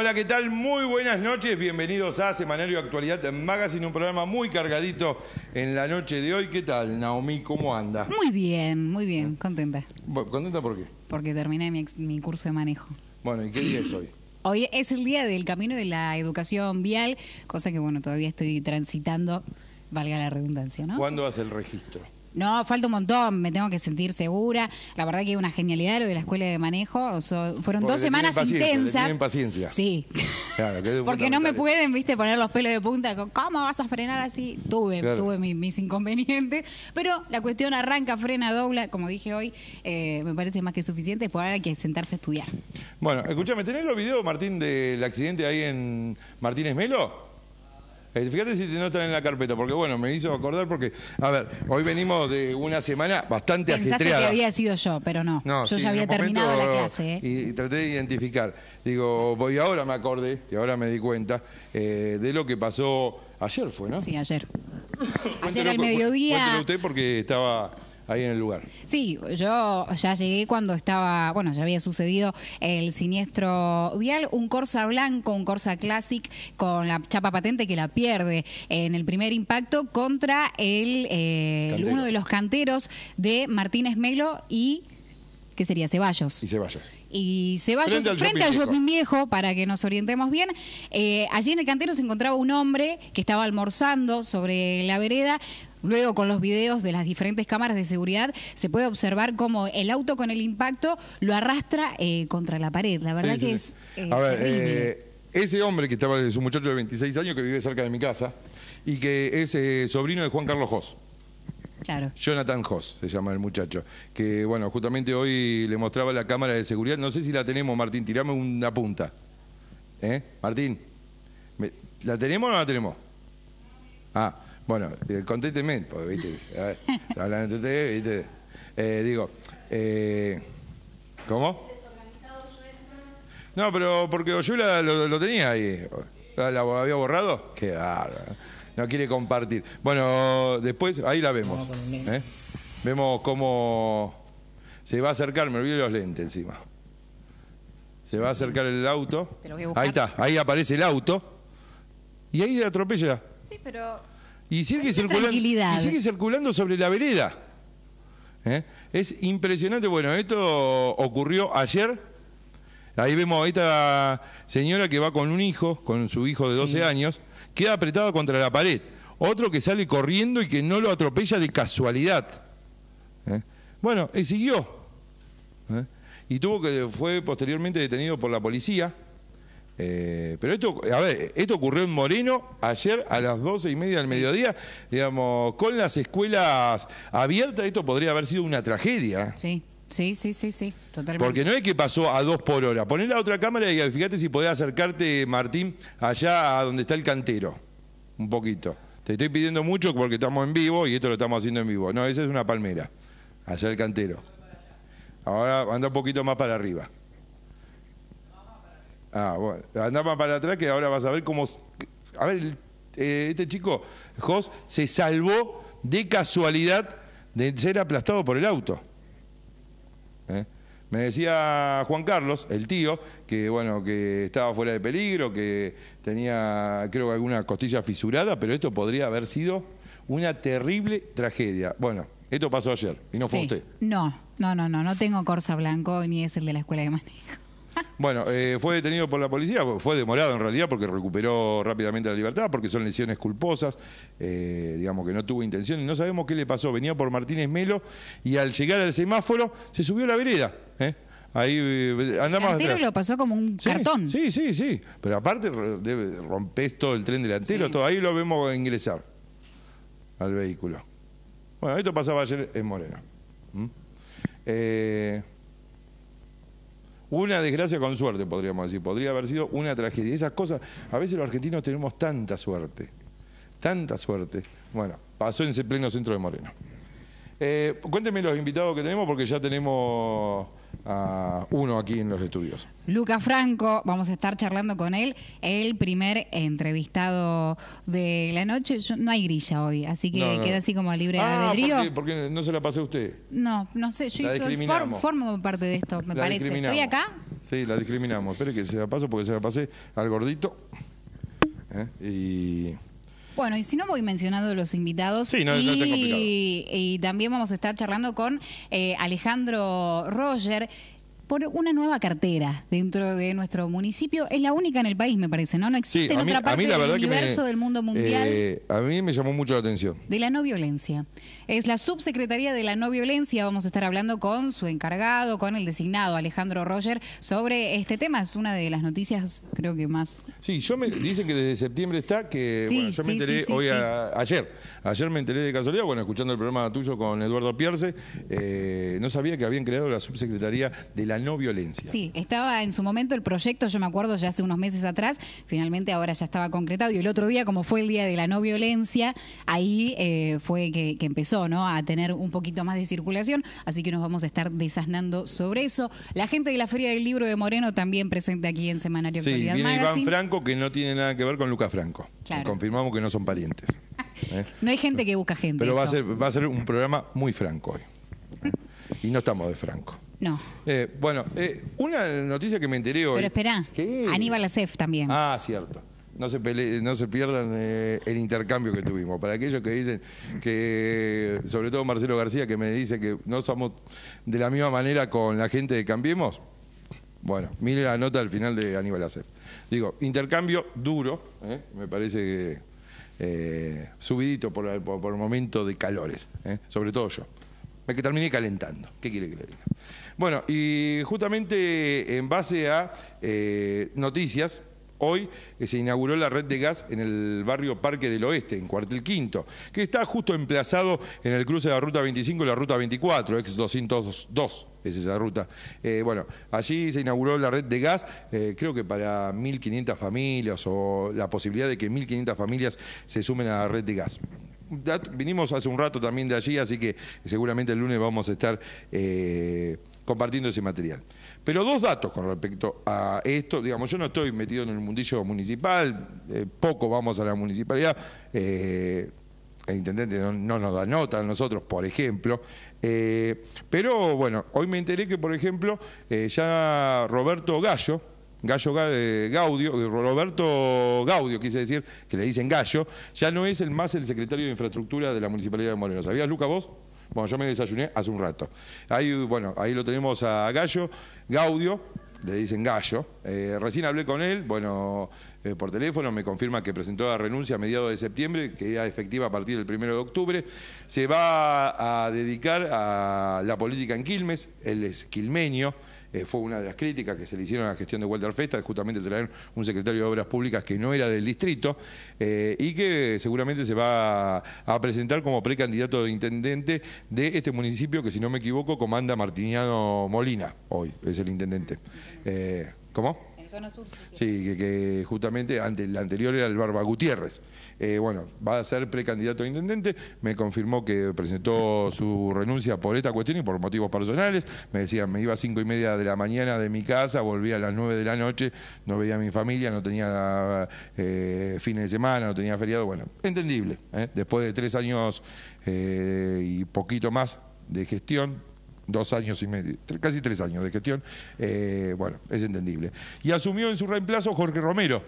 Hola, ¿qué tal? Muy buenas noches. Bienvenidos a Semanario Actualidad en Magazine, un programa muy cargadito en la noche de hoy. ¿Qué tal, Naomi? ¿Cómo anda? Muy bien, muy bien, contenta. ¿Contenta por qué? Porque terminé mi, curso de manejo. Bueno, ¿y qué día es hoy? Hoy es el día del camino de la educación vial, cosa que, bueno, todavía estoy transitando, valga la redundancia, ¿no? ¿Cuándo vas el registro? No, falta un montón, me tengo que sentir segura. La verdad que es una genialidad lo de la escuela de manejo. fueron dos semanas intensas. Sí. Claro, que Porque no me pueden, viste, poner los pelos de punta cómo vas a frenar así. Tuve, tuve mis inconvenientes. Pero la cuestión arranca, frena, dobla, como dije hoy, eh, me parece más que suficiente, para ahora hay que sentarse a estudiar. Bueno, escúchame, ¿tenés los videos, Martín, del accidente ahí en Martínez Melo? Eh, fíjate si te notan en la carpeta, porque bueno, me hizo acordar porque, a ver, hoy venimos de una semana bastante Pensaste ajetreada. que había sido yo, pero no. yo ya había terminado la clase. ¿eh? Y, traté de identificar. Digo, voy ahora me acordé, y ahora me di cuenta, eh, de lo que pasó ayer, ¿fue, no? Sí, ayer. ayer al mediodía. Cuéntelo usted porque estaba ahí en el lugar. Sí, yo ya llegué cuando estaba, bueno, ya había sucedido el siniestro vial, un Corsa blanco, un Corsa Classic con la chapa patente que la pierde en el primer impacto contra el eh, uno de los canteros de Martínez Melo y que sería Ceballos. Y Ceballos y Ceballos frente al viejo. para que nos orientemos bien. Eh, allí en el cantero se encontraba un hombre que estaba almorzando sobre la vereda Luego, con los videos de las diferentes cámaras de seguridad, se puede observar cómo el auto con el impacto lo arrastra eh, contra la pared. La verdad que es. Eh, A ver, eh, ese hombre que estaba, es un muchacho de 26 años que vive cerca de mi casa y que es sobrino de Juan Carlos Jos. Claro. Jonathan Hoss se llama el muchacho. Que bueno, justamente hoy le mostraba la cámara de seguridad. No sé si la tenemos, Martín. Tirame una punta. ¿Eh? Martín, ¿la tenemos o no la tenemos? Ah. Bueno, eh, contésteme, porque, viste, hablando ustedes, viste. Eh, digo, eh, ¿cómo? No, pero porque yo lo, tenía ahí. ¿La, había borrado? Qué No quiere compartir. Bueno, después, ahí la vemos. Vemos cómo se va a acercar, me olvidé los lentes encima. Se va a acercar el auto. Ahí está, ahí aparece el auto. Y ahí atropella. Sí, pero y sigue, circulando, sobre la vereda. ¿Eh? Es impresionante. Bueno, esto ocurrió ayer. Ahí vemos a esta señora que va con un hijo, con su hijo de 12 años, queda apretado contra la pared. Otro que sale corriendo y que no lo atropella de casualidad. ¿Eh? Bueno, y siguió. ¿Eh? Y tuvo que fue posteriormente detenido por la policía. Eh, pero esto, a ver, esto ocurrió en Moreno ayer a las doce y media del mediodía, digamos, con las escuelas abiertas, esto podría haber sido una tragedia. Sí. Sí, sí, sí, sí, totalmente. Porque no es que pasó a dos por hora. Poner la otra cámara y fíjate si podés acercarte, Martín, allá a donde está el cantero. Un poquito. Te estoy pidiendo mucho porque estamos en vivo y esto lo estamos haciendo en vivo. No, esa es una palmera. Allá el cantero. Ahora anda un poquito más para arriba. Ah, bueno. Andaba para atrás que ahora vas a ver cómo. A ver, eh, este chico, Jos, se salvó de casualidad de ser aplastado por el auto. ¿Eh? Me decía Juan Carlos, el tío, que bueno, que estaba fuera de peligro, que tenía, creo que alguna costilla fisurada, pero esto podría haber sido una terrible tragedia. Bueno, esto pasó ayer y no fue usted. No, no, no, no, no tengo Corsa Blanco ni es el de la escuela de manejo. Bueno, eh, fue detenido por la policía, fue demorado en realidad porque recuperó rápidamente la libertad, porque son lesiones culposas, eh, digamos que no tuvo intención, y no sabemos qué le pasó. Venía por Martínez Melo y al llegar al semáforo se subió a la vereda. ¿eh? Ahí andamos delantero lo pasó como un cartón. Sí, sí, sí. Pero aparte rompés todo el tren delantero, todo. Ahí lo vemos ingresar al vehículo. Bueno, esto pasaba ayer en Moreno. Eh, una desgracia con suerte, podríamos decir. Podría haber sido una tragedia. Esas cosas, a veces los argentinos tenemos tanta suerte. Tanta suerte. Bueno, pasó en ese pleno centro de Moreno. Eh, cuéntenme los invitados que tenemos porque ya tenemos a uno aquí en los estudios. Luca Franco, vamos a estar charlando con él, el primer entrevistado de la noche. no hay grilla hoy, así que queda así como libre de ah, albedrío. ¿por qué? no se la pasé a usted? No, no sé, yo hice formo parte de esto, me parece. ¿Estoy acá? Sí, la discriminamos. Espere que se la paso porque se la pasé al gordito. ¿eh? Y bueno, y si no voy mencionando los invitados, y, también vamos a estar charlando con eh, Alejandro Roger por una nueva cartera dentro de nuestro municipio. Es la única en el país, me parece, ¿no? No existe en otra parte del universo del mundo mundial. Eh, a mí me llamó mucho la atención. De la no violencia. Es la subsecretaría de la no violencia. Vamos a estar hablando con su encargado, con el designado Alejandro Roger, sobre este tema. Es una de las noticias, creo que más. Sí, yo me dicen que desde septiembre está, que bueno, yo me enteré hoy ayer. Ayer me enteré de casualidad, bueno, escuchando el programa tuyo con Eduardo Pierce, eh, no sabía que habían creado la subsecretaría de la no violencia. Sí, estaba en su momento el proyecto, yo me acuerdo ya hace unos meses atrás, finalmente ahora ya estaba concretado y el otro día, como fue el día de la no violencia, ahí eh, fue que, empezó ¿no? a tener un poquito más de circulación, así que nos vamos a estar desasnando sobre eso. La gente de la Feria del Libro de Moreno también presente aquí en Semanario sí, viene Iván Franco que no tiene nada que ver con Lucas Franco. Confirmamos que no son parientes. ¿eh? no hay gente que busca gente. Pero va a, ser, va a ser un programa muy franco hoy. Y no estamos de franco. No. Eh, bueno, eh, una noticia que me enteré hoy. Pero espera, Aníbal Acef también. Ah, cierto. No se, no se pierdan eh, el intercambio que tuvimos. Para aquellos que dicen que, sobre todo Marcelo García, que me dice que no somos de la misma manera con la gente de Cambiemos, bueno, mire la nota al final de Aníbal Acef. Digo, intercambio duro, me parece que subidito por, el momento de calores, sobre todo yo. Me que terminé calentando. ¿Qué quiere que le diga? Bueno, y justamente en base a eh, noticias, hoy eh, se inauguró la red de gas en el barrio Parque del Oeste, en Cuartel Quinto, que está justo emplazado en el cruce de la Ruta 25 y la Ruta 24, ex 202 es esa ruta. Eh, bueno, allí se inauguró la red de gas, creo que para 1.500 familias o la posibilidad de que 1.500 familias se sumen a la red de gas. Vinimos hace un rato también de allí, así que seguramente el lunes vamos a estar compartiendo ese material. Pero dos datos con respecto a esto, digamos, yo no estoy metido en el mundillo municipal, eh, poco vamos a la municipalidad, eh, el intendente no, nos da nota a nosotros, por ejemplo, eh, pero bueno, hoy me enteré que, por ejemplo, ya Roberto Gallo, Gallo Gaudio, Roberto Gaudio, quise decir, que le dicen Gallo, ya no es el más el secretario de Infraestructura de la Municipalidad de Moreno. ¿Sabías, Luca, vos? Bueno, yo me desayuné hace un rato. Ahí, bueno, ahí lo tenemos a Gallo, Gaudio, le dicen Gallo. Eh, recién hablé con él, bueno, eh, por teléfono, me confirma que presentó la renuncia a mediados de septiembre, que era efectiva a partir del primero de octubre. Se va a dedicar a la política en Quilmes, él es quilmeño. Eh, fue una de las críticas que se le hicieron a la gestión de Walter Festa, justamente traer un secretario de Obras Públicas que no era del distrito eh, y que seguramente se va a, presentar como precandidato de intendente de este municipio que, si no me equivoco, comanda Martiniano Molina, hoy es el intendente. Eh, zona ¿Cómo? Sí, que, justamente ante, el anterior era el Barba Gutiérrez. Eh, bueno, va a ser precandidato a intendente, me confirmó que presentó su renuncia por esta cuestión y por motivos personales, me decían, me iba a cinco y media de la mañana de mi casa, volvía a las 9 de la noche, no veía a mi familia, no tenía eh, fines de semana, no tenía feriado, bueno, entendible, ¿eh? después de tres años y poquito más de gestión, dos años y medio, casi tres años de gestión, bueno, es entendible. Y asumió en su reemplazo Jorge Romero,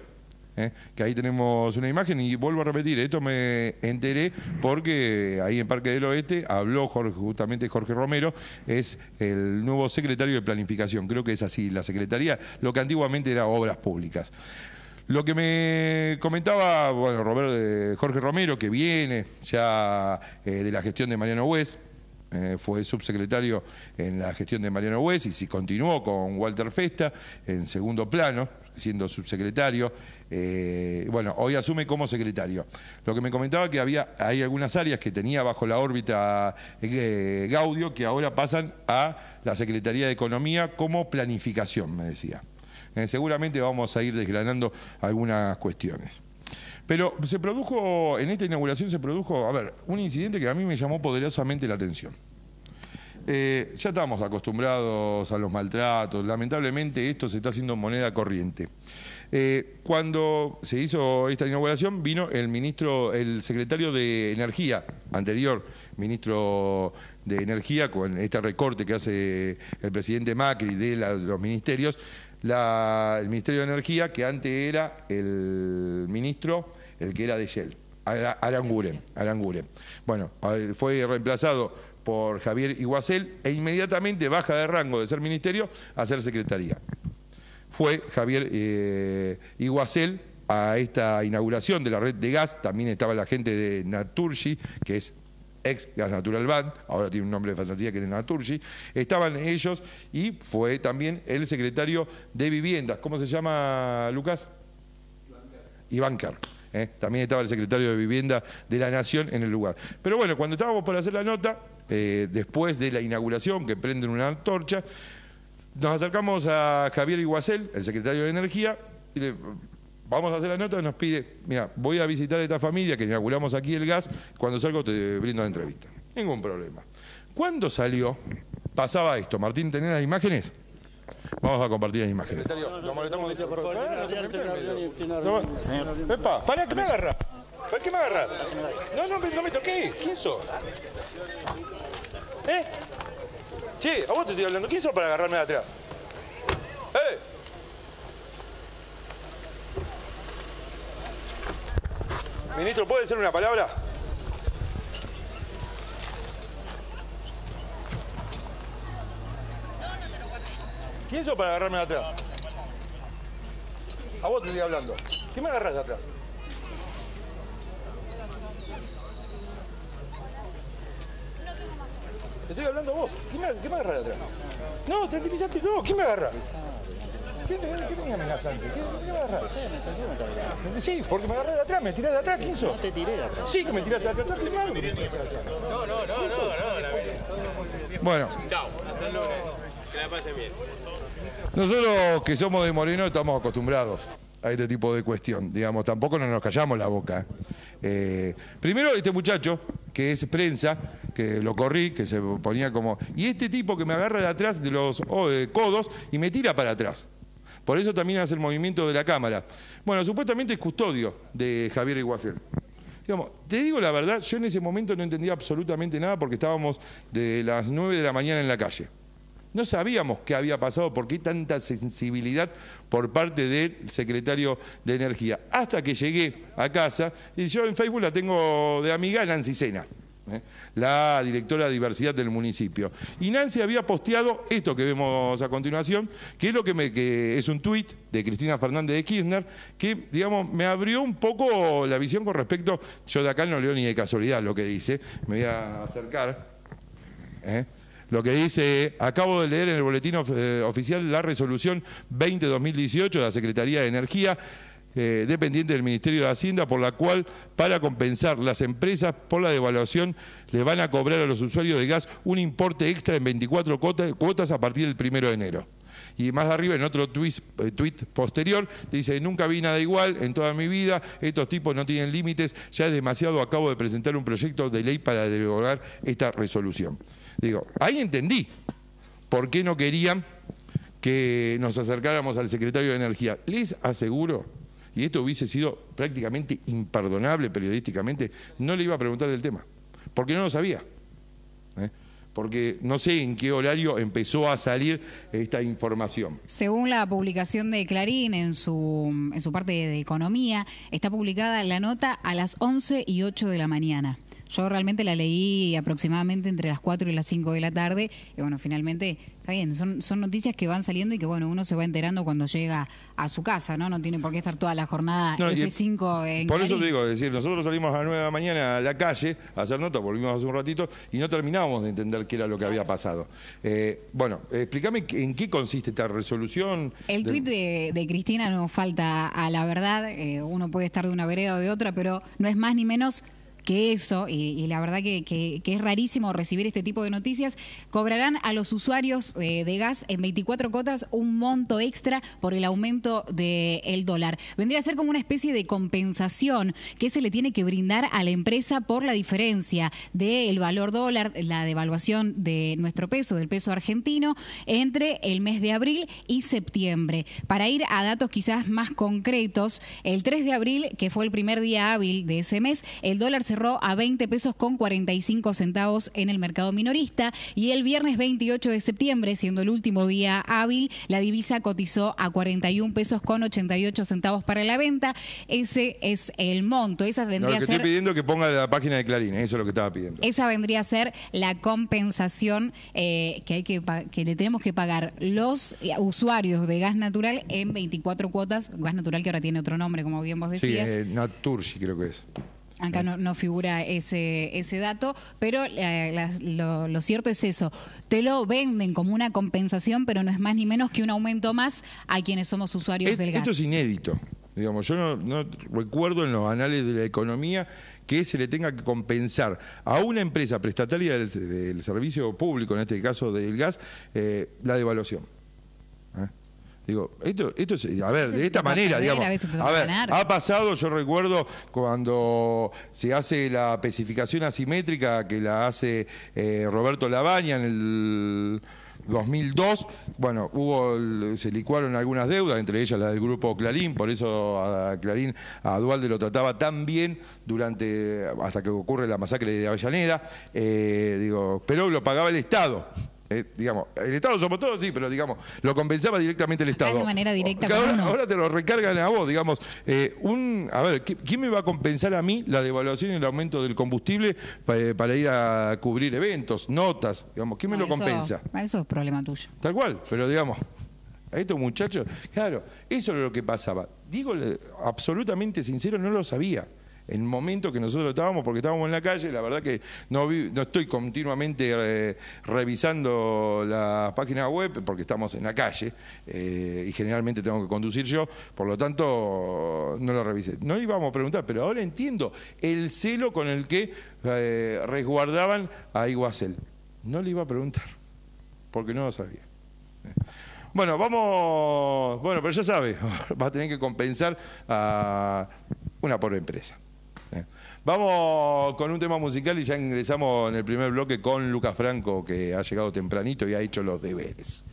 ¿eh? que ahí tenemos una imagen y vuelvo a repetir, esto me enteré porque ahí en Parque del Oeste habló justamente Jorge Romero, es el nuevo secretario de Planificación, creo que es así, la Secretaría, lo que antiguamente era Obras Públicas. Lo que me comentaba, bueno, Jorge Romero, que viene ya eh, de la gestión de Mariano Hues, eh, fue subsecretario en la gestión de Mariano Hues y si continuó con Walter Festa en segundo plano, siendo subsecretario. Eh, bueno, hoy asume como secretario. Lo que me comentaba que había, hay algunas áreas que tenía bajo la órbita eh, Gaudio que ahora pasan a la Secretaría de Economía como planificación, me decía. Eh, seguramente vamos a ir desgranando algunas cuestiones. Pero se produjo, en esta inauguración se produjo, a ver, un incidente que a mí me llamó poderosamente la atención. Eh, ya estamos acostumbrados a los maltratos, lamentablemente esto se está haciendo moneda corriente. Eh, cuando se hizo esta inauguración vino el ministro, el secretario de Energía anterior, ministro de Energía, con este recorte que hace el presidente Macri de los ministerios, el Ministerio de Energía, que antes era el ministro, el que era de Shell, Aranguren. Aranguren. Bueno, eh, fue reemplazado por Javier Iguacel e inmediatamente baja de rango de ser ministerio a ser secretaría. Fue Javier eh, Iguacel a esta inauguración de la red de gas, también estaba la gente de Naturgy, que es ex Gas Natural Band, ahora tiene un nombre de fantasía que es de Naturgy, estaban ellos y fue también el secretario de Viviendas. ¿Cómo se llama, Lucas? Iván Kerr. Eh. También estaba el secretario de Vivienda de la Nación en el lugar. Pero bueno, cuando estábamos por hacer la nota, después de la inauguración, que prenden una antorcha. Nos acercamos a Javier Iguacel, el secretario de Energía, y le vamos a hacer la nota, y nos pide, mira, voy a visitar a esta familia que inauguramos aquí el gas, cuando salgo te brindo la entrevista. Ningún problema. ¿Cuándo salió, pasaba esto. Martín, ¿tenés las imágenes? Vamos a compartir las imágenes. lo molestamos. ¡Para que me agarra. ¿Para qué me agarras? No, no, no me ¿Qué es eso? ¿Eh? a vos te estoy hablando. ¿Quién sos para agarrarme de atrás? ¡Eh! Ministro, ¿puede decir una palabra? ¿Quién sos para agarrarme de atrás? A vos te estoy hablando. ¿Quién me agarras de atrás? Te estoy hablando a vos. ¿Quién me, ¿Qué me agarra de atrás? No, tranquilízate, no, ¿quién me agarra? ¿Qué me, qué me amenazante? ¿Quién qué me agarra? Sí, porque me agarré de atrás, me tirás de atrás, ¿quién sos? te tiré Sí, que me tiraste de atrás, ¿estás filmando? No, no, no, no, no. La bueno. Chao, hasta luego. Que la pasen bien. Nosotros que somos de Moreno estamos acostumbrados a este tipo de cuestión, digamos, tampoco nos callamos la boca. Eh, primero, este muchacho, que es prensa, que lo corrí, que se ponía como... Y este tipo que me agarra de atrás de los codos y me tira para atrás. Por eso también hace el movimiento de la cámara. Bueno, supuestamente es custodio de Javier Iguacel. Digamos, te digo la verdad, yo en ese momento no entendía absolutamente nada porque estábamos de las 9 de la mañana en la calle. No sabíamos qué había pasado, por qué tanta sensibilidad por parte del secretario de Energía. Hasta que llegué a casa y yo en Facebook la tengo de amiga, Nancy Sena, ¿eh? la directora de diversidad del municipio. Y Nancy había posteado esto que vemos a continuación, que es, lo que, me, es un tuit de Cristina Fernández de Kirchner, que digamos, me abrió un poco la visión con respecto, yo de acá no leo ni de casualidad lo que dice, me voy a acercar. ¿eh? lo que dice, acabo de leer en el boletín eh, oficial la resolución 20-2018 de la Secretaría de Energía, eh, dependiente del Ministerio de Hacienda, por la cual, para compensar las empresas por la devaluación, le van a cobrar a los usuarios de gas un importe extra en 24 cuotas, a partir del primero de enero. Y más arriba, en otro tweet, eh, tweet, posterior, dice, nunca vi nada igual en toda mi vida, estos tipos no tienen límites, ya es demasiado, acabo de presentar un proyecto de ley para derogar esta resolución. Digo, ahí entendí por qué no querían que nos acercáramos al secretario de Energía. Les aseguro, y esto hubiese sido prácticamente imperdonable periodísticamente, no le iba a preguntar del tema, porque no lo sabía. ¿eh? porque no sé en qué horario empezó a salir esta información. Según la publicación de Clarín en su, en su parte de economía, está publicada la nota a las 11 y 8 de la mañana. Yo realmente la leí aproximadamente entre las 4 y las 5 de la tarde. Y bueno, finalmente, está bien, son, son noticias que van saliendo y que bueno, uno se va enterando cuando llega a su casa, ¿no? No tiene por qué estar toda la jornada F5 en Por eso te digo, decir, nosotros salimos a las 9 de la mañana a la calle a hacer nota volvimos hace un ratito y no terminábamos de entender qué era lo que había pasado. Eh, bueno, explícame en qué consiste esta resolución. El tuit de, Cristina no falta a la verdad, eh, uno puede estar de una vereda o de otra, pero no es más ni menos que eso, y, la verdad que, es rarísimo recibir este tipo de noticias, cobrarán a los usuarios eh, de gas en 24 cotas un monto extra por el aumento del dólar. Vendría a ser como una especie de compensación que se le tiene que brindar a la empresa por la diferencia del valor dólar, la devaluación de nuestro peso, del peso argentino, entre el mes de abril y septiembre. Para ir a datos quizás más concretos, el 3 de abril, que fue el primer día hábil de ese mes, el dólar se a 20 pesos con 45 centavos en el mercado minorista y el viernes 28 de septiembre, siendo el último día hábil, la divisa cotizó a 41 pesos con 88 centavos para la venta. Ese es el monto. Esa vendría lo que estoy pidiendo que ponga la página de Clarín, ¿eh? eso es lo que estaba pidiendo. Esa vendría a ser la compensación eh, que, hay que, que le tenemos que pagar los eh, usuarios de gas natural en 24 cuotas, gas natural que ahora tiene otro nombre, como bien vos decías. Sí, Naturgy creo que es. Acá no, figura ese, ese dato, pero eh, lo, cierto es eso. Te lo venden como una compensación, pero no es más ni menos que un aumento más a quienes somos usuarios del gas. Esto es inédito. Digamos, yo no, recuerdo en los anales de la economía que se le tenga que compensar a una empresa prestataria del, servicio público, en este caso del gas, eh, la devaluación. ¿eh? Digo, esto, esto a ver, de esta manera, digamos. A, ver, ha pasado, yo recuerdo cuando se hace la especificación asimétrica que la hace eh, Roberto Labaña en el 2002, bueno, hubo se licuaron algunas deudas, entre ellas la del grupo Clarín, por eso a Clarín a Dualde lo trataba tan bien durante hasta que ocurre la masacre de Avellaneda, eh, digo, pero lo pagaba el Estado. Eh, digamos, el Estado somos todos, sí, pero digamos, lo compensaba directamente el Estado. de manera directa. Ahora, te lo recargan a vos, digamos. Eh, un, a ver, ¿quién me va a compensar a mí la devaluación y el aumento del combustible eh, para, ir a cubrir eventos, notas? Digamos, ¿quién me lo compensa? Eso es problema tuyo. Tal cual, pero digamos, a estos muchachos, claro, eso es lo que pasaba. Digo, absolutamente sincero, no lo sabía. En el momento que nosotros estábamos, porque estábamos en la calle, la verdad que no, estoy continuamente eh, revisando la página web, porque estamos en la calle eh, y generalmente tengo que conducir yo, por lo tanto no lo revisé. No íbamos a preguntar, pero ahora entiendo el celo con el que eh, resguardaban a Iguacel. No le iba a preguntar, porque no lo sabía. Bueno, vamos. Bueno, pero ya sabe, va a tener que compensar a una pobre empresa. Vamos con un tema musical y ya ingresamos en el primer bloque con Lucas Franco, que ha llegado tempranito y ha hecho los deberes.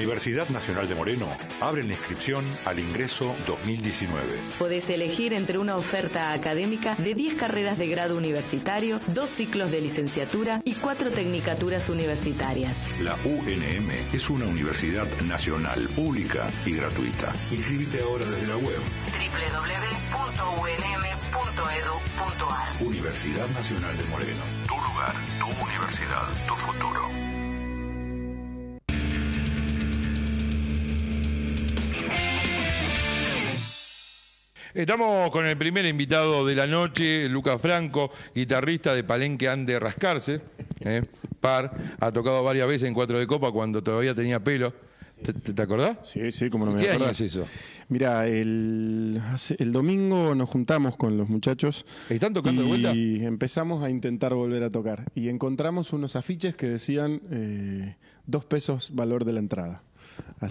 Universidad Nacional de Moreno abre la inscripción al ingreso 2019. Podés elegir entre una oferta académica de 10 carreras de grado universitario, dos ciclos de licenciatura y cuatro tecnicaturas universitarias. La UNM es una universidad nacional, pública y gratuita. Inscríbete ahora desde la web www.unm.edu.ar Universidad Nacional de Moreno. Tu lugar, tu universidad, tu futuro. Estamos con el primer invitado de la noche, Lucas Franco, guitarrista de Palenque Ande Rascarse. ¿eh? Par, ha tocado varias veces en Cuatro de Copa cuando todavía tenía pelo. ¿Te, acordás? Sí, sí, como no me ¿Qué eso? Mira, el, domingo nos juntamos con los muchachos. ¿Están tocando y empezamos a intentar volver a tocar. Y encontramos unos afiches que decían eh, dos pesos valor de la entrada.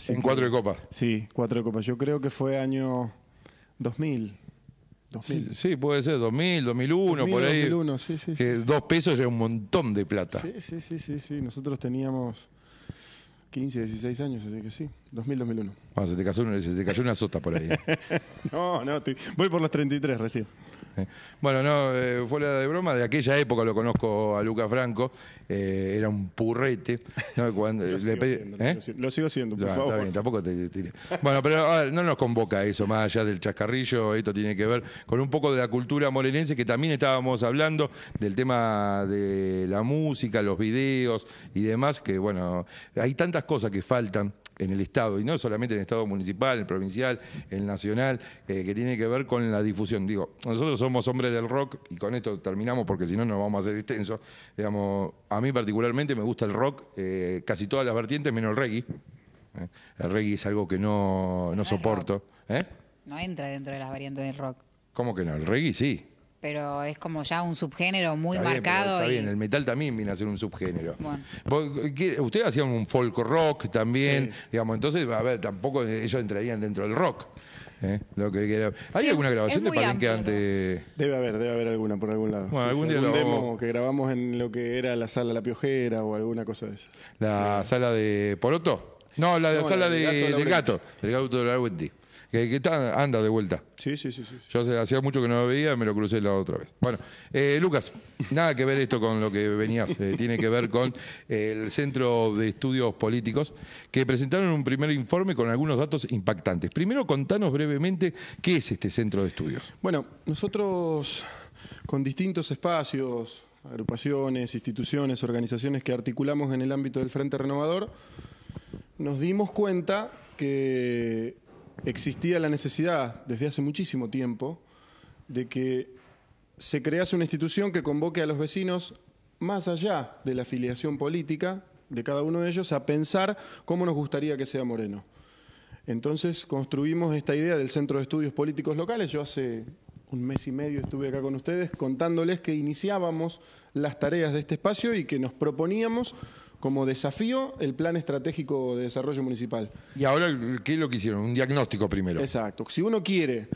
en cuatro de copas. Sí, cuatro de copas. Yo creo que fue año 2000. 2000. Sí, puede ser 2000, 2001, por ahí. 2001, sí, sí, que dos pesos era un montón de plata. Sí, sí, sí, sí, Nosotros teníamos 15, 16 años, así que sí. 2000, 2001. Bueno, se te, cayó una sota por ahí. no, no, voy por los 33 recién. Bueno, no, eh, fue la de broma, de aquella época lo conozco a Luca Franco, eh, era un purrete. lo, sigo siendo, por favor. tampoco te, Bueno, pero no nos convoca eso, más allá del chascarrillo, esto tiene que ver con un poco de la cultura morenense que también estábamos hablando, del tema de la música, los videos y demás, que bueno, hay tantas cosas que faltan en el Estado, y no solamente en el Estado municipal, en el provincial, el nacional, eh, que tiene que ver con la difusión. Digo, nosotros somos hombres del rock, y con esto terminamos porque si no nos vamos a hacer extenso, digamos, a mí particularmente me gusta el rock, eh, casi todas las vertientes, menos el reggae. Eh. El reggae es algo que no, soporto. ¿eh? No entra dentro de las variantes del rock. ¿Cómo que no? El reggae sí. Pero es como ya un subgénero muy marcado. está el metal también viene a ser un subgénero. Ustedes hacían un folk rock también, digamos, entonces, a ver, tampoco ellos entrarían dentro del rock. ¿eh? lo que ¿Hay alguna grabación de Palenque antes? Debe haber, debe haber alguna por algún lado. algún demo que grabamos en lo que era la sala La Piojera o alguna cosa de esas. ¿La sala de Poroto? No, la, de, sala del gato, del gato, del gato de la ¿Qué tal? anda de vuelta. Sí, sí, sí, sí. Yo hacía mucho que no lo veía, me lo crucé la otra vez. Bueno, eh, Lucas, nada que ver esto con lo que venías, eh, tiene que ver con eh, el Centro de Estudios Políticos, que presentaron un primer informe con algunos datos impactantes. Primero, contanos brevemente qué es este Centro de Estudios. Bueno, nosotros con distintos espacios, agrupaciones, instituciones, organizaciones que articulamos en el ámbito del Frente Renovador, nos dimos cuenta que existía la necesidad desde hace muchísimo tiempo de que se crease una institución que convoque a los vecinos más allá de la afiliación política de cada uno de ellos a pensar cómo nos gustaría que sea Moreno. Entonces construimos esta idea del Centro de Estudios Políticos Locales. Yo hace un mes y medio estuve acá con ustedes contándoles que iniciábamos las tareas de este espacio y que nos proponíamos como desafío el plan estratégico de desarrollo municipal. Y ahora, ¿qué es lo que hicieron? Un diagnóstico primero. Exacto. Si uno quiere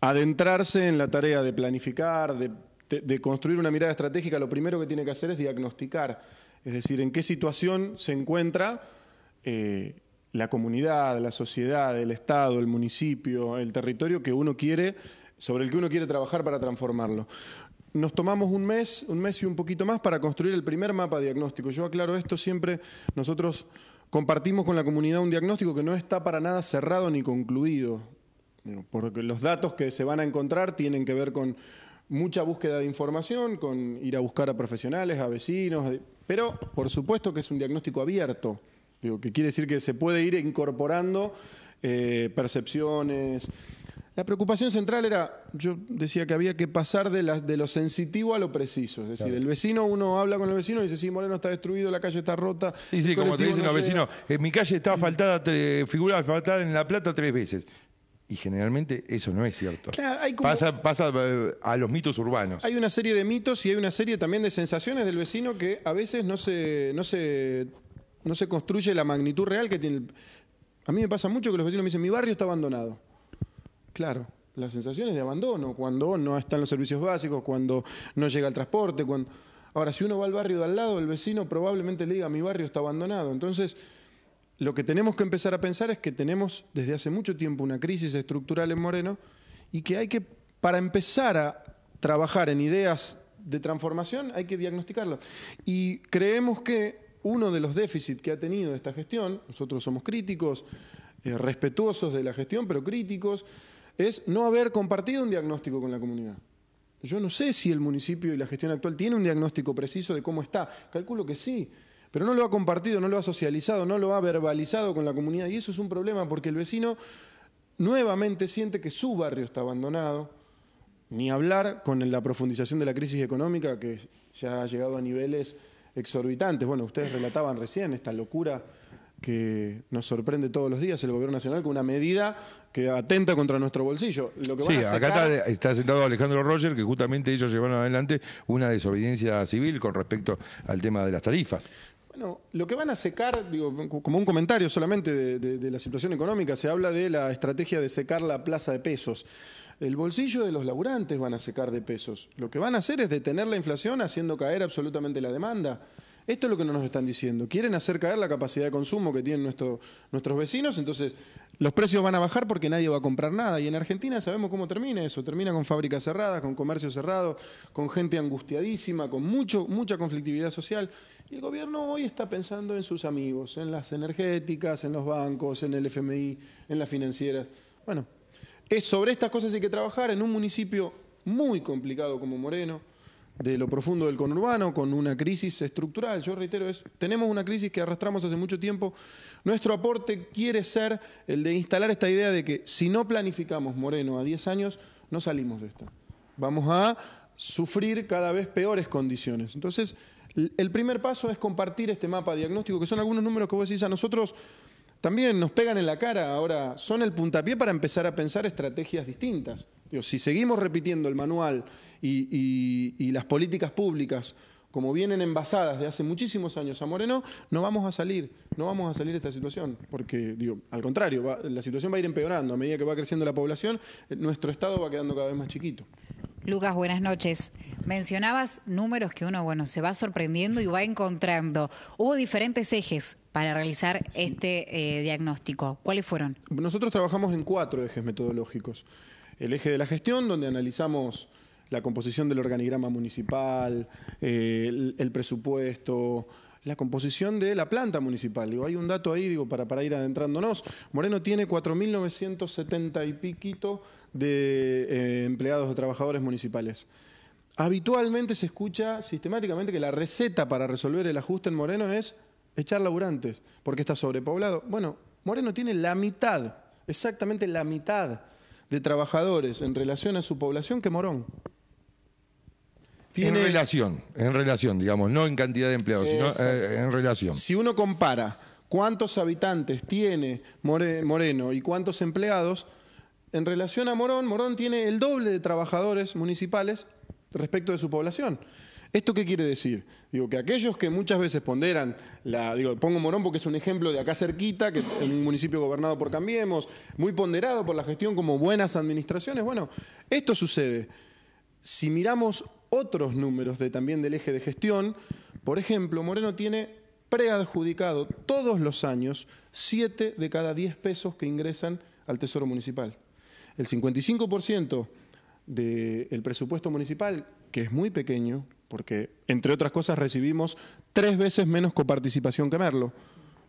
adentrarse en la tarea de planificar, de, construir una mirada estratégica, lo primero que tiene que hacer es diagnosticar, es decir, en qué situación se encuentra eh, la comunidad, la sociedad, el Estado, el municipio, el territorio que uno quiere sobre el que uno quiere trabajar para transformarlo nos tomamos un mes, un mes y un poquito más para construir el primer mapa diagnóstico. Yo aclaro esto siempre, nosotros compartimos con la comunidad un diagnóstico que no está para nada cerrado ni concluido, porque los datos que se van a encontrar tienen que ver con mucha búsqueda de información, con ir a buscar a profesionales, a vecinos, pero por supuesto que es un diagnóstico abierto, que quiere decir que se puede ir incorporando eh, percepciones, la preocupación central era, yo decía que había que pasar de, de lo sensitivo a lo preciso. Es decir, el vecino, uno habla con el vecino y dice, sí, Moreno está destruido, la calle está rota. Sí, sí, como te dicen los vecinos, en eh, mi calle está faltada, figura faltada en La Plata tres veces. Y generalmente eso no es cierto. Claro, pasa, eh, a los mitos urbanos. Hay una serie de mitos y hay una serie también de sensaciones del vecino que a veces no se, no se, no se construye la magnitud real que tiene. A mí me pasa mucho que los vecinos me dicen, mi barrio está abandonado. Claro, las sensaciones de abandono, cuando no están los servicios básicos, cuando no llega el transporte. Cuando... Ahora, si uno va al barrio de al lado, el vecino probablemente le diga, mi barrio está abandonado. Entonces, lo que tenemos que empezar a pensar es que tenemos desde hace mucho tiempo una crisis estructural en Moreno y que hay que, para empezar a trabajar en ideas de transformación, hay que diagnosticarlo. Y creemos que uno de los déficits que ha tenido esta gestión, nosotros somos críticos, eh, respetuosos de la gestión, pero críticos, es no haber compartido un diagnóstico con la comunidad. Yo no sé si el municipio y la gestión actual tiene un diagnóstico preciso de cómo está. Calculo que sí, pero no lo ha compartido, no lo ha socializado, no lo ha verbalizado con la comunidad. Y eso es un problema porque el vecino nuevamente siente que su barrio está abandonado, ni hablar con la profundización de la crisis económica que ya ha llegado a niveles exorbitantes. Bueno, ustedes relataban recién esta locura que nos sorprende todos los días el gobierno nacional con una medida que atenta contra nuestro bolsillo. sí, acá está, sentado Alejandro Roger, que justamente ellos llevaron adelante una desobediencia civil con respecto al tema de las tarifas. Bueno, lo que van a secar, digo, como un comentario solamente de, de la situación económica, se habla de la estrategia de secar la plaza de pesos el bolsillo de los laburantes van a secar de pesos. Lo que van a hacer es detener la inflación haciendo caer absolutamente la demanda. Esto es lo que no nos están diciendo. Quieren hacer caer la capacidad de consumo que tienen nuestros vecinos, entonces los precios van a bajar porque nadie va a comprar nada. Y en Argentina sabemos cómo termina eso. Termina con fábricas cerradas, con comercio cerrado, con gente angustiadísima, con mucha conflictividad social. Y el gobierno hoy está pensando en sus amigos, en las energéticas, en los bancos, en el FMI, en las financieras. Bueno, es sobre estas cosas hay que trabajar en un municipio muy complicado como Moreno de lo profundo del conurbano con una crisis estructural. Yo reitero, tenemos una crisis que arrastramos hace mucho tiempo. Nuestro aporte quiere ser el de instalar esta idea de que si no planificamos Moreno a 10 años, no salimos de esto. Vamos a sufrir cada vez peores condiciones. Entonces, el primer paso es compartir este mapa diagnóstico, que son algunos números que vos decís a nosotros también nos pegan en la cara ahora, son el puntapié para empezar a pensar estrategias distintas si seguimos repitiendo el manual y, las políticas públicas como vienen envasadas de hace muchísimos años a Moreno, no vamos a salir, no vamos a salir de esta situación, porque digo, al contrario, la situación va a ir empeorando a medida que va creciendo la población, eh, nuestro Estado va quedando cada vez más chiquito. Lucas, buenas noches. Mencionabas números que uno, bueno, se va sorprendiendo y va encontrando. Hubo diferentes ejes para realizar este eh, diagnóstico. ¿Cuáles fueron? Nosotros trabajamos en cuatro ejes metodológicos el eje de la gestión, donde analizamos la composición del organigrama municipal, eh, el, presupuesto, la composición de la planta municipal. Digo, hay un dato ahí, digo, para, para ir adentrándonos. Moreno tiene 4.970 y piquito de eh, empleados o trabajadores municipales. Habitualmente se escucha sistemáticamente que la receta para resolver el ajuste en Moreno es echar laburantes, porque está sobrepoblado. Bueno, Moreno tiene la mitad, exactamente la mitad de trabajadores en relación a su población que Morón. Tiene... En relación, en relación, digamos, no en cantidad de empleados, sino eh, en relación. Si uno compara cuántos habitantes tiene Moreno y cuántos empleados, en relación a Morón, Morón tiene el doble de trabajadores municipales respecto de su población. ¿Esto qué quiere decir? Digo, que aquellos que muchas veces ponderan, digo, pongo Morón porque es un ejemplo de acá cerquita, que en un municipio gobernado por Cambiemos, muy ponderado por la gestión como buenas administraciones, bueno, esto sucede. Si miramos otros números de, también del eje de gestión, por ejemplo, Moreno tiene preadjudicado todos los años 7 de cada 10 pesos que ingresan al Tesoro Municipal. El 55% del presupuesto municipal, que es muy pequeño, porque entre otras cosas recibimos tres veces menos coparticipación que Merlo,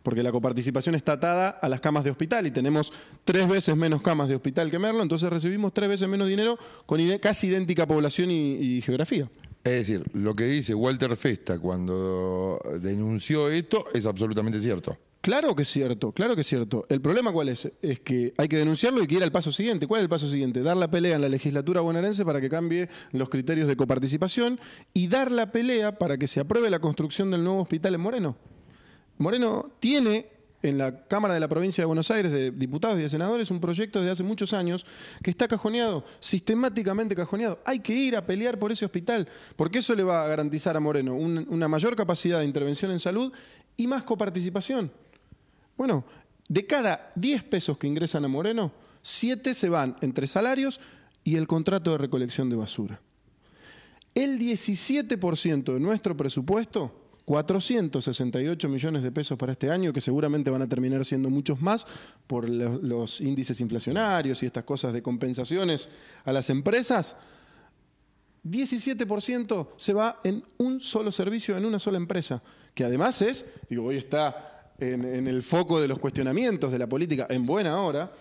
porque la coparticipación está atada a las camas de hospital y tenemos tres veces menos camas de hospital que Merlo, entonces recibimos tres veces menos dinero con casi idéntica población y geografía. Es decir, lo que dice Walter Festa cuando denunció esto es absolutamente cierto. Claro que es cierto, claro que es cierto. El problema cuál es? Es que hay que denunciarlo y que ir al paso siguiente. ¿Cuál es el paso siguiente? Dar la pelea en la legislatura bonaerense para que cambie los criterios de coparticipación y dar la pelea para que se apruebe la construcción del nuevo hospital en Moreno. Moreno tiene en la Cámara de la Provincia de Buenos Aires de diputados y de senadores un proyecto desde hace muchos años que está cajoneado, sistemáticamente cajoneado. Hay que ir a pelear por ese hospital, porque eso le va a garantizar a Moreno una mayor capacidad de intervención en salud y más coparticipación. Bueno, de cada 10 pesos que ingresan a Moreno, 7 se van entre salarios y el contrato de recolección de basura. El 17% de nuestro presupuesto, 468 millones de pesos para este año, que seguramente van a terminar siendo muchos más por los, índices inflacionarios y estas cosas de compensaciones a las empresas, 17% se va en un solo servicio, en una sola empresa, que además es, digo, hoy está en, el foco de los cuestionamientos de la política, en buena hora,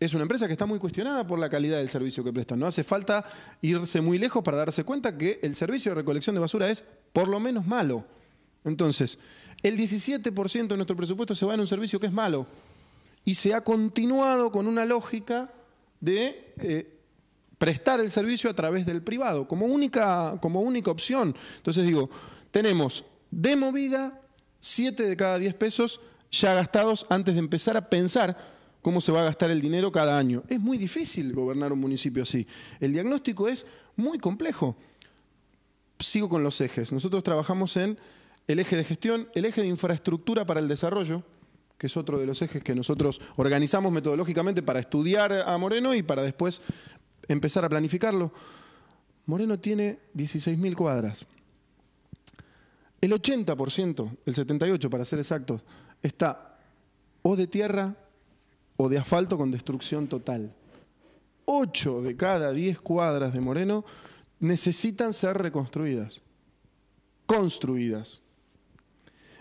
es una empresa que está muy cuestionada por la calidad del servicio que presta. No hace falta irse muy lejos para darse cuenta que el servicio de recolección de basura es por lo menos malo. Entonces, el 17% de nuestro presupuesto se va en un servicio que es malo y se ha continuado con una lógica de eh, prestar el servicio a través del privado como única, como única opción. Entonces digo, tenemos de movida 7 de cada 10 pesos ya gastados antes de empezar a pensar cómo se va a gastar el dinero cada año. Es muy difícil gobernar un municipio así. El diagnóstico es muy complejo. Sigo con los ejes. Nosotros trabajamos en el eje de gestión, el eje de infraestructura para el desarrollo, que es otro de los ejes que nosotros organizamos metodológicamente para estudiar a Moreno y para después empezar a planificarlo. Moreno tiene 16.000 cuadras el 80%, el 78% para ser exactos, está o de tierra o de asfalto con destrucción total. Ocho de cada diez cuadras de Moreno necesitan ser reconstruidas, construidas.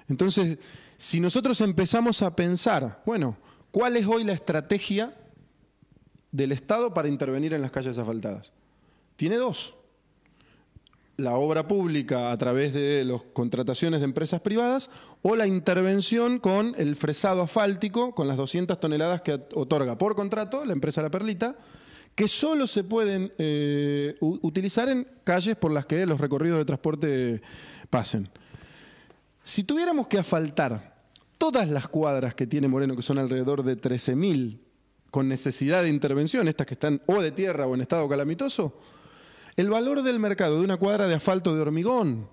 Entonces, si nosotros empezamos a pensar, bueno, ¿cuál es hoy la estrategia del Estado para intervenir en las calles asfaltadas? Tiene dos la obra pública a través de las contrataciones de empresas privadas o la intervención con el fresado asfáltico, con las 200 toneladas que otorga por contrato la empresa La Perlita, que solo se pueden eh, utilizar en calles por las que los recorridos de transporte pasen. Si tuviéramos que asfaltar todas las cuadras que tiene Moreno, que son alrededor de 13.000, con necesidad de intervención, estas que están o de tierra o en estado calamitoso, el valor del mercado de una cuadra de asfalto de hormigón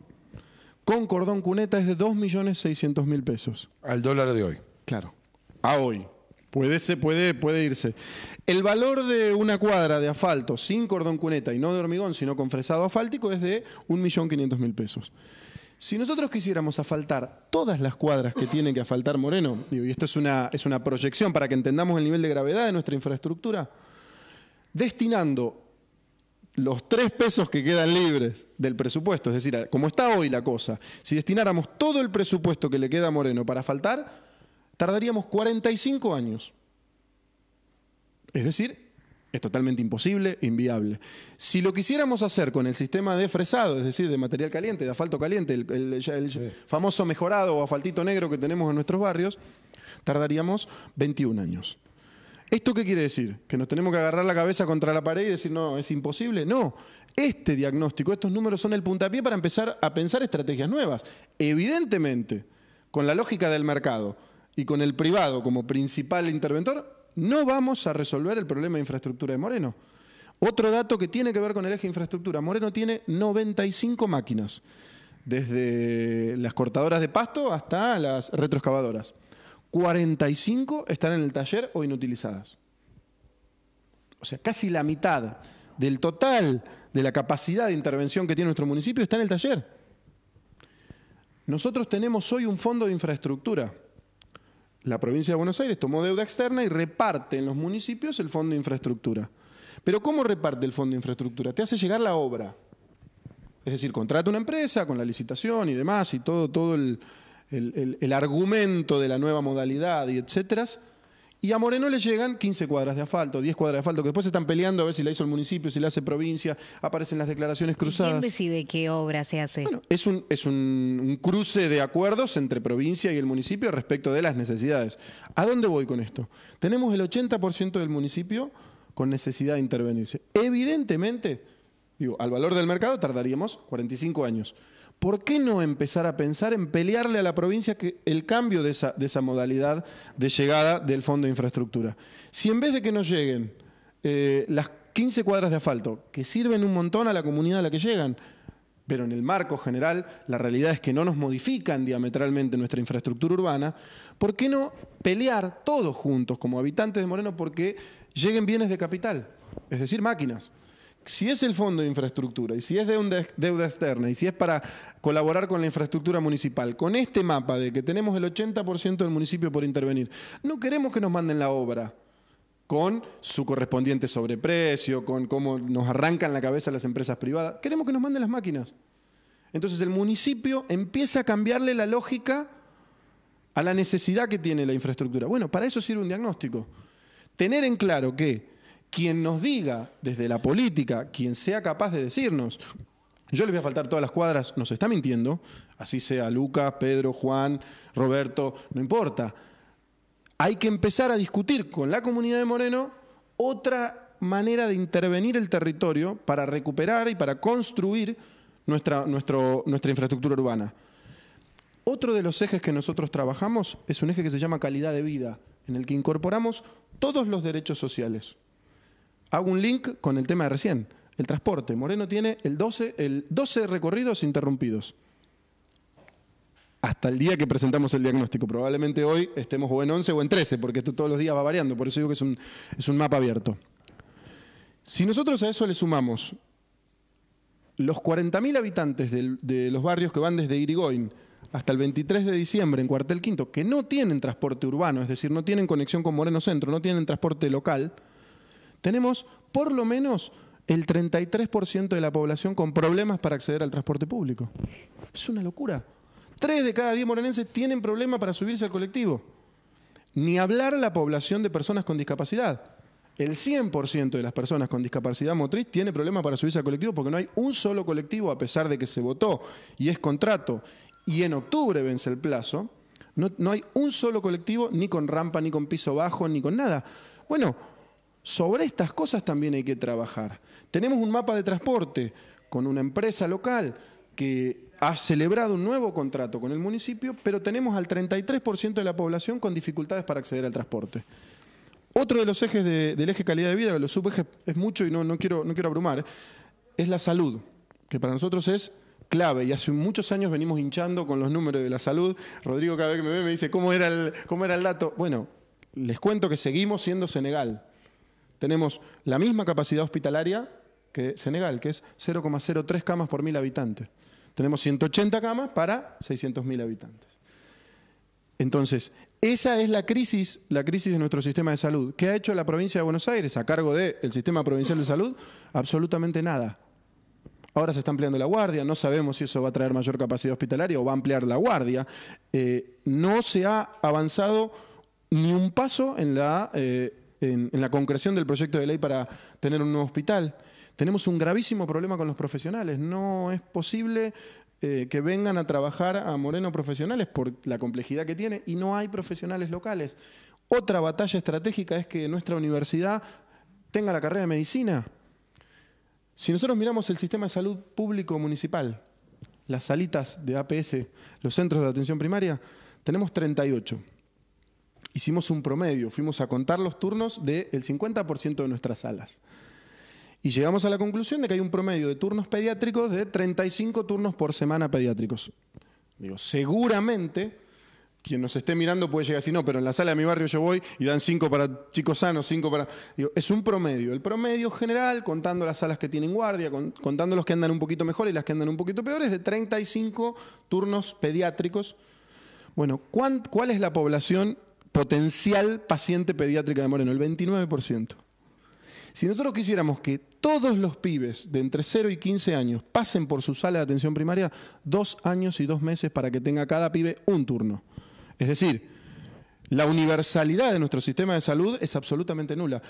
con cordón cuneta es de 2.600.000 pesos. Al dólar de hoy. Claro, a hoy. Puede, se puede, puede irse. El valor de una cuadra de asfalto sin cordón cuneta y no de hormigón, sino con fresado asfáltico, es de 1.500.000 pesos. Si nosotros quisiéramos asfaltar todas las cuadras que tiene que asfaltar Moreno, y esto es una, es una proyección para que entendamos el nivel de gravedad de nuestra infraestructura, destinando los tres pesos que quedan libres del presupuesto, es decir, como está hoy la cosa, si destináramos todo el presupuesto que le queda a Moreno para faltar, tardaríamos 45 años. Es decir, es totalmente imposible, inviable. Si lo quisiéramos hacer con el sistema de fresado, es decir, de material caliente, de asfalto caliente, el, famoso mejorado o asfaltito negro que tenemos en nuestros barrios, tardaríamos 21 años. ¿Esto qué quiere decir? ¿Que nos tenemos que agarrar la cabeza contra la pared y decir, no, es imposible? No, este diagnóstico, estos números son el puntapié para empezar a pensar estrategias nuevas. Evidentemente, con la lógica del mercado y con el privado como principal interventor, no vamos a resolver el problema de infraestructura de Moreno. Otro dato que tiene que ver con el eje de infraestructura. Moreno tiene 95 máquinas, desde las cortadoras de pasto hasta las retroexcavadoras. 45 están en el taller o inutilizadas. O sea, casi la mitad del total de la capacidad de intervención que tiene nuestro municipio está en el taller. Nosotros tenemos hoy un fondo de infraestructura. La provincia de Buenos Aires tomó deuda externa y reparte en los municipios el fondo de infraestructura. Pero ¿cómo reparte el fondo de infraestructura? Te hace llegar la obra. Es decir, contrata una empresa con la licitación y demás y todo, todo el, el, argumento de la nueva modalidad y etcétera. Y a Moreno le llegan 15 cuadras de asfalto, 10 cuadras de asfalto, que después se están peleando a ver si la hizo el municipio, si la hace provincia, aparecen las declaraciones cruzadas. ¿Quién decide qué obra se hace? Bueno, es un, es un, cruce de acuerdos entre provincia y el municipio respecto de las necesidades. ¿A dónde voy con esto? Tenemos el 80% del municipio con necesidad de intervenirse. Evidentemente, digo, al valor del mercado tardaríamos 45 años. ¿por qué no empezar a pensar en pelearle a la provincia el cambio de esa, modalidad de llegada del Fondo de Infraestructura? Si en vez de que nos lleguen eh, las 15 cuadras de asfalto, que sirven un montón a la comunidad a la que llegan, pero en el marco general la realidad es que no nos modifican diametralmente nuestra infraestructura urbana, ¿por qué no pelear todos juntos como habitantes de Moreno porque lleguen bienes de capital, es decir, máquinas? si es el fondo de infraestructura y si es de deuda externa y si es para colaborar con la infraestructura municipal, con este mapa de que tenemos el 80% del municipio por intervenir, no queremos que nos manden la obra con su correspondiente sobreprecio, con cómo nos arrancan la cabeza las empresas privadas, queremos que nos manden las máquinas. Entonces el municipio empieza a cambiarle la lógica a la necesidad que tiene la infraestructura. Bueno, para eso sirve un diagnóstico. Tener en claro que quien nos diga desde la política, quien sea capaz de decirnos, yo les voy a faltar todas las cuadras, nos está mintiendo, así sea Lucas, Pedro, Juan, Roberto, no importa. Hay que empezar a discutir con la comunidad de Moreno otra manera de intervenir el territorio para recuperar y para construir nuestra, nuestra infraestructura urbana. Otro de los ejes que nosotros trabajamos es un eje que se llama calidad de vida, en el que incorporamos todos los derechos sociales. Hago un link con el tema de recién, el transporte. Moreno tiene el 12, el 12 recorridos interrumpidos. Hasta el día que presentamos el diagnóstico. Probablemente hoy estemos o en 11 o en 13, porque esto todos los días va variando, por eso digo que es un, es un mapa abierto. Si nosotros a eso le sumamos los 40.000 habitantes de, de los barrios que van desde Irigoyen hasta el 23 de diciembre en Cuartel Quinto, que no tienen transporte urbano, es decir, no tienen conexión con Moreno Centro, no tienen transporte local, tenemos por lo menos el 33% de la población con problemas para acceder al transporte público. Es una locura. Tres de cada diez morenenses tienen problemas para subirse al colectivo. Ni hablar la población de personas con discapacidad. El 100% de las personas con discapacidad motriz tiene problemas para subirse al colectivo porque no hay un solo colectivo, a pesar de que se votó y es contrato y en octubre vence el plazo, no, no hay un solo colectivo ni con rampa, ni con piso bajo, ni con nada. Bueno, sobre estas cosas también hay que trabajar. Tenemos un mapa de transporte con una empresa local que ha celebrado un nuevo contrato con el municipio, pero tenemos al 33% de la población con dificultades para acceder al transporte. Otro de los ejes de, del eje calidad de vida, que lo subejes es mucho y no, quiero, no quiero abrumar, es la salud, que para nosotros es clave y hace muchos años venimos hinchando con los números de la salud. Rodrigo cada vez que me ve me dice, cómo era el dato? Bueno, les cuento que seguimos siendo Senegal tenemos la misma capacidad hospitalaria que Senegal, que es 0,03 camas por mil habitantes. Tenemos 180 camas para 600 mil habitantes. Entonces, esa es la crisis, la crisis de nuestro sistema de salud. ¿Qué ha hecho la provincia de Buenos Aires a cargo del sistema provincial de salud? Absolutamente nada. Ahora se está ampliando la guardia, no sabemos si eso va a traer mayor capacidad hospitalaria o va a ampliar la guardia. Eh, no se ha avanzado ni un paso en la eh, en, la concreción del proyecto de ley para tener un nuevo hospital. Tenemos un gravísimo problema con los profesionales. No es posible eh, que vengan a trabajar a Moreno profesionales por la complejidad que tiene y no hay profesionales locales. Otra batalla estratégica es que nuestra universidad tenga la carrera de medicina. Si nosotros miramos el sistema de salud público municipal, las salitas de APS, los centros de atención primaria, tenemos 38 hicimos un promedio, fuimos a contar los turnos del 50% de nuestras salas. Y llegamos a la conclusión de que hay un promedio de turnos pediátricos de 35 turnos por semana pediátricos. Digo, seguramente quien nos esté mirando puede llegar así, no, pero en la sala de mi barrio yo voy y dan 5 para chicos sanos, 5 para... Digo, es un promedio, el promedio general, contando las salas que tienen guardia, contando los que andan un poquito mejor y las que andan un poquito peor, es de 35 turnos pediátricos. Bueno, ¿cuál es la población potencial paciente pediátrica de Moreno, el 29%. Si nosotros quisiéramos que todos los pibes de entre 0 y 15 años pasen por su sala de atención primaria, dos años y dos meses para que tenga cada pibe un turno. Es decir, la universalidad de nuestro sistema de salud es absolutamente nula.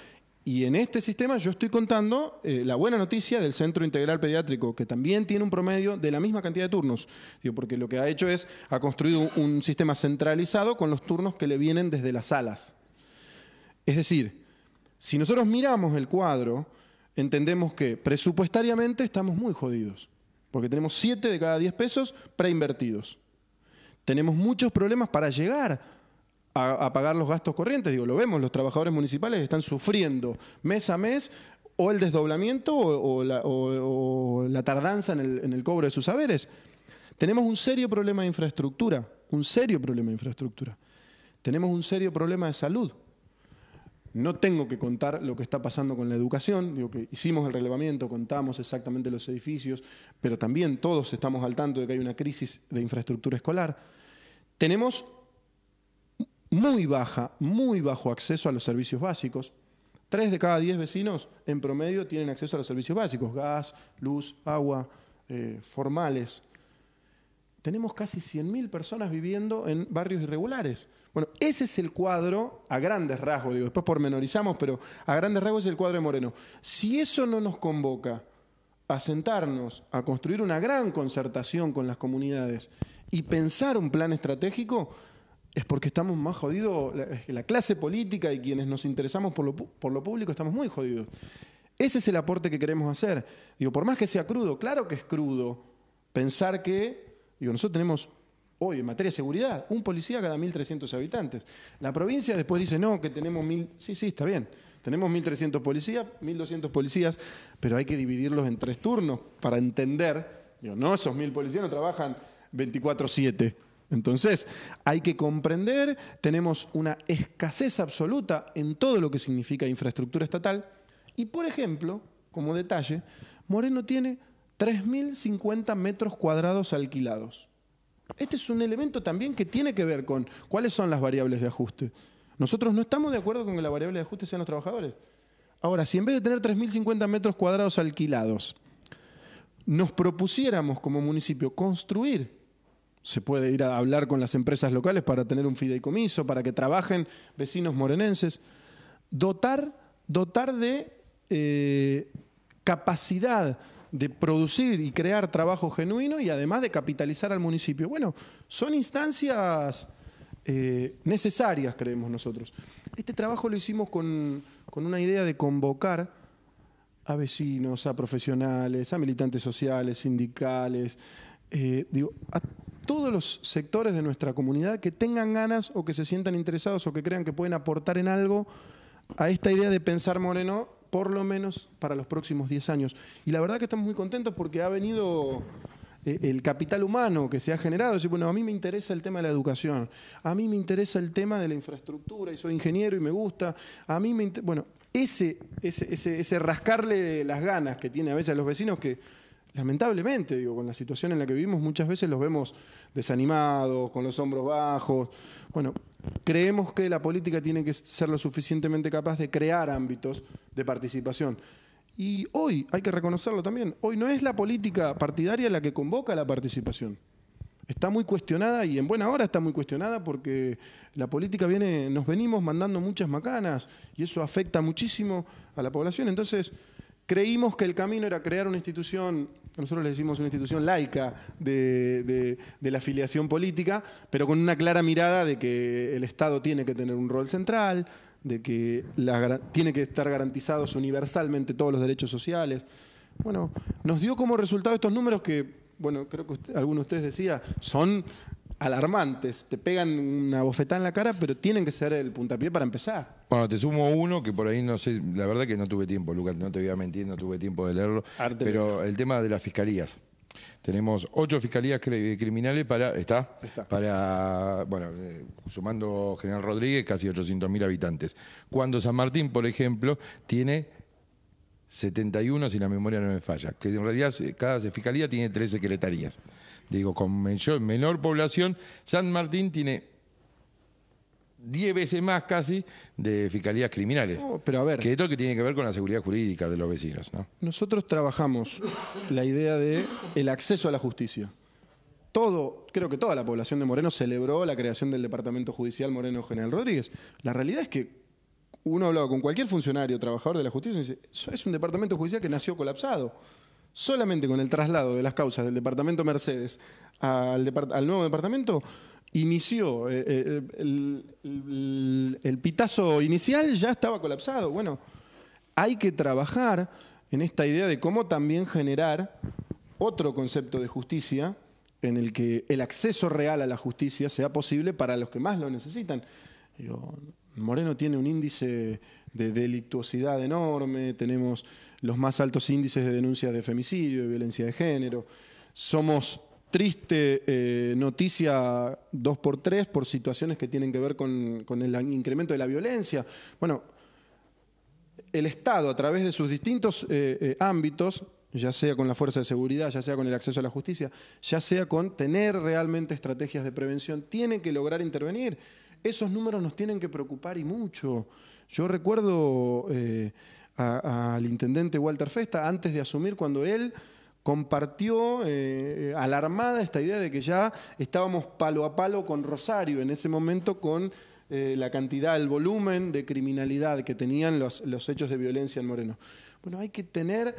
Y en este sistema yo estoy contando eh, la buena noticia del Centro Integral Pediátrico, que también tiene un promedio de la misma cantidad de turnos, Digo, porque lo que ha hecho es, ha construido un, sistema centralizado con los turnos que le vienen desde las salas. Es decir, si nosotros miramos el cuadro, entendemos que presupuestariamente estamos muy jodidos, porque tenemos 7 de cada 10 pesos preinvertidos. Tenemos muchos problemas para llegar a, pagar los gastos corrientes. Digo, lo vemos, los trabajadores municipales están sufriendo mes a mes o el desdoblamiento o, la, tardanza en el, cobro de sus saberes. Tenemos un serio problema de infraestructura, un serio problema de infraestructura. Tenemos un serio problema de salud. No tengo que contar lo que está pasando con la educación, digo que hicimos el relevamiento, contamos exactamente los edificios, pero también todos estamos al tanto de que hay una crisis de infraestructura escolar. Tenemos muy baja, muy bajo acceso a los servicios básicos. Tres de cada diez vecinos en promedio tienen acceso a los servicios básicos, gas, luz, agua, eh, formales. Tenemos casi 100.000 personas viviendo en barrios irregulares. Bueno, ese es el cuadro a grandes rasgos, digo, después pormenorizamos, pero a grandes rasgos es el cuadro de Moreno. Si eso no nos convoca a sentarnos, a construir una gran concertación con las comunidades y pensar un plan estratégico, es porque estamos más jodidos, la, clase política y quienes nos interesamos por lo, público estamos muy jodidos. Ese es el aporte que queremos hacer. Digo, por más que sea crudo, claro que es crudo pensar que, digo, nosotros tenemos hoy en materia de seguridad un policía cada 1.300 habitantes. La provincia después dice, no, que tenemos 1.000, sí, sí, está bien, tenemos 1.300 policías, 1.200 policías, pero hay que dividirlos en tres turnos para entender, digo, no, esos 1.000 policías no trabajan 24/7. Entonces, hay que comprender, tenemos una escasez absoluta en todo lo que significa infraestructura estatal. Y, por ejemplo, como detalle, Moreno tiene 3.050 metros cuadrados alquilados. Este es un elemento también que tiene que ver con cuáles son las variables de ajuste. Nosotros no estamos de acuerdo con que la variable de ajuste sean los trabajadores. Ahora, si en vez de tener 3.050 metros cuadrados alquilados, nos propusiéramos como municipio construir se puede ir a hablar con las empresas locales para tener un fideicomiso, para que trabajen vecinos morenenses. Dotar, dotar de eh, capacidad de producir y crear trabajo genuino y además de capitalizar al municipio. Bueno, son instancias eh, necesarias, creemos nosotros. Este trabajo lo hicimos con, una idea de convocar a vecinos, a profesionales, a militantes sociales, sindicales, eh, todos los sectores de nuestra comunidad que tengan ganas o que se sientan interesados o que crean que pueden aportar en algo a esta idea de pensar Moreno por lo menos para los próximos 10 años. Y la verdad que estamos muy contentos porque ha venido eh, el capital humano que se ha generado. Decir, bueno, a mí me interesa el tema de la educación, a mí me interesa el tema de la infraestructura y soy ingeniero y me gusta, a mí me... Bueno, ese, ese, rascarle las ganas que tiene a veces los vecinos que lamentablemente, digo, con la situación en la que vivimos, muchas veces los vemos desanimados, con los hombros bajos. Bueno, creemos que la política tiene que ser lo suficientemente capaz de crear ámbitos de participación. Y hoy, hay que reconocerlo también, hoy no es la política partidaria la que convoca la participación. Está muy cuestionada y en buena hora está muy cuestionada porque la política viene, nos venimos mandando muchas macanas y eso afecta muchísimo a la población. Entonces, Creímos que el camino era crear una institución, nosotros le decimos una institución laica de, la afiliación política, pero con una clara mirada de que el Estado tiene que tener un rol central, de que la, tiene que estar garantizados universalmente todos los derechos sociales. Bueno, nos dio como resultado estos números que, bueno, creo que algunos alguno de ustedes decía, son alarmantes. Te pegan una bofetada en la cara, pero tienen que ser el puntapié para empezar. Bueno, te sumo uno que por ahí no sé, la verdad que no tuve tiempo, Lucas, no te voy a mentir, no tuve tiempo de leerlo. pero el tema de las fiscalías. Tenemos ocho fiscalías criminales para, está, está. para, bueno, eh, sumando General Rodríguez, casi 800.000 habitantes. Cuando San Martín, por ejemplo, tiene 71, si la memoria no me falla, que en realidad eh, cada fiscalía tiene tres secretarías. Digo, con menor, población, San Martín tiene 10 veces más casi de fiscalías criminales. pero a ver. Que que tiene que ver con la seguridad jurídica de los vecinos. Nosotros trabajamos la idea de el acceso a la justicia. Todo, creo que toda la población de Moreno celebró la creación del Departamento Judicial Moreno General Rodríguez. La realidad es que uno hablaba con cualquier funcionario, trabajador de la justicia, y dice, Eso es un departamento judicial que nació colapsado. Solamente con el traslado de las causas del departamento Mercedes al, nuevo departamento, inició eh, eh, el, pitazo inicial ya estaba colapsado. Bueno, hay que trabajar en esta idea de cómo también generar otro concepto de justicia en el que el acceso real a la justicia sea posible para los que más lo necesitan. Moreno tiene un índice de delictuosidad enorme, tenemos los más altos índices de denuncias de femicidio, de violencia de género. Somos triste eh, noticia dos por tres por situaciones que tienen que ver con, el incremento de la violencia. Bueno, el Estado, a través de sus distintos eh, eh, ámbitos, ya sea con la fuerza de seguridad, ya sea con el acceso a la justicia, ya sea con tener realmente estrategias de prevención, tiene que lograr intervenir esos números nos tienen que preocupar y mucho. Yo recuerdo eh, al intendente Walter Festa, antes de asumir, cuando él compartió eh, alarmada esta idea de que ya estábamos palo a palo con Rosario en ese momento con eh, la cantidad, el volumen de criminalidad que tenían los, hechos de violencia en Moreno. Bueno, hay que tener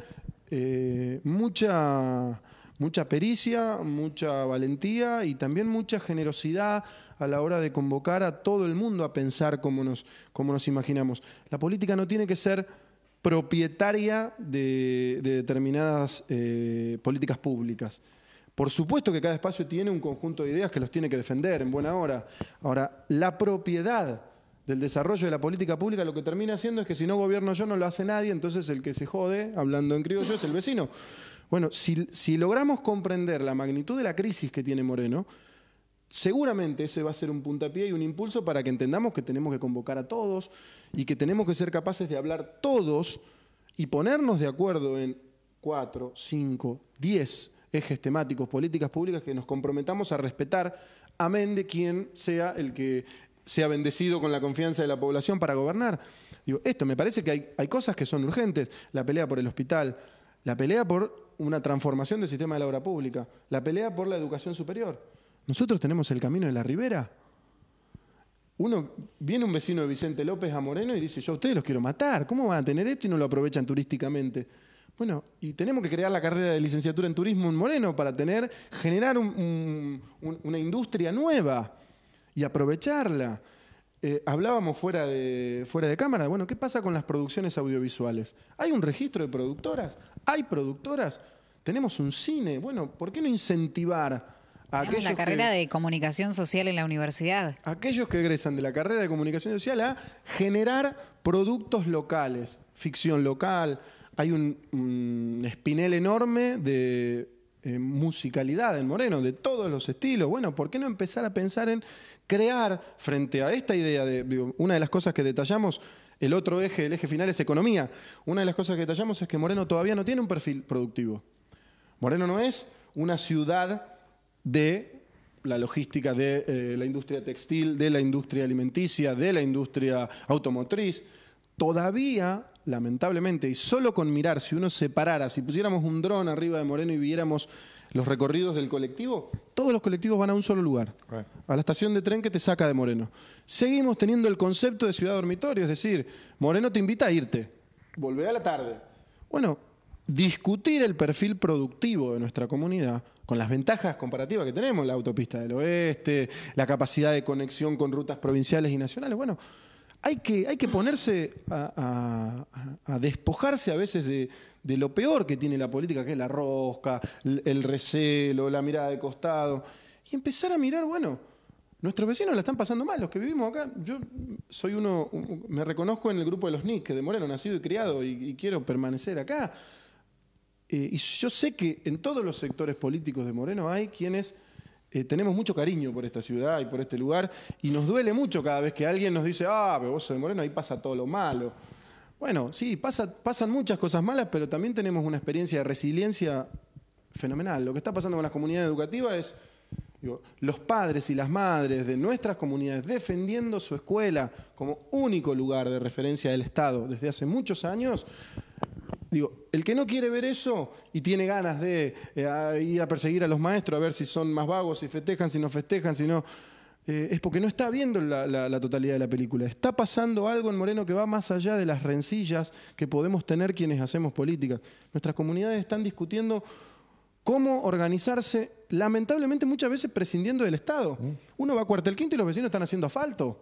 mucha, mucha pericia, mucha valentía y también mucha generosidad, a la hora de convocar a todo el mundo a pensar como nos, nos imaginamos. La política no tiene que ser propietaria de, determinadas eh, políticas públicas. Por supuesto que cada espacio tiene un conjunto de ideas que los tiene que defender en buena hora. Ahora, la propiedad del desarrollo de la política pública lo que termina haciendo es que si no gobierno yo no lo hace nadie, entonces el que se jode, hablando en criollo, es el vecino. Bueno, si, si logramos comprender la magnitud de la crisis que tiene Moreno, Seguramente ese va a ser un puntapié y un impulso para que entendamos que tenemos que convocar a todos y que tenemos que ser capaces de hablar todos y ponernos de acuerdo en cuatro, cinco, diez ejes temáticos, políticas públicas que nos comprometamos a respetar, amén de quien sea el que sea bendecido con la confianza de la población para gobernar. Digo, esto me parece que hay, hay cosas que son urgentes, la pelea por el hospital, la pelea por una transformación del sistema de la obra pública, la pelea por la educación superior. Nosotros tenemos el camino de la ribera. Uno viene un vecino de Vicente López a Moreno y dice, yo ustedes los quiero matar, ¿cómo van a tener esto y no lo aprovechan turísticamente? Bueno, y tenemos que crear la carrera de licenciatura en turismo en Moreno para tener, generar una industria nueva y aprovecharla. Eh, hablábamos fuera de, fuera de cámara, bueno, ¿qué pasa con las producciones audiovisuales? ¿Hay un registro de productoras? ¿Hay productoras? Tenemos un cine. Bueno, ¿por qué no incentivar Aquellos la carrera de comunicación social en la universidad. Aquellos que egresan de la carrera de comunicación social a generar productos locales, ficción local. Hay un, espinel enorme de eh, musicalidad en Moreno, de todos los estilos. Bueno, ¿por qué no empezar a pensar en crear frente a esta idea de una de las cosas que detallamos? El otro eje, el eje final es economía. Una de las cosas que detallamos es que Moreno todavía no tiene un perfil productivo. Moreno no es una ciudad de la logística de eh, la industria textil, de la industria alimenticia, de la industria automotriz. Todavía, lamentablemente, y solo con mirar, si uno se parara, si pusiéramos un dron arriba de Moreno y viéramos los recorridos del colectivo, todos los colectivos van a un solo lugar, a la estación de tren que te saca de Moreno. Seguimos teniendo el concepto de ciudad dormitorio, es decir, Moreno te invita a irte, volver a la tarde. Bueno, discutir el perfil productivo de nuestra comunidad con las ventajas comparativas que tenemos, la autopista del oeste, la capacidad de conexión con rutas provinciales y nacionales. Bueno, hay que, hay que ponerse a, despojarse a veces de, lo peor que tiene la política, que es la rosca, el, recelo, la mirada de costado, y empezar a mirar, bueno, Nuestros vecinos la están pasando mal, los que vivimos acá. Yo soy uno, me reconozco en el grupo de los NIC, de Moreno, nacido y criado, y quiero permanecer acá. Eh, y yo sé que en todos los sectores políticos de Moreno hay quienes eh, tenemos mucho cariño por esta ciudad y por este lugar, y nos duele mucho cada vez que alguien nos dice, ah, pero vos sos de Moreno, ahí pasa todo lo malo. Bueno, sí, pasa, pasan muchas cosas malas, pero también tenemos una experiencia de resiliencia fenomenal. Lo que está pasando con las comunidades educativas es digo, los padres y las madres de nuestras comunidades defendiendo su escuela como único lugar de referencia del Estado desde hace muchos años. Digo, el que no quiere ver eso y tiene ganas de eh, ir a perseguir a los maestros, a ver si son más vagos, si festejan, si no festejan, si no... Eh, es porque no está viendo la, la, totalidad de la película. Está pasando algo en Moreno que va más allá de las rencillas que podemos tener quienes hacemos política. Nuestras comunidades están discutiendo cómo organizarse, lamentablemente muchas veces prescindiendo del Estado. Mm. Uno va a Cuartel Quinto y los vecinos están haciendo asfalto.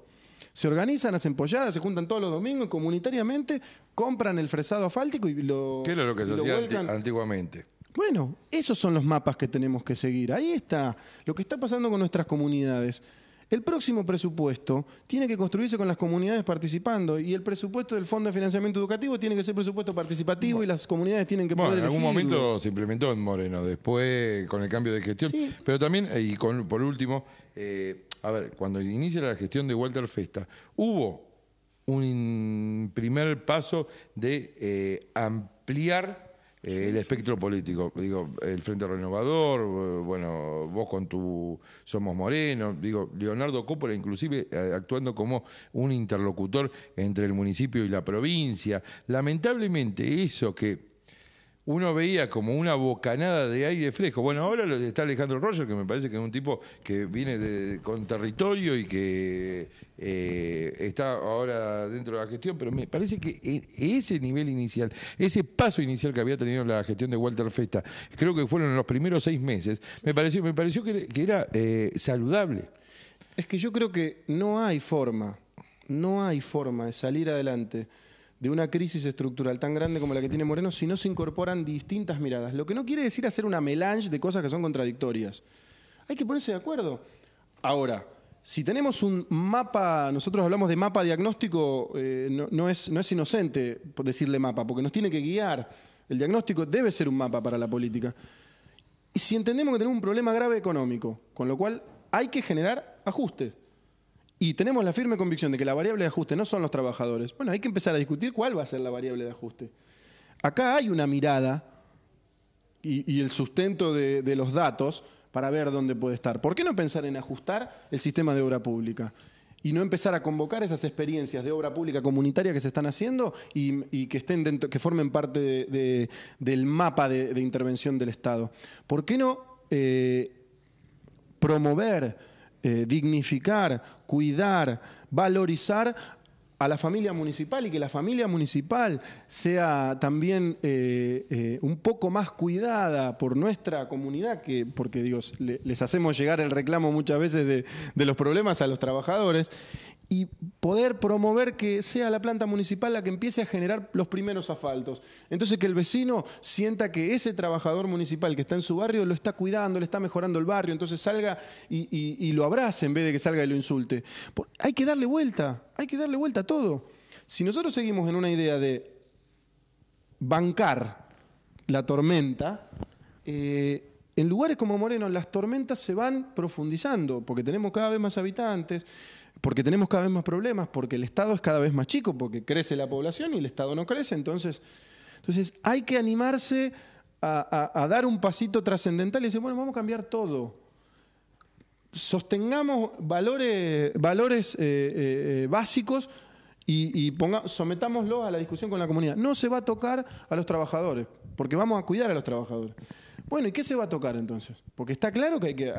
Se organizan las empolladas, se juntan todos los domingos comunitariamente, compran el fresado asfáltico y lo. ¿Qué lo que se hacía antiguamente? Bueno, esos son los mapas que tenemos que seguir. Ahí está lo que está pasando con nuestras comunidades. El próximo presupuesto tiene que construirse con las comunidades participando y el presupuesto del Fondo de Financiamiento Educativo tiene que ser presupuesto participativo y las comunidades tienen que bueno, poder En algún momento se implementó en Moreno, después con el cambio de gestión, pero también, eh, y por último, eh, a ver, cuando inicia la gestión de Walter Festa, hubo un primer paso de eh, ampliar eh, el espectro político. Digo, el Frente Renovador, eh, bueno, vos con tu Somos Moreno, digo, Leonardo Coppola inclusive actuando como un interlocutor entre el municipio y la provincia. Lamentablemente eso que uno veía como una bocanada de aire fresco. Bueno, ahora está Alejandro Roger, que me parece que es un tipo que viene con territorio y que eh, está ahora dentro de la gestión, pero me parece que ese nivel inicial, ese paso inicial que había tenido la gestión de Walter Festa, creo que fueron los primeros seis meses, me pareció, me pareció que, era eh, saludable. Es que yo creo que no hay forma, no hay forma de salir adelante de una crisis estructural tan grande como la que tiene Moreno si no se incorporan distintas miradas. Lo que no quiere decir hacer una melange de cosas que son contradictorias. Hay que ponerse de acuerdo. Ahora, si tenemos un mapa, nosotros hablamos de mapa diagnóstico, eh, es, no es inocente decirle mapa, porque nos tiene que guiar. El diagnóstico debe ser un mapa para la política. Y si entendemos que tenemos un problema grave económico, con lo cual hay que generar ajustes y tenemos la firme convicción de que la variable de ajuste no son los trabajadores, bueno, hay que empezar a discutir cuál va a ser la variable de ajuste. Acá hay una mirada y, el sustento de, los datos para ver dónde puede estar. ¿Por qué no pensar en ajustar el sistema de obra pública? y no empezar a convocar esas experiencias de obra pública comunitaria que se están haciendo y, que, estén dentro, que formen parte del mapa de, intervención del Estado. ¿Por qué no eh, promover eh, dignificar, cuidar, valorizar a la familia municipal y que la familia municipal sea también eh, eh, un poco más cuidada por nuestra comunidad, que, porque digo, les hacemos llegar el reclamo muchas veces de, de, los problemas a los trabajadores, y poder promover que sea la planta municipal la que empiece a generar los primeros asfaltos. Entonces que el vecino sienta que ese trabajador municipal que está en su barrio lo está cuidando, le está mejorando el barrio, entonces salga y, lo abrace en vez de que salga y lo insulte. hay que darle vuelta, hay que darle vuelta a todo. Si nosotros seguimos en una idea de bancar la tormenta, eh, en lugares como Moreno las tormentas se van profundizando, porque tenemos cada vez más habitantes porque tenemos cada vez más problemas, porque el Estado es cada vez más chico, porque crece la población y el Estado no crece. Entonces, entonces hay que animarse a, dar un pasito trascendental y decir, bueno, vamos a cambiar todo. Sostengamos valores, valores eh, eh, eh, básicos y, sometámoslos sometámoslo a la discusión con la comunidad. No se va a tocar a los trabajadores, porque vamos a cuidar a los trabajadores. Bueno, ¿y qué se va a tocar entonces? Porque está claro mm. que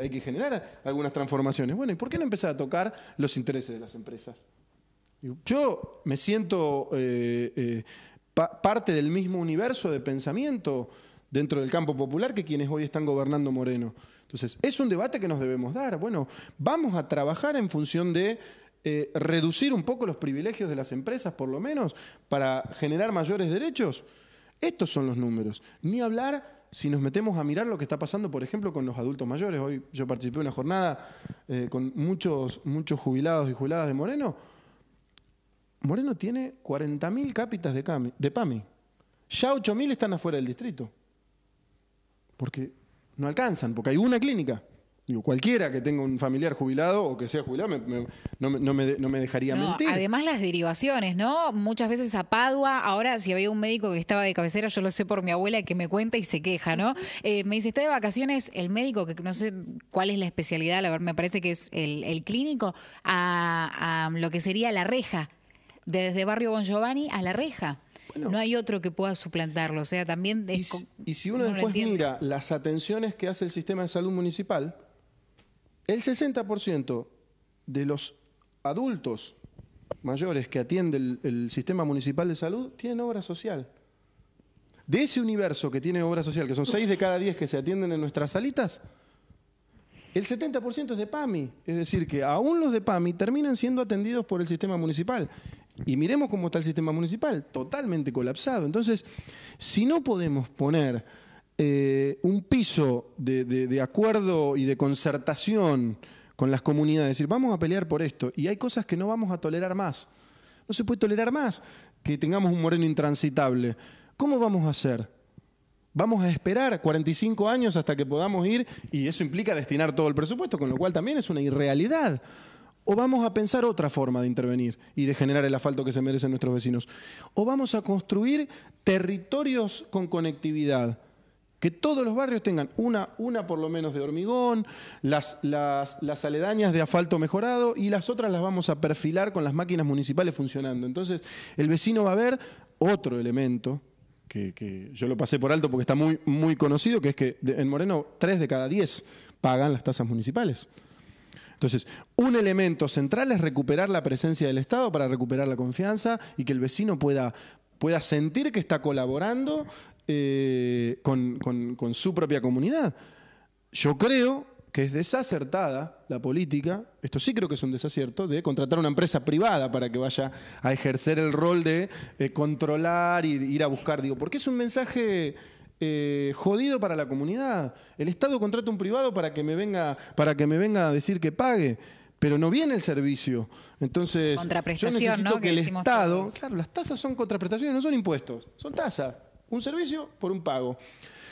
hay que, generar algunas transformaciones. Bueno, ¿y por qué no empezar a tocar los intereses de las empresas? Yo me siento eh, eh, parte del mismo universo de pensamiento dentro del campo popular que quienes hoy están gobernando Moreno. Entonces, es un debate que nos debemos dar. Bueno, vamos a trabajar en función de eh, reducir un poco los privilegios de las empresas, por lo menos, para generar mayores derechos. Estos son los números. Ni hablar si nos metemos a mirar lo que está pasando, por ejemplo, con los adultos mayores. Hoy yo participé en una jornada eh, con muchos, muchos jubilados y jubiladas de Moreno. Moreno tiene 40.000 cápitas de, de PAMI. Ya 8.000 están afuera del distrito. Porque no alcanzan, porque hay una clínica cualquiera que tenga un familiar jubilado o que sea jubilado no, me, dejaría mentir. Además las derivaciones, ¿no? Muchas veces a Padua, ahora si había un médico que estaba de cabecera, yo lo sé por mi abuela que me cuenta y se queja, ¿no? Eh, me dice, está de vacaciones el médico, que no sé cuál es la especialidad, la verdad, me parece que es el, clínico, a, lo que sería la reja, desde Barrio Bon Giovanni a la reja. no hay otro que pueda suplantarlo, o sea, también... Es, y, si, uno después mira las atenciones que hace el sistema de salud municipal, el 60% de los adultos mayores que atiende el, sistema municipal de salud tienen obra social. De ese universo que tiene obra social, que son 6 de cada 10 que se atienden en nuestras salitas, el 70% es de PAMI. Es decir, que aún los de PAMI terminan siendo atendidos por el sistema municipal. Y miremos cómo está el sistema municipal, totalmente colapsado. Entonces, si no podemos poner eh, un piso de, acuerdo y de concertación con las comunidades, decir, vamos a pelear por esto, y hay cosas que no vamos a tolerar más. No se puede tolerar más que tengamos un moreno intransitable. ¿Cómo vamos a hacer? Vamos a esperar 45 años hasta que podamos ir, y eso implica destinar todo el presupuesto, con lo cual también es una irrealidad. O vamos a pensar otra forma de intervenir y de generar el asfalto que se merecen nuestros vecinos. O vamos a construir territorios con conectividad que todos los barrios tengan una, una por lo menos de hormigón, las, las, aledañas de asfalto mejorado y las otras las vamos a perfilar con las máquinas municipales funcionando. Entonces, el vecino va a ver otro elemento que, yo lo pasé por alto porque está muy, muy conocido, que es que en Moreno tres de cada diez pagan las tasas municipales. Entonces, un elemento central es recuperar la presencia del Estado para recuperar la confianza y que el vecino pueda, pueda sentir que está colaborando eh, con, su propia comunidad. Yo creo que es desacertada la política, esto sí creo que es un desacierto, de contratar una empresa privada para que vaya a ejercer el rol de eh, controlar y ir a buscar, digo, porque es un mensaje eh, jodido para la comunidad. El Estado contrata un privado para que me venga, para que me venga a decir que pague. Pero no viene el servicio. Entonces, yo necesito que, el Estado. Claro, las tasas son contraprestaciones, no son impuestos, son tasas un servicio por un pago.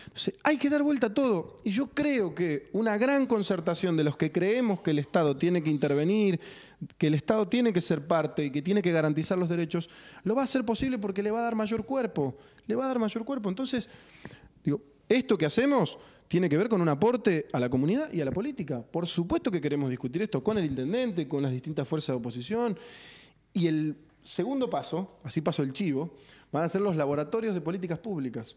Entonces, hay que dar vuelta a todo. Y yo creo que una gran concertación de los que creemos que el Estado tiene que intervenir, que el Estado tiene que ser parte y que tiene que garantizar los derechos, lo va a hacer posible porque le va a dar mayor cuerpo. Le va a dar mayor cuerpo. Entonces, digo, esto que hacemos tiene que ver con un aporte a la comunidad y a la política. Por supuesto que queremos discutir esto con el intendente, con las distintas fuerzas de oposición. Y el segundo paso, así pasó el chivo, van a ser los laboratorios de políticas públicas.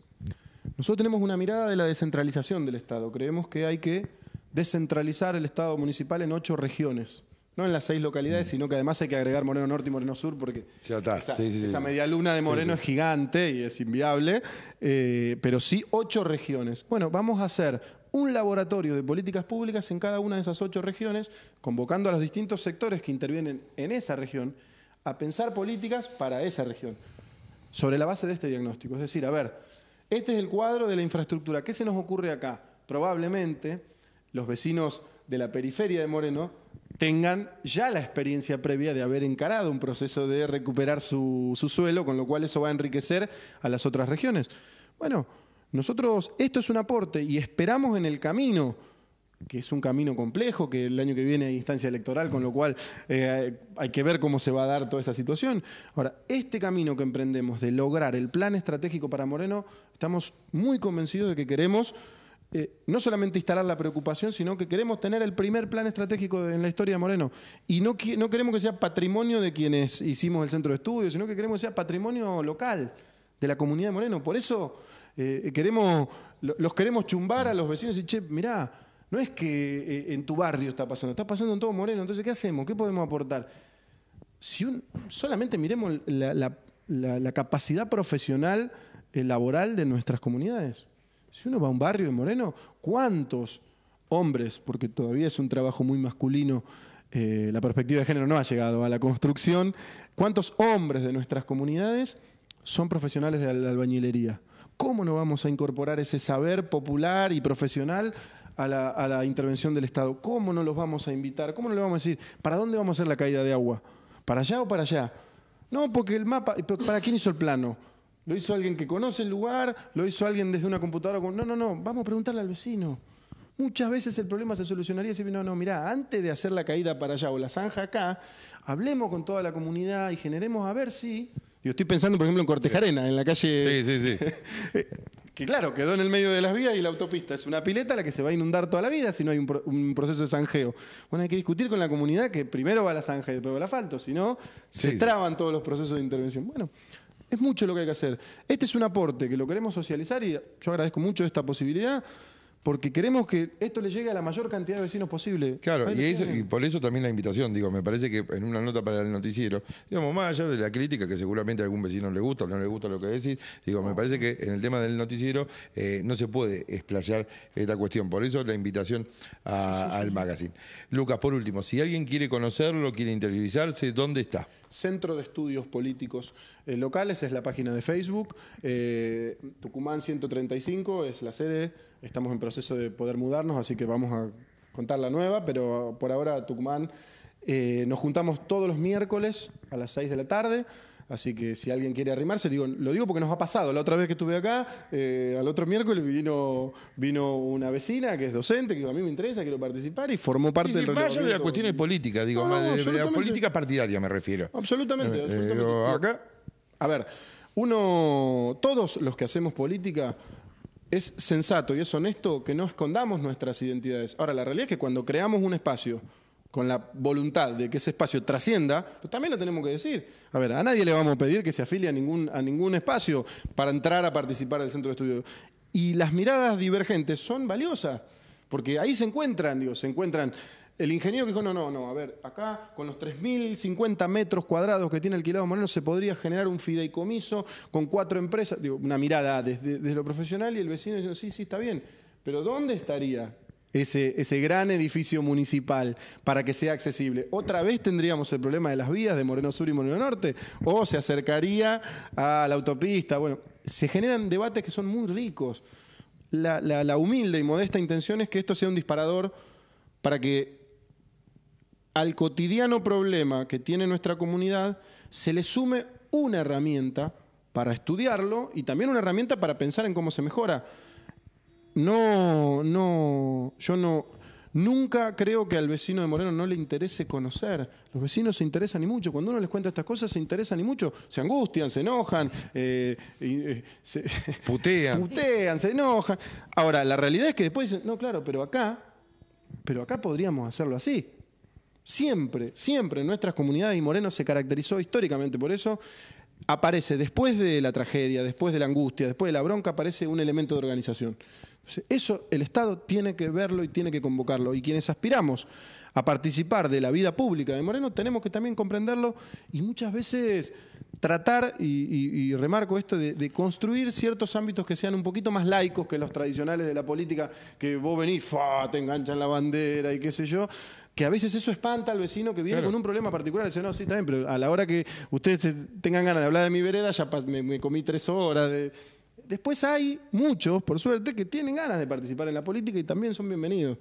Nosotros tenemos una mirada de la descentralización del Estado. Creemos que hay que descentralizar el Estado municipal en ocho regiones. No en las seis localidades, sino que además hay que agregar Moreno Norte y Moreno Sur, porque Esa, media luna de Moreno es gigante y es inviable, eh, pero sí ocho regiones. Bueno, vamos a hacer un laboratorio de políticas públicas en cada una de esas ocho regiones, convocando a los distintos sectores que intervienen en esa región a pensar políticas para esa región sobre la base de este diagnóstico. Es decir, a ver, este es el cuadro de la infraestructura. ¿Qué se nos ocurre acá? Probablemente los vecinos de la periferia de Moreno tengan ya la experiencia previa de haber encarado un proceso de recuperar su, suelo, con lo cual eso va a enriquecer a las otras regiones. Bueno, nosotros, esto es un aporte y esperamos en el camino que es un camino complejo, que el año que viene hay instancia electoral, con lo cual eh, hay que ver cómo se va a dar toda esa situación. Ahora, este camino que emprendemos de lograr el plan estratégico para Moreno, estamos muy convencidos de que queremos eh, no solamente instalar la preocupación, sino que queremos tener el primer plan estratégico en la historia de Moreno. Y no, no queremos que sea patrimonio de quienes hicimos el centro de estudios, sino que queremos que sea patrimonio local de la comunidad de Moreno. Por eso eh, queremos, los queremos chumbar a los vecinos y, che, mirá, no es que eh, eh, en tu barrio está pasando, está pasando en todo Moreno. Entonces, ¿qué hacemos? ¿Qué podemos aportar? Si solamente miremos la, capacidad profesional eh, laboral de nuestras comunidades. Si uno va a un barrio de Moreno, ¿cuántos hombres, porque todavía es un trabajo muy masculino, la perspectiva de género no ha llegado a la construcción, cuántos hombres de nuestras comunidades son profesionales de la albañilería? ¿Cómo no vamos a incorporar ese saber popular y profesional a la, intervención del Estado. ¿Cómo no los vamos a invitar? ¿Cómo no le vamos a decir, ¿para dónde vamos a hacer la caída de agua? ¿Para allá o para allá? No, porque el mapa, ¿para quién hizo el plano? ¿Lo hizo alguien que conoce el lugar? ¿Lo hizo alguien desde una computadora? No, no, no, vamos a preguntarle al vecino. Muchas veces el problema se solucionaría si, no, no, mirá, antes de hacer la caída para allá o la zanja acá, hablemos con toda la comunidad y generemos a ver si yo estoy pensando, por ejemplo, en Cortejarena, en la calle. Sí, sí, sí. que claro, quedó en el medio de las vías y la autopista. Es una pileta a la que se va a inundar toda la vida si no hay un, proceso de zanjeo. Bueno, hay que discutir con la comunidad que primero va la zanja y después va el asfalto, si no, se traban todos los procesos de intervención. Bueno. Es mucho lo que hay que hacer. Este es un aporte que lo queremos socializar y yo agradezco mucho esta posibilidad porque queremos que esto le llegue a la mayor cantidad de vecinos posible. Claro, y, por eso también la invitación, digo, me parece que en una nota para el noticiero, digamos, más allá de la crítica que seguramente a algún vecino le gusta o no le gusta lo que decís, digo, me parece que en el tema del noticiero eh, no se puede explayar esta cuestión, por eso la invitación al magazine. Lucas, por último, si alguien quiere conocerlo, quiere entrevistarse, ¿dónde está? Centro de Estudios Políticos eh, Locales es la página de Facebook, eh, Tucumán 135 es la sede Estamos en proceso de poder mudarnos, así que vamos a contar la nueva, pero por ahora Tucumán. Eh, nos juntamos todos los miércoles a las 6 de la tarde. Así que si alguien quiere arrimarse, digo, lo digo porque nos ha pasado. La otra vez que estuve acá, eh, al otro miércoles vino, vino una vecina que es docente, que a mí me interesa, quiero participar y formó parte del de la cuestión de política, digo, de, la política partidaria me refiero. Absolutamente, eh, absolutamente. acá. A ver, uno, todos los que hacemos política es sensato y es honesto que no escondamos nuestras identidades. Ahora, la realidad es que cuando creamos un espacio con la voluntad de que ese espacio trascienda, también lo tenemos que decir. A ver, a nadie le vamos a pedir que se afilie a ningún, a ningún espacio para entrar a participar del centro de estudio. Y las miradas divergentes son valiosas, porque ahí se encuentran, digo, se encuentran el ingeniero dijo, no, no, no, a ver, acá con los 3.050 metros cuadrados que tiene alquilado Moreno se podría generar un fideicomiso con cuatro empresas, digo, una mirada desde, lo profesional y el vecino dice sí, sí, está bien, pero ¿dónde estaría ese, ese, gran edificio municipal para que sea accesible. Otra vez tendríamos el problema de las vías de Moreno Sur y Moreno Norte, o se acercaría a la autopista. Bueno, se generan debates que son muy ricos. la humilde y modesta intención es que esto sea un disparador para que al cotidiano problema que tiene nuestra comunidad se le sume una herramienta para estudiarlo y también una herramienta para pensar en cómo se mejora. No, no, yo no, Nunca creo que al vecino de Moreno no le interese conocer. Los vecinos se interesan y mucho. Cuando uno les cuenta estas cosas, se interesan y mucho. Se angustian, se enojan, eh, eh, se putean. putean, se enojan. Ahora, la realidad es que después dicen, no, claro, pero acá, pero acá podríamos hacerlo así. Siempre, siempre en nuestras comunidades, y Moreno se caracterizó históricamente por eso, aparece después de la tragedia, después de la angustia, después de la bronca, aparece un elemento de organización. Eso el Estado tiene que verlo y tiene que convocarlo. Y quienes aspiramos a participar de la vida pública de Moreno tenemos que también comprenderlo y muchas veces tratar, y, remarco esto, de, construir ciertos ámbitos que sean un poquito más laicos que los tradicionales de la política, que vos venís, te enganchan la bandera y qué sé yo, que a veces eso espanta al vecino que viene con un problema particular. Dice, no, sí, también, pero a la hora que ustedes tengan ganas de hablar de mi vereda, ya me, me comí tres horas Después hay muchos, por suerte, que tienen ganas de participar en la política y también son bienvenidos.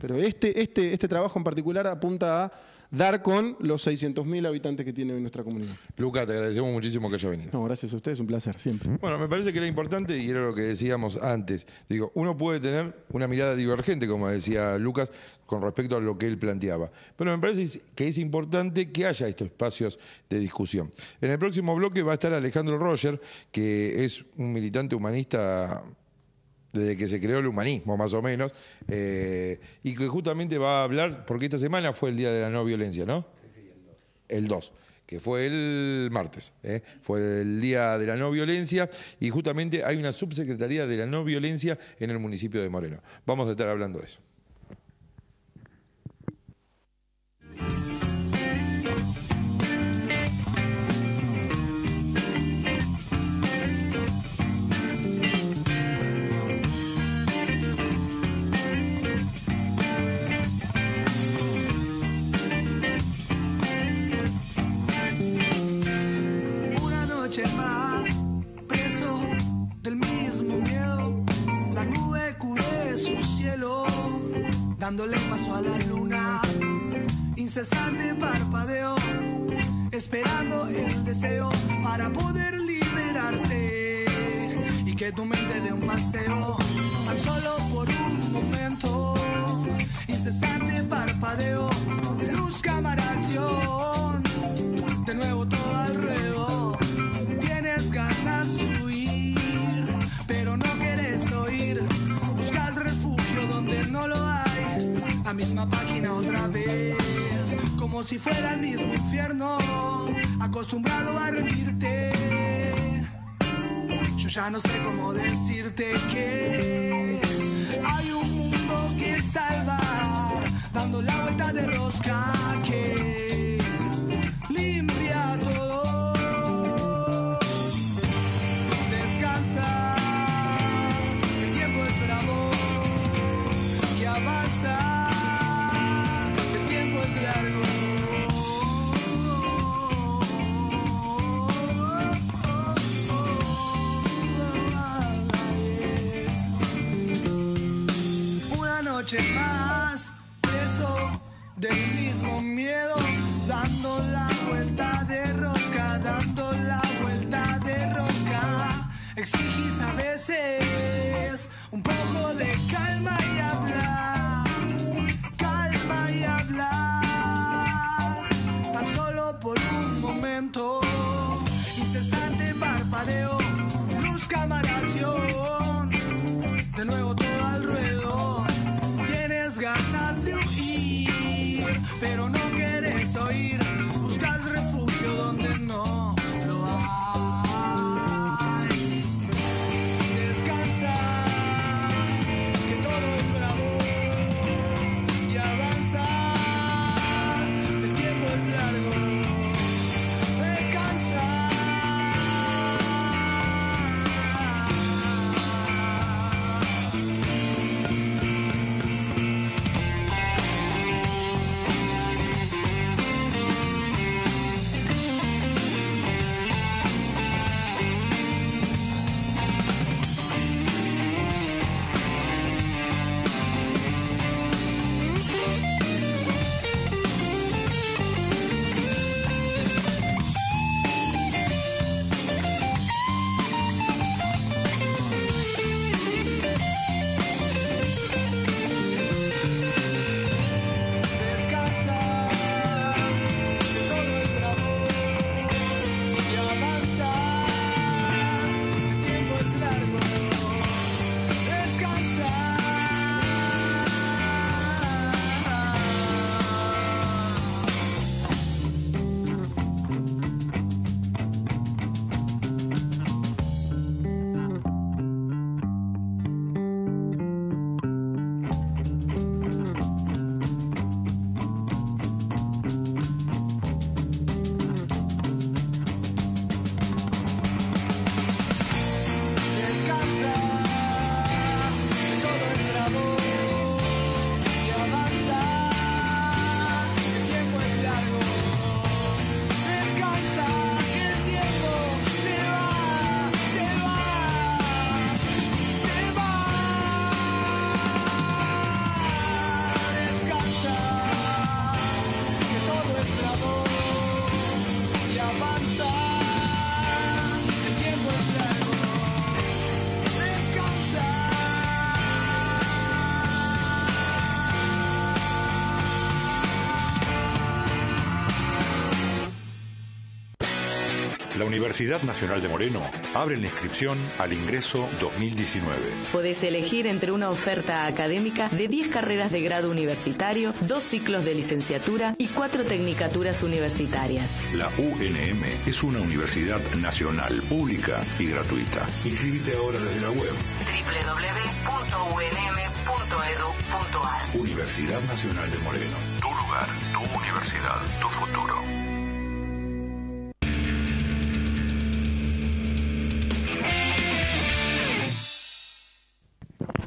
Pero este, este, este trabajo en particular apunta a dar con los 600.000 habitantes que tiene hoy nuestra comunidad. Lucas, te agradecemos muchísimo que haya venido. No, gracias a ustedes, un placer, siempre. Bueno, me parece que era importante y era lo que decíamos antes. Digo, uno puede tener una mirada divergente, como decía Lucas, con respecto a lo que él planteaba. Pero me parece que es importante que haya estos espacios de discusión. En el próximo bloque va a estar Alejandro Roger, que es un militante humanista desde que se creó el humanismo, más o menos, eh, y que justamente va a hablar, porque esta semana fue el Día de la No Violencia, ¿no? Sí, sí, el 2. El 2 que fue el martes, ¿eh? fue el Día de la No Violencia, y justamente hay una subsecretaría de la No Violencia en el municipio de Moreno. Vamos a estar hablando de eso. noche más, preso del mismo miedo. La nube cubre su cielo, dándole paso a la luna. Incesante parpadeo, esperando el deseo para poder liberarte y que tu mente dé un paseo, tan solo por un momento. Incesante parpadeo, luz cámara acción, de nuevo todo alrededor. misma página otra vez, como si fuera el mismo infierno, acostumbrado a rendirte. Yo ya no sé cómo decirte que hay un mundo que salvar, dando la vuelta de rosca que pero Universidad Nacional de Moreno abre la inscripción al ingreso 2019. Podés elegir entre una oferta académica de 10 carreras de grado universitario, dos ciclos de licenciatura y cuatro tecnicaturas universitarias. La UNM es una universidad nacional, pública y gratuita. Inscríbete ahora desde la web www.unm.edu.ar Universidad Nacional de Moreno. Tu lugar, tu universidad, tu futuro.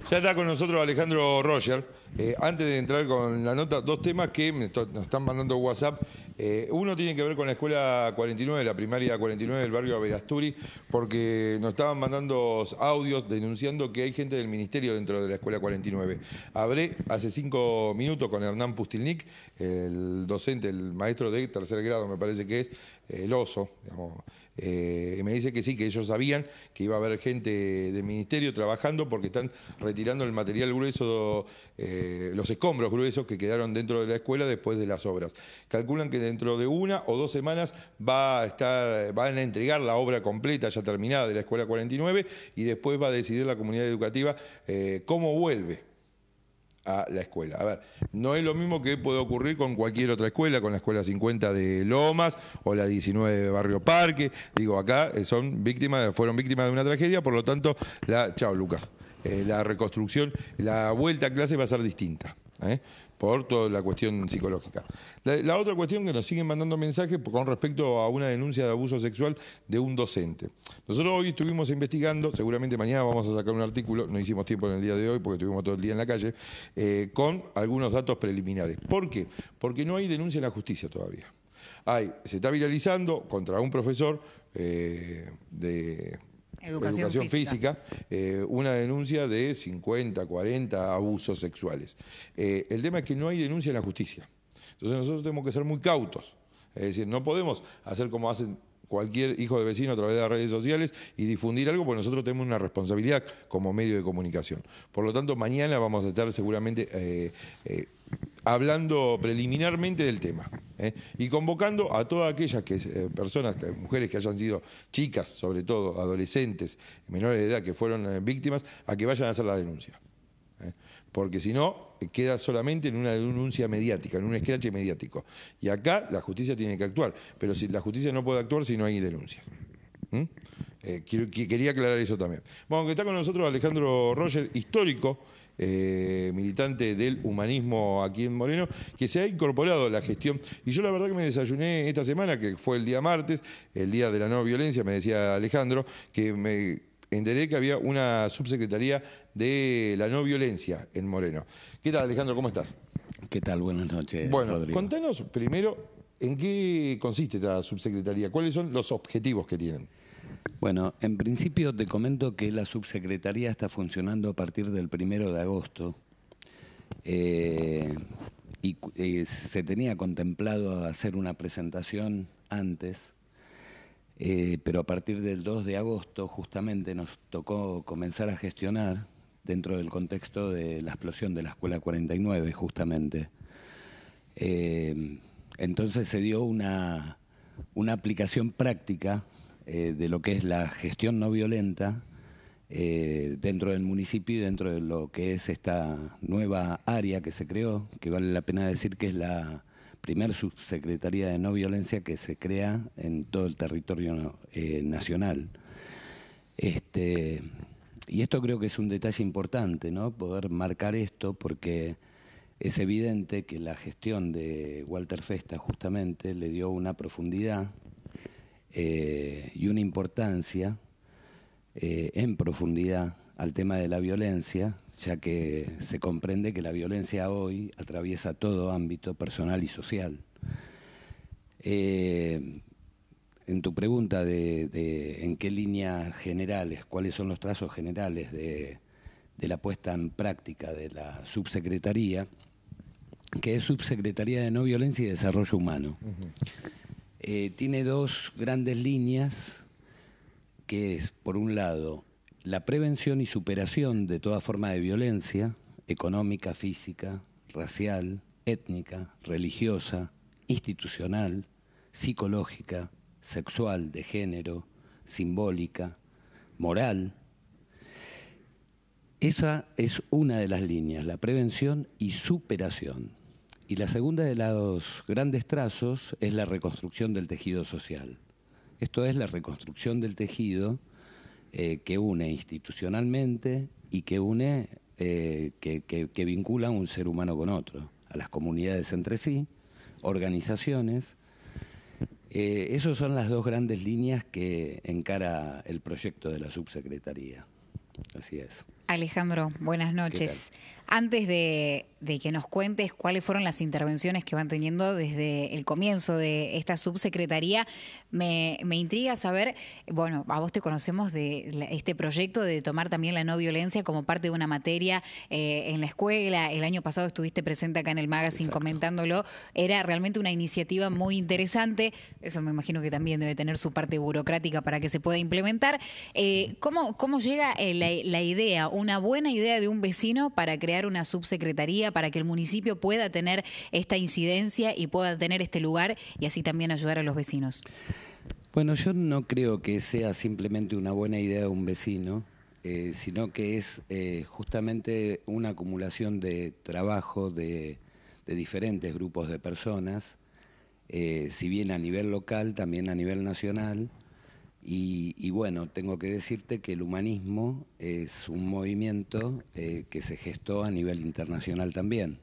Ya está con nosotros Alejandro Roger. Eh, antes de entrar con la nota, dos temas que nos están mandando WhatsApp. Eh, uno tiene que ver con la escuela 49, la primaria 49 del barrio Averasturi, porque nos estaban mandando audios denunciando que hay gente del ministerio dentro de la escuela 49. Hablé hace cinco minutos con Hernán Pustilnik, el docente, el maestro de tercer grado, me parece que es, el oso, digamos eh, me dice que sí, que ellos sabían que iba a haber gente del ministerio trabajando porque están retirando el material grueso, eh, los escombros gruesos que quedaron dentro de la escuela después de las obras. Calculan que dentro de una o dos semanas va a estar, van a entregar la obra completa ya terminada de la escuela 49 y después va a decidir la comunidad educativa eh, cómo vuelve a la escuela. A ver, no es lo mismo que puede ocurrir con cualquier otra escuela, con la escuela 50 de Lomas o la 19 de Barrio Parque. Digo, acá eh, son víctimas, fueron víctimas de una tragedia, por lo tanto, la. Chao, Lucas. Eh, la reconstrucción, la vuelta a clase va a ser distinta. ¿eh? por toda la cuestión psicológica. La, otra cuestión que nos siguen mandando mensajes con respecto a una denuncia de abuso sexual de un docente. Nosotros hoy estuvimos investigando, seguramente mañana vamos a sacar un artículo, no hicimos tiempo en el día de hoy porque estuvimos todo el día en la calle, eh, con algunos datos preliminares. ¿Por qué? Porque no hay denuncia en la justicia todavía. Hay, se está viralizando contra un profesor de educación, física, eh, una denuncia de 50, 40 abusos sexuales. Eh, el tema es que no hay denuncia en la justicia. Entonces nosotros tenemos que ser muy cautos. Es decir, no podemos hacer como hacen cualquier hijo de vecino a través de las redes sociales y difundir algo, porque nosotros tenemos una responsabilidad como medio de comunicación. Por lo tanto, mañana vamos a estar seguramente eh, hablando preliminarmente del tema ¿eh? y convocando a todas aquellas que, eh, personas, mujeres que hayan sido chicas, sobre todo adolescentes, menores de edad que fueron eh, víctimas, a que vayan a hacer la denuncia. Porque si no, queda solamente en una denuncia mediática, en un escrache mediático. Y acá la justicia tiene que actuar, pero si, la justicia no puede actuar si no hay denuncias. quería aclarar eso también. Bueno, que está con nosotros Alejandro Roger, histórico eh, militante del humanismo aquí en Moreno, que se ha incorporado a la gestión. Y yo la verdad que me desayuné esta semana, que fue el día martes, el día de la no violencia, me decía Alejandro, que me enteré que había una subsecretaría de la no violencia en Moreno. ¿Qué tal, Alejandro? ¿Cómo estás? ¿Qué tal? Buenas noches. Bueno, contanos primero en qué consiste esta subsecretaría, cuáles son los objetivos que tienen. Bueno, en principio te comento que la subsecretaría está funcionando a partir del primero de agosto eh, y eh, se tenía contemplado hacer una presentación antes, eh, pero a partir del 2 de agosto justamente nos tocó comenzar a gestionar dentro del contexto de la explosión de la Escuela 49 justamente. entonces se dio una, una aplicación práctica eh, de lo que es la gestión no violenta eh, dentro del municipio y dentro de lo que es esta nueva área que se creó, que vale la pena decir que es la primer subsecretaría de no violencia que se crea en todo el territorio eh, nacional. Este, y esto creo que es un detalle importante, ¿no? Poder marcar esto porque es evidente que la gestión de Walter Festa justamente le dio una profundidad eh, y una importancia eh, en profundidad al tema de la violencia, ya que se comprende que la violencia hoy atraviesa todo ámbito personal y social. Eh, en tu pregunta de, en qué líneas generales, cuáles son los trazos generales de, la puesta en práctica de la subsecretaría, que es Subsecretaría de No Violencia y Desarrollo Humano. Eh, tiene dos grandes líneas, que es, por un lado, la prevención y superación de toda forma de violencia, económica, física, racial, étnica, religiosa, institucional, psicológica, sexual, de género, simbólica, moral. Esa es una de las líneas, la prevención y superación. Y la segunda de los grandes trazos es la reconstrucción del tejido social. Esto es la reconstrucción del tejido eh, que une institucionalmente y que une, eh, que, vincula a un ser humano con otro, a las comunidades entre sí, organizaciones. Eh, esas son las dos grandes líneas que encara el proyecto de la subsecretaría. Así es. Alejandro, buenas noches. Antes de de que nos cuentes cuáles fueron las intervenciones que van teniendo desde el comienzo de esta subsecretaría. Me, intriga saber, bueno, a vos te conocemos de este proyecto de tomar también la no violencia como parte de una materia eh, en la escuela. El año pasado estuviste presente acá en el magazine comentándolo. Era realmente una iniciativa muy interesante. Eso me imagino que también debe tener su parte burocrática para que se pueda implementar. Eh, ¿cómo, llega eh, la idea, una buena idea de un vecino para crear una subsecretaría? para que el municipio pueda tener esta incidencia y pueda tener este lugar y así también ayudar a los vecinos? Bueno, yo no creo que sea simplemente una buena idea de un vecino, eh, sino que es eh, justamente una acumulación de trabajo de, diferentes grupos de personas, eh, si bien a nivel local, también a nivel nacional. Y, bueno, tengo que decirte que el humanismo es un movimiento eh, que se gestó a nivel internacional también,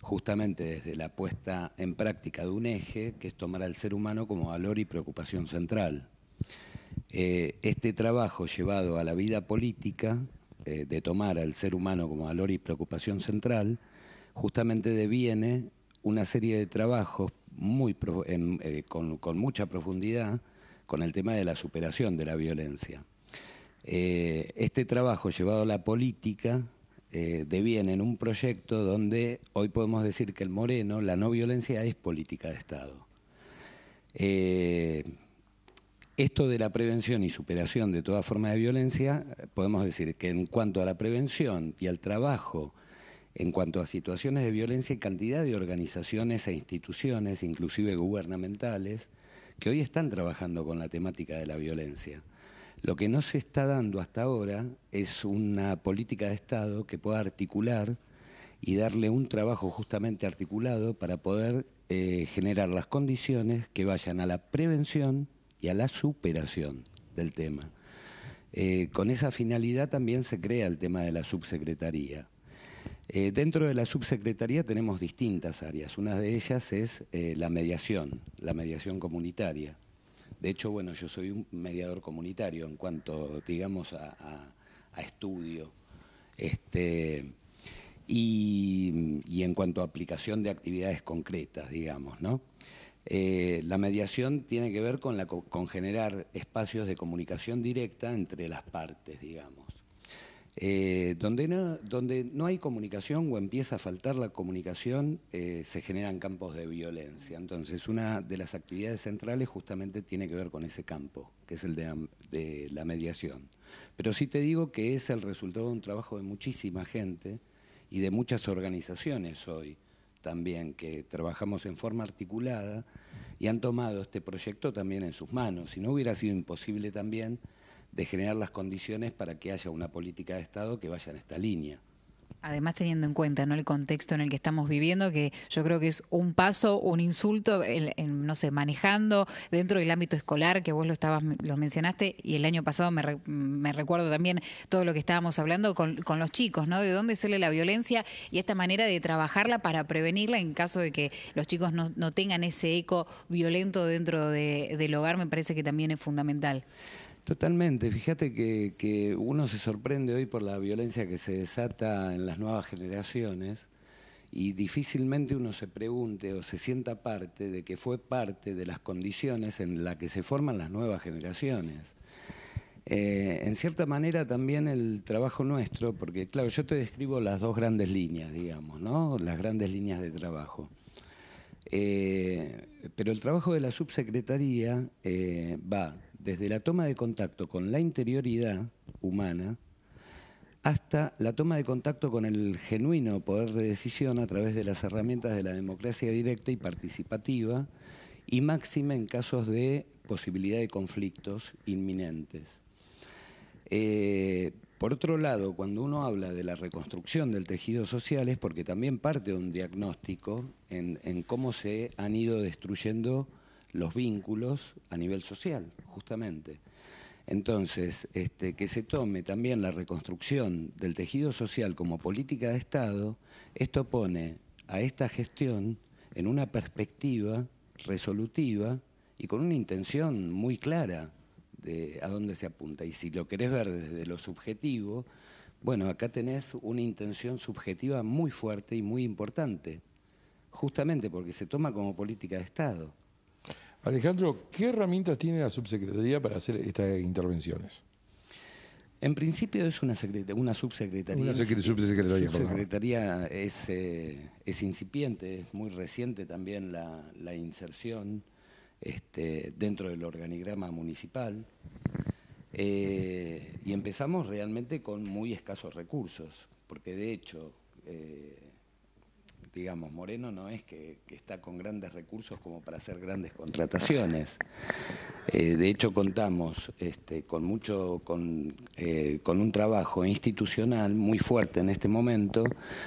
justamente desde la puesta en práctica de un eje que es tomar al ser humano como valor y preocupación central. Eh, este trabajo llevado a la vida política, eh, de tomar al ser humano como valor y preocupación central, justamente deviene una serie de trabajos muy, con mucha profundidad, con el tema de la superación de la violencia. Eh, este trabajo llevado a la política eh, deviene en un proyecto donde hoy podemos decir que el Moreno, la no violencia es política de Estado. Eh, esto de la prevención y superación de toda forma de violencia, podemos decir que en cuanto a la prevención y al trabajo, en cuanto a situaciones de violencia y cantidad de organizaciones e instituciones, inclusive gubernamentales, que hoy están trabajando con la temática de la violencia. Lo que no se está dando hasta ahora es una política de Estado que pueda articular y darle un trabajo justamente articulado para poder eh, generar las condiciones que vayan a la prevención y a la superación del tema. Eh, con esa finalidad también se crea el tema de la subsecretaría. Eh, dentro de la subsecretaría tenemos distintas áreas. Una de ellas es eh, la mediación, la mediación comunitaria. De hecho, bueno, yo soy un mediador comunitario en cuanto, digamos, a, estudio. Este, y, en cuanto a aplicación de actividades concretas, digamos, ¿no? Eh, la mediación tiene que ver con generar espacios de comunicación directa entre las partes, digamos. Eh, donde, no, donde no hay comunicación o empieza a faltar la comunicación, eh, se generan campos de violencia. Entonces, una de las actividades centrales justamente tiene que ver con ese campo, que es el de, de la mediación. Pero sí te digo que es el resultado de un trabajo de muchísima gente y de muchas organizaciones hoy también, que trabajamos en forma articulada y han tomado este proyecto también en sus manos. Si no hubiera sido imposible también de generar las condiciones para que haya una política de Estado que vaya en esta línea. Además, teniendo en cuenta ¿no? el contexto en el que estamos viviendo, que yo creo que es un paso, un insulto, no sé, manejando dentro del ámbito escolar, que vos lo estabas, lo mencionaste, y el año pasado me, recuerdo también todo lo que estábamos hablando con, los chicos, ¿no? De dónde sale la violencia y esta manera de trabajarla para prevenirla en caso de que los chicos no, tengan ese eco violento dentro del hogar, me parece que también es fundamental. Totalmente, fíjate que, uno se sorprende hoy por la violencia que se desata en las nuevas generaciones y difícilmente uno se pregunte o se sienta parte de que fue parte de las condiciones en las que se forman las nuevas generaciones. Eh, en cierta manera también el trabajo nuestro, porque claro, yo te describo las dos grandes líneas, digamos, ¿no? Las grandes líneas de trabajo. Eh, pero el trabajo de la subsecretaría eh, va desde la toma de contacto con la interioridad humana hasta la toma de contacto con el genuino poder de decisión a través de las herramientas de la democracia directa y participativa y máxima en casos de posibilidad de conflictos inminentes. Eh, por otro lado, cuando uno habla de la reconstrucción del tejido social es porque también parte de un diagnóstico en cómo se han ido destruyendo los vínculos a nivel social, justamente. Entonces, este, que se tome también la reconstrucción del tejido social como política de Estado, esto pone a esta gestión en una perspectiva resolutiva y con una intención muy clara de a dónde se apunta. Y si lo querés ver desde lo subjetivo, bueno, acá tenés una intención subjetiva muy fuerte y muy importante, justamente porque se toma como política de Estado. Alejandro, ¿qué herramientas tiene la subsecretaría para hacer estas intervenciones? En principio es una, una subsecretaría. Una subsecretaría. subsecretaría es, eh, es, incipiente, es muy reciente también la, inserción este, dentro del organigrama municipal. Eh, y empezamos realmente con muy escasos recursos, porque de hecho eh, digamos, Moreno no es que, está con grandes recursos como para hacer grandes contrataciones. Eh, de hecho, contamos este, con mucho, eh, con, un trabajo institucional muy fuerte en este momento,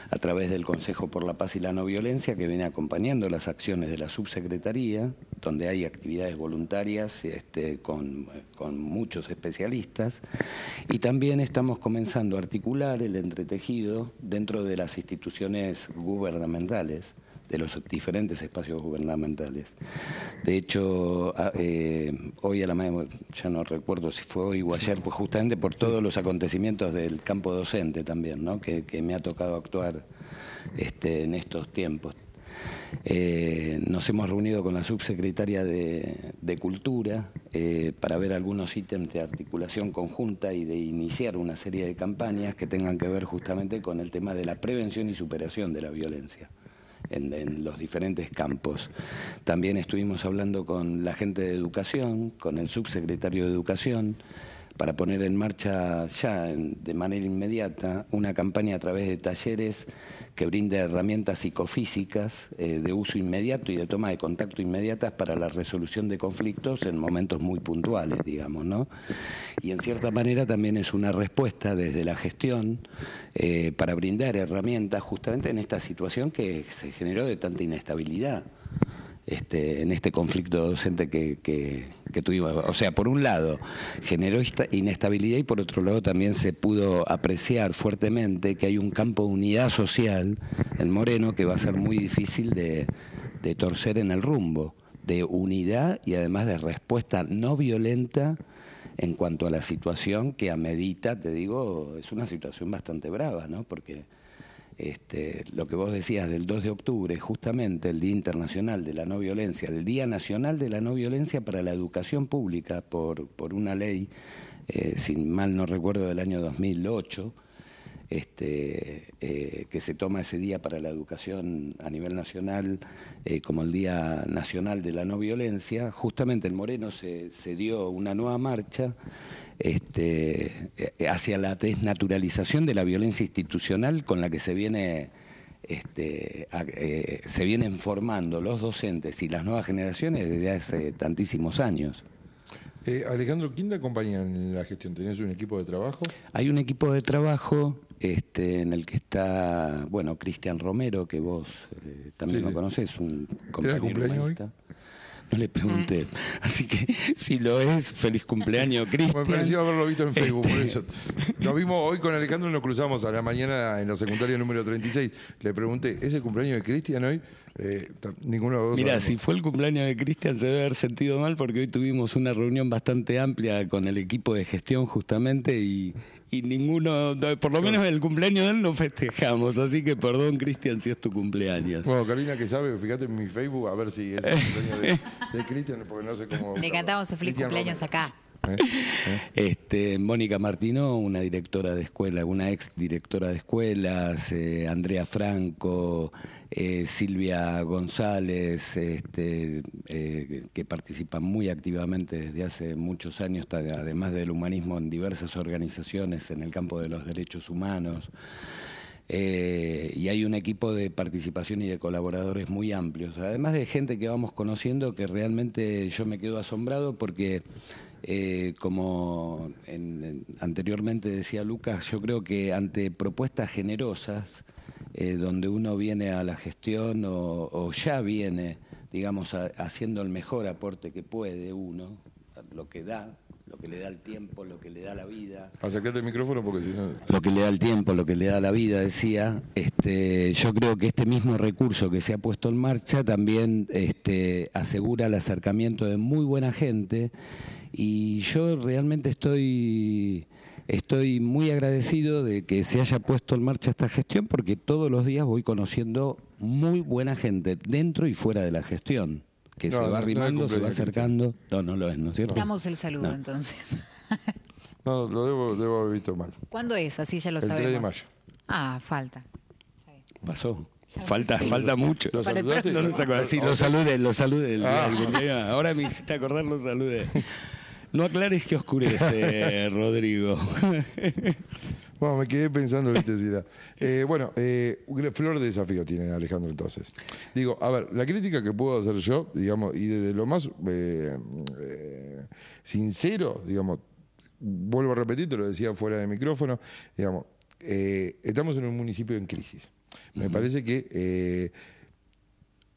a través del Consejo por la Paz y la No Violencia, que viene acompañando las acciones de la subsecretaría, donde hay actividades voluntarias este, con, con muchos especialistas, y también estamos comenzando a articular el entretejido dentro de las instituciones gubernamentales de los diferentes espacios gubernamentales. De hecho, ah, eh, hoy a la mañana, ya no recuerdo si fue hoy o ayer, pues justamente por todos los acontecimientos del campo docente también, ¿no? que, me ha tocado actuar este, en estos tiempos. Eh, nos hemos reunido con la subsecretaria de, Cultura eh, para ver algunos ítems de articulación conjunta y de iniciar una serie de campañas que tengan que ver justamente con el tema de la prevención y superación de la violencia. en, los diferentes campos. También estuvimos hablando con la gente de educación, con el subsecretario de educación, para poner en marcha ya de manera inmediata una campaña a través de talleres que brinde herramientas psicofísicas eh, de uso inmediato y de toma de contacto inmediatas para la resolución de conflictos en momentos muy puntuales, digamos, ¿no? Y en cierta manera también es una respuesta desde la gestión eh, para brindar herramientas justamente en esta situación que se generó de tanta inestabilidad. Este, en este conflicto docente que, que, tuvimos. O sea, por un lado generó esta inestabilidad y por otro lado también se pudo apreciar fuertemente que hay un campo de unidad social en Moreno que va a ser muy difícil de, torcer en el rumbo, de unidad y además de respuesta no violenta en cuanto a la situación que a amedita, te digo, es una situación bastante brava, ¿no? Porque este, lo que vos decías del 2 de octubre, justamente el Día Internacional de la No Violencia, el Día Nacional de la No Violencia para la Educación Pública, por, una ley, eh, sin mal no recuerdo, del año 2008, este, eh, que se toma ese día para la educación a nivel nacional eh, como el Día Nacional de la No Violencia. Justamente en Moreno se, se dio una nueva marcha este, eh, hacia la desnaturalización de la violencia institucional con la que se viene este, eh, se vienen formando los docentes y las nuevas generaciones desde hace tantísimos años. Eh, Alejandro, ¿quién te acompaña en la gestión? ¿Tenés un equipo de trabajo? Hay un equipo de trabajo este, en el que está, bueno, Cristian Romero, que vos también lo conocés, un compañero. cumpleaños hoy? No le pregunté. Así que si lo es, feliz cumpleaños, Cristian. Me pareció haberlo visto en Facebook, por este, eso. Lo vimos hoy con Alejandro, y nos cruzamos a la mañana en la secundaria número 36. Le pregunté, ¿es el cumpleaños de Cristian hoy? Eh, ninguno de Mira, si fue el cumpleaños de Cristian, se debe haber sentido mal porque hoy tuvimos una reunión bastante amplia con el equipo de gestión justamente y, ninguno, por lo menos el cumpleaños de él no festejamos, así que perdón Cristian si es tu cumpleaños. Bueno, Karina que sabe, fíjate en mi Facebook a ver si es el cumpleaños de, Cristian, porque no sé cómo... Le cantamos el cumpleaños acá. ¿Eh? ¿Eh? Este, Mónica Martino, una directora de escuela, una ex directora de escuelas, eh, Andrea Franco, Silvia González, este, que participan muy activamente desde hace muchos años, además del humanismo, en diversas organizaciones en el campo de los derechos humanos. Eh, y hay un equipo de participación y de colaboradores muy amplios, además de gente que vamos conociendo que realmente yo me quedo asombrado porque, eh, como anteriormente decía Lucas, yo creo que ante propuestas generosas, eh, donde uno viene a la gestión o, ya viene, digamos, haciendo el mejor aporte que puede uno, lo que da, lo que le da el tiempo, lo que le da la vida. el micrófono porque si no... Lo que le da el tiempo, lo que le da la vida, decía. Este, yo creo que este mismo recurso que se ha puesto en marcha también este, asegura el acercamiento de muy buena gente y yo realmente estoy... Estoy muy agradecido de que se haya puesto en marcha esta gestión porque todos los días voy conociendo muy buena gente dentro y fuera de la gestión que se va arrimando, se va acercando. No, no lo es, ¿no es cierto? Damos el saludo entonces. no, lo debo, haber visto mal. ¿Cuándo es? Así ya lo sabemos. El 3 de mayo. Ah, falta. Pasó. Falta, falta mucho. ¿Lo saludaste? No, no sí, lo saludé, lo saludé. Ah. Ahora me hiciste acordar, lo saludé. No aclares que oscurece, Rodrigo. Bueno, me quedé pensando, viste, eh, bueno, eh, flor de desafío tiene Alejandro entonces. Digo, a ver, la crítica que puedo hacer yo, digamos, y desde lo más eh, sincero, digamos, vuelvo a repetir, te lo decía fuera de micrófono, digamos, estamos en un municipio en crisis. Me parece que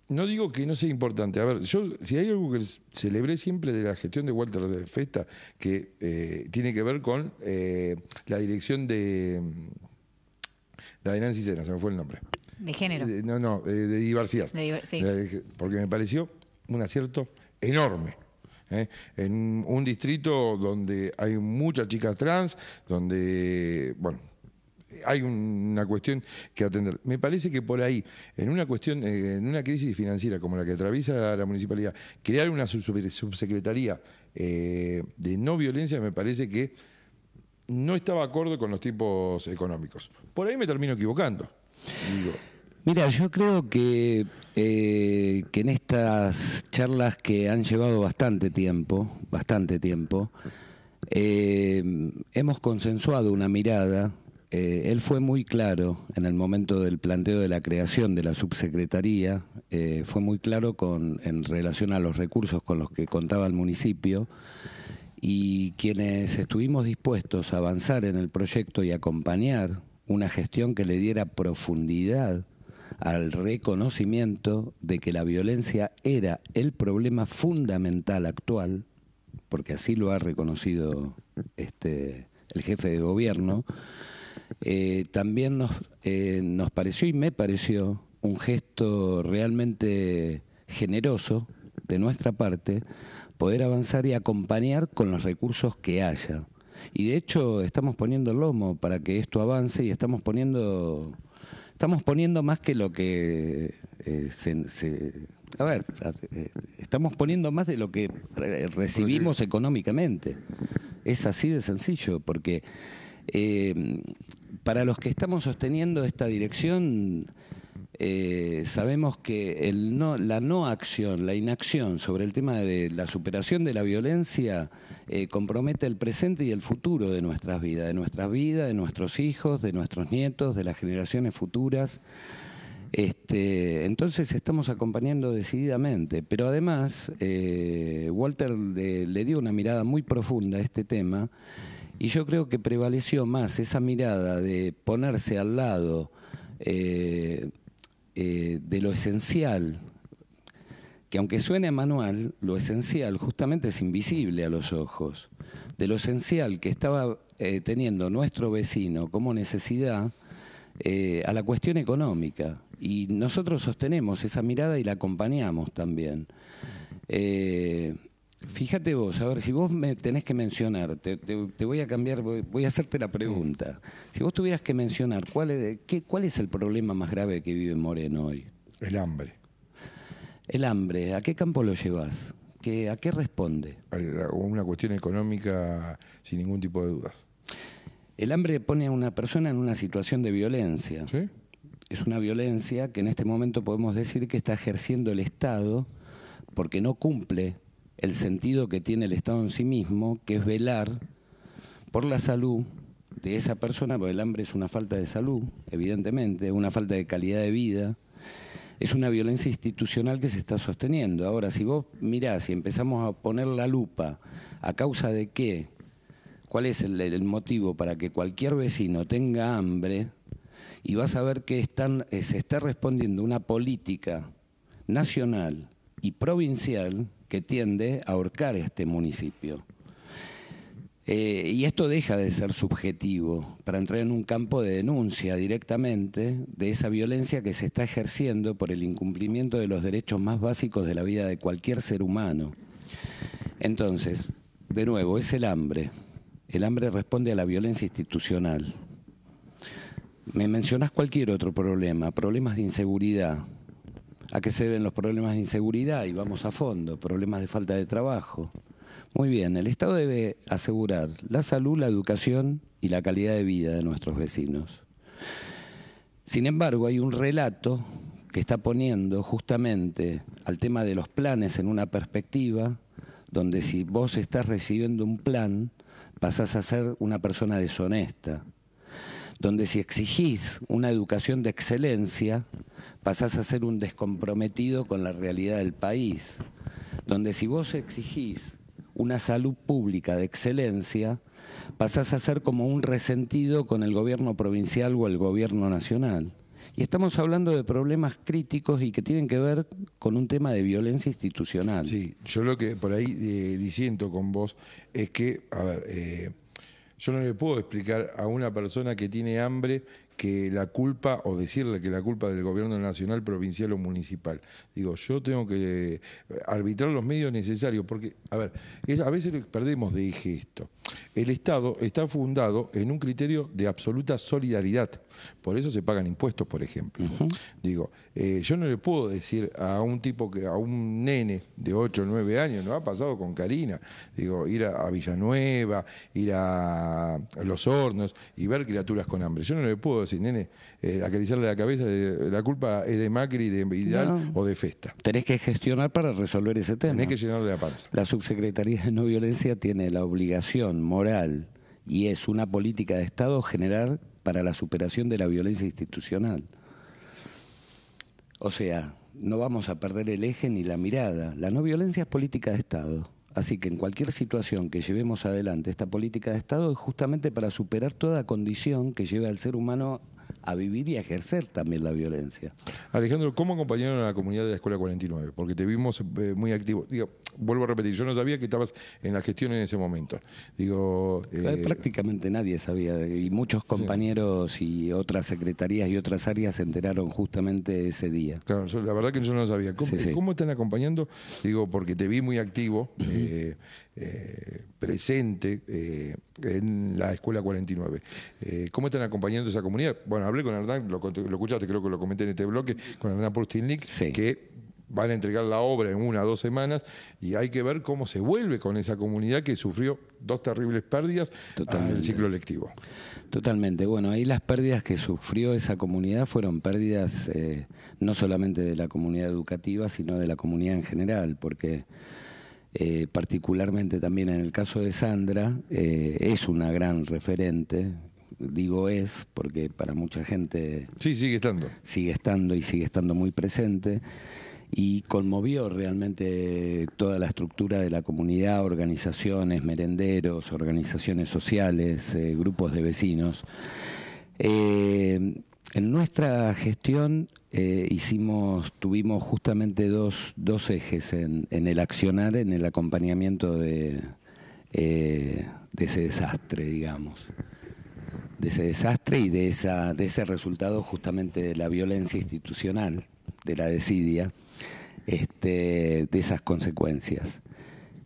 no digo que no sea importante. A ver, yo, si hay algo que celebré siempre de la gestión de Walter de Festa, que eh, tiene que ver con eh, la dirección de. La de Nancy Sena, se me fue el nombre. De género. Eh, no, no, de, diversidad. De sí. porque me pareció un acierto enorme. En un distrito donde hay muchas chicas trans, donde, bueno, hay una cuestión que atender. Me parece que por ahí, en una cuestión, eh, en una crisis financiera como la que atraviesa la municipalidad, crear una subsecretaría eh, de no violencia me parece que no estaba acorde con los tipos económicos. Por ahí me termino equivocando. Mira, yo creo que, eh, que en estas charlas que han llevado bastante tiempo, bastante tiempo, hemos consensuado una mirada eh, él fue muy claro en el momento del planteo de la creación de la subsecretaría, eh, fue muy claro en relación a los recursos con los que contaba el municipio y quienes estuvimos dispuestos a avanzar en el proyecto y acompañar una gestión que le diera profundidad al reconocimiento de que la violencia era el problema fundamental actual, porque así lo ha reconocido este, el jefe de gobierno, eh, también nos, eh, nos pareció y me pareció un gesto realmente generoso de nuestra parte poder avanzar y acompañar con los recursos que haya. Y de hecho estamos poniendo el lomo para que esto avance y estamos poniendo, estamos poniendo más que lo que eh, a ver, estamos poniendo más de lo que recibimos pues económicamente. Es así de sencillo, porque para los que estamos sosteniendo esta dirección, eh, sabemos que la no acción, la inacción sobre el tema de la superación de la violencia eh, compromete el presente y el futuro de nuestras vidas, de nuestras vidas, de nuestros hijos, de nuestros nietos, de las generaciones futuras. Este, entonces estamos acompañando decididamente, pero además eh, Walter le dio una mirada muy profunda a este tema y yo creo que prevaleció más esa mirada de ponerse al lado eh, eh, de lo esencial, que aunque suene manual, lo esencial justamente es invisible a los ojos, de lo esencial que estaba eh, teniendo nuestro vecino como necesidad a la cuestión económica. Y nosotros sostenemos esa mirada y la acompañamos también. Fíjate vos, a ver, si vos me tenés que mencionar, te, voy a cambiar, voy, a hacerte la pregunta. Si vos tuvieras que mencionar, ¿cuál es, ¿cuál es el problema más grave que vive Moreno hoy? El hambre. El hambre, ¿a qué campo lo llevas? ¿Qué, ¿A qué responde? Una cuestión económica sin ningún tipo de dudas. El hambre pone a una persona en una situación de violencia. ¿Sí? Es una violencia que en este momento podemos decir que está ejerciendo el Estado porque no cumple el sentido que tiene el Estado en sí mismo, que es velar por la salud de esa persona, porque el hambre es una falta de salud, evidentemente, una falta de calidad de vida, es una violencia institucional que se está sosteniendo. Ahora, si vos mirás, si empezamos a poner la lupa, ¿a causa de qué? ¿Cuál es el, motivo para que cualquier vecino tenga hambre? Y vas a ver que están, eh, se está respondiendo una política nacional y provincial que tiende a ahorcar este municipio. Eh, y esto deja de ser subjetivo para entrar en un campo de denuncia directamente de esa violencia que se está ejerciendo por el incumplimiento de los derechos más básicos de la vida de cualquier ser humano. Entonces, de nuevo, es el hambre. El hambre responde a la violencia institucional. Me mencionas cualquier otro problema, problemas de inseguridad, a qué se deben los problemas de inseguridad y vamos a fondo, problemas de falta de trabajo. Muy bien, el Estado debe asegurar la salud, la educación y la calidad de vida de nuestros vecinos. Sin embargo, hay un relato que está poniendo justamente al tema de los planes en una perspectiva donde si vos estás recibiendo un plan, pasás a ser una persona deshonesta, donde si exigís una educación de excelencia, pasás a ser un descomprometido con la realidad del país, donde si vos exigís una salud pública de excelencia, pasás a ser como un resentido con el gobierno provincial o el gobierno nacional. Y estamos hablando de problemas críticos y que tienen que ver con un tema de violencia institucional. Sí, yo lo que por ahí eh, disiento con vos es que, a ver, eh, yo no le puedo explicar a una persona que tiene hambre que la culpa, o decirle que la culpa del gobierno nacional, provincial o municipal. Digo, yo tengo que eh, arbitrar los medios necesarios, porque, a ver, a veces perdemos de gesto. El Estado está fundado en un criterio de absoluta solidaridad. Por eso se pagan impuestos, por ejemplo. Digo, eh, yo no le puedo decir a un tipo que, a un nene de 8 o 9 años, no ha pasado con Karina, digo, ir a, Villanueva, ir a, Los Hornos y ver criaturas con hambre. Yo no le puedo decir, nene, eh, acariciarle la cabeza, eh, la culpa es de Macri, de Vidal o de Festa. Tenés que gestionar para resolver ese tema. Tenés que llenarle la panza. La subsecretaría de no violencia tiene la obligación moral y es una política de Estado generar para la superación de la violencia institucional. O sea, no vamos a perder el eje ni la mirada. La no violencia es política de Estado. Así que en cualquier situación que llevemos adelante esta política de Estado es justamente para superar toda condición que lleve al ser humano a vivir y a ejercer también la violencia. Alejandro, ¿cómo acompañaron a la comunidad de la Escuela 49? Porque te vimos eh, muy activo. Digo, vuelvo a repetir, yo no sabía que estabas en la gestión en ese momento. Digo, eh, eh, Prácticamente nadie sabía, eh, y muchos compañeros y otras secretarías y otras áreas se enteraron justamente ese día. la verdad que yo no sabía. ¿Cómo, están acompañando? Digo, porque te vi muy activo, presente en la Escuela 49. ¿Cómo están acompañando esa comunidad? Bueno, hablé con Hernán, lo, escuchaste, creo que lo comenté en este bloque, con Hernán Postilnik, que van a entregar la obra en una o dos semanas y hay que ver cómo se vuelve con esa comunidad que sufrió dos terribles pérdidas en el ciclo lectivo. Totalmente. Bueno, ahí las pérdidas que sufrió esa comunidad fueron pérdidas eh, no solamente de la comunidad educativa, sino de la comunidad en general, porque eh, particularmente también en el caso de Sandra, eh, es una gran referente, digo es, porque para mucha gente... Sí, sigue estando. Sigue estando y sigue estando muy presente y conmovió realmente toda la estructura de la comunidad, organizaciones, merenderos, organizaciones sociales, eh, grupos de vecinos. Eh, en nuestra gestión eh, hicimos, tuvimos justamente dos, ejes en, el accionar, en el acompañamiento de, de ese desastre, digamos de ese desastre y de, esa, de ese resultado justamente de la violencia institucional, de la desidia este, de esas consecuencias.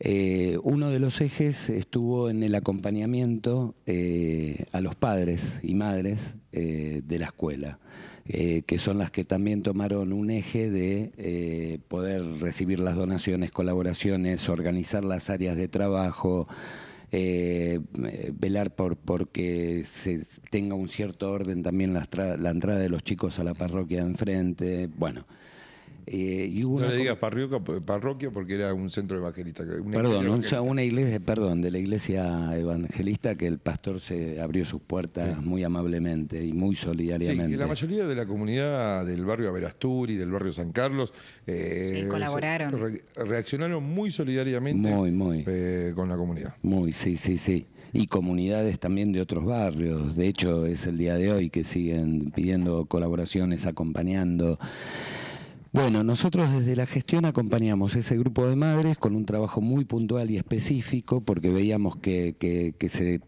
Eh, uno de los ejes estuvo en el acompañamiento eh, a los padres y madres eh, de la escuela, que son las que también tomaron un eje de poder recibir las donaciones, colaboraciones, organizar las áreas de trabajo, velar por porque se tenga un cierto orden también la, la, entrada de los chicos a la parroquia enfrente. Bueno, eh, no una le digas eh, parroquia, porque era un centro evangelista. perdón, iglesia una iglesia, perdón, de la iglesia evangelista que el pastor se abrió sus puertas muy amablemente y muy solidariamente. Sí, la mayoría de la comunidad del barrio Averastur y del barrio San Carlos eh, colaboraron. reaccionaron muy solidariamente con la comunidad. Muy, sí, sí, sí. Y comunidades también de otros barrios. De hecho, es el día de hoy que siguen pidiendo colaboraciones, acompañando. Bueno, nosotros desde la gestión acompañamos ese grupo de madres con un trabajo muy puntual y específico porque veíamos que, que, se,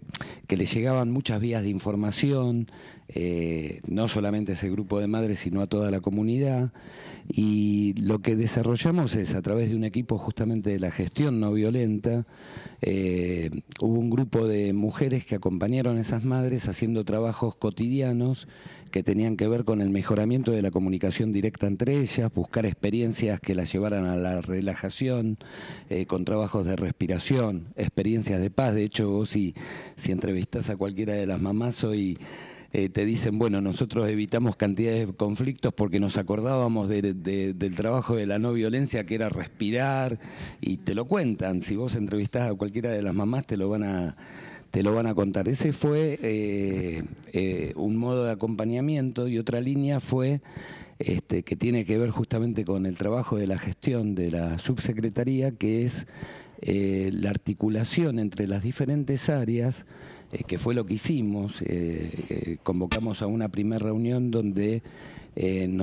que llegaban muchas vías de información, eh, no solamente a ese grupo de madres, sino a toda la comunidad. Y lo que desarrollamos es, a través de un equipo justamente de la gestión no violenta, eh, hubo un grupo de mujeres que acompañaron a esas madres haciendo trabajos cotidianos que tenían que ver con el mejoramiento de la comunicación directa entre ellas, buscar experiencias que las llevaran a la relajación, eh, con trabajos de respiración, experiencias de paz. De hecho, vos si, si entrevistás a cualquiera de las mamás hoy eh, te dicen, bueno, nosotros evitamos cantidades de conflictos porque nos acordábamos del trabajo de la no violencia, que era respirar, y te lo cuentan. Si vos entrevistás a cualquiera de las mamás, te lo van a te lo van a contar. Ese fue eh, eh, un modo de acompañamiento y otra línea fue este, que tiene que ver justamente con el trabajo de la gestión de la subsecretaría, que es la articulación entre las diferentes áreas eh, que fue lo que hicimos. Eh, eh, convocamos a una primera reunión donde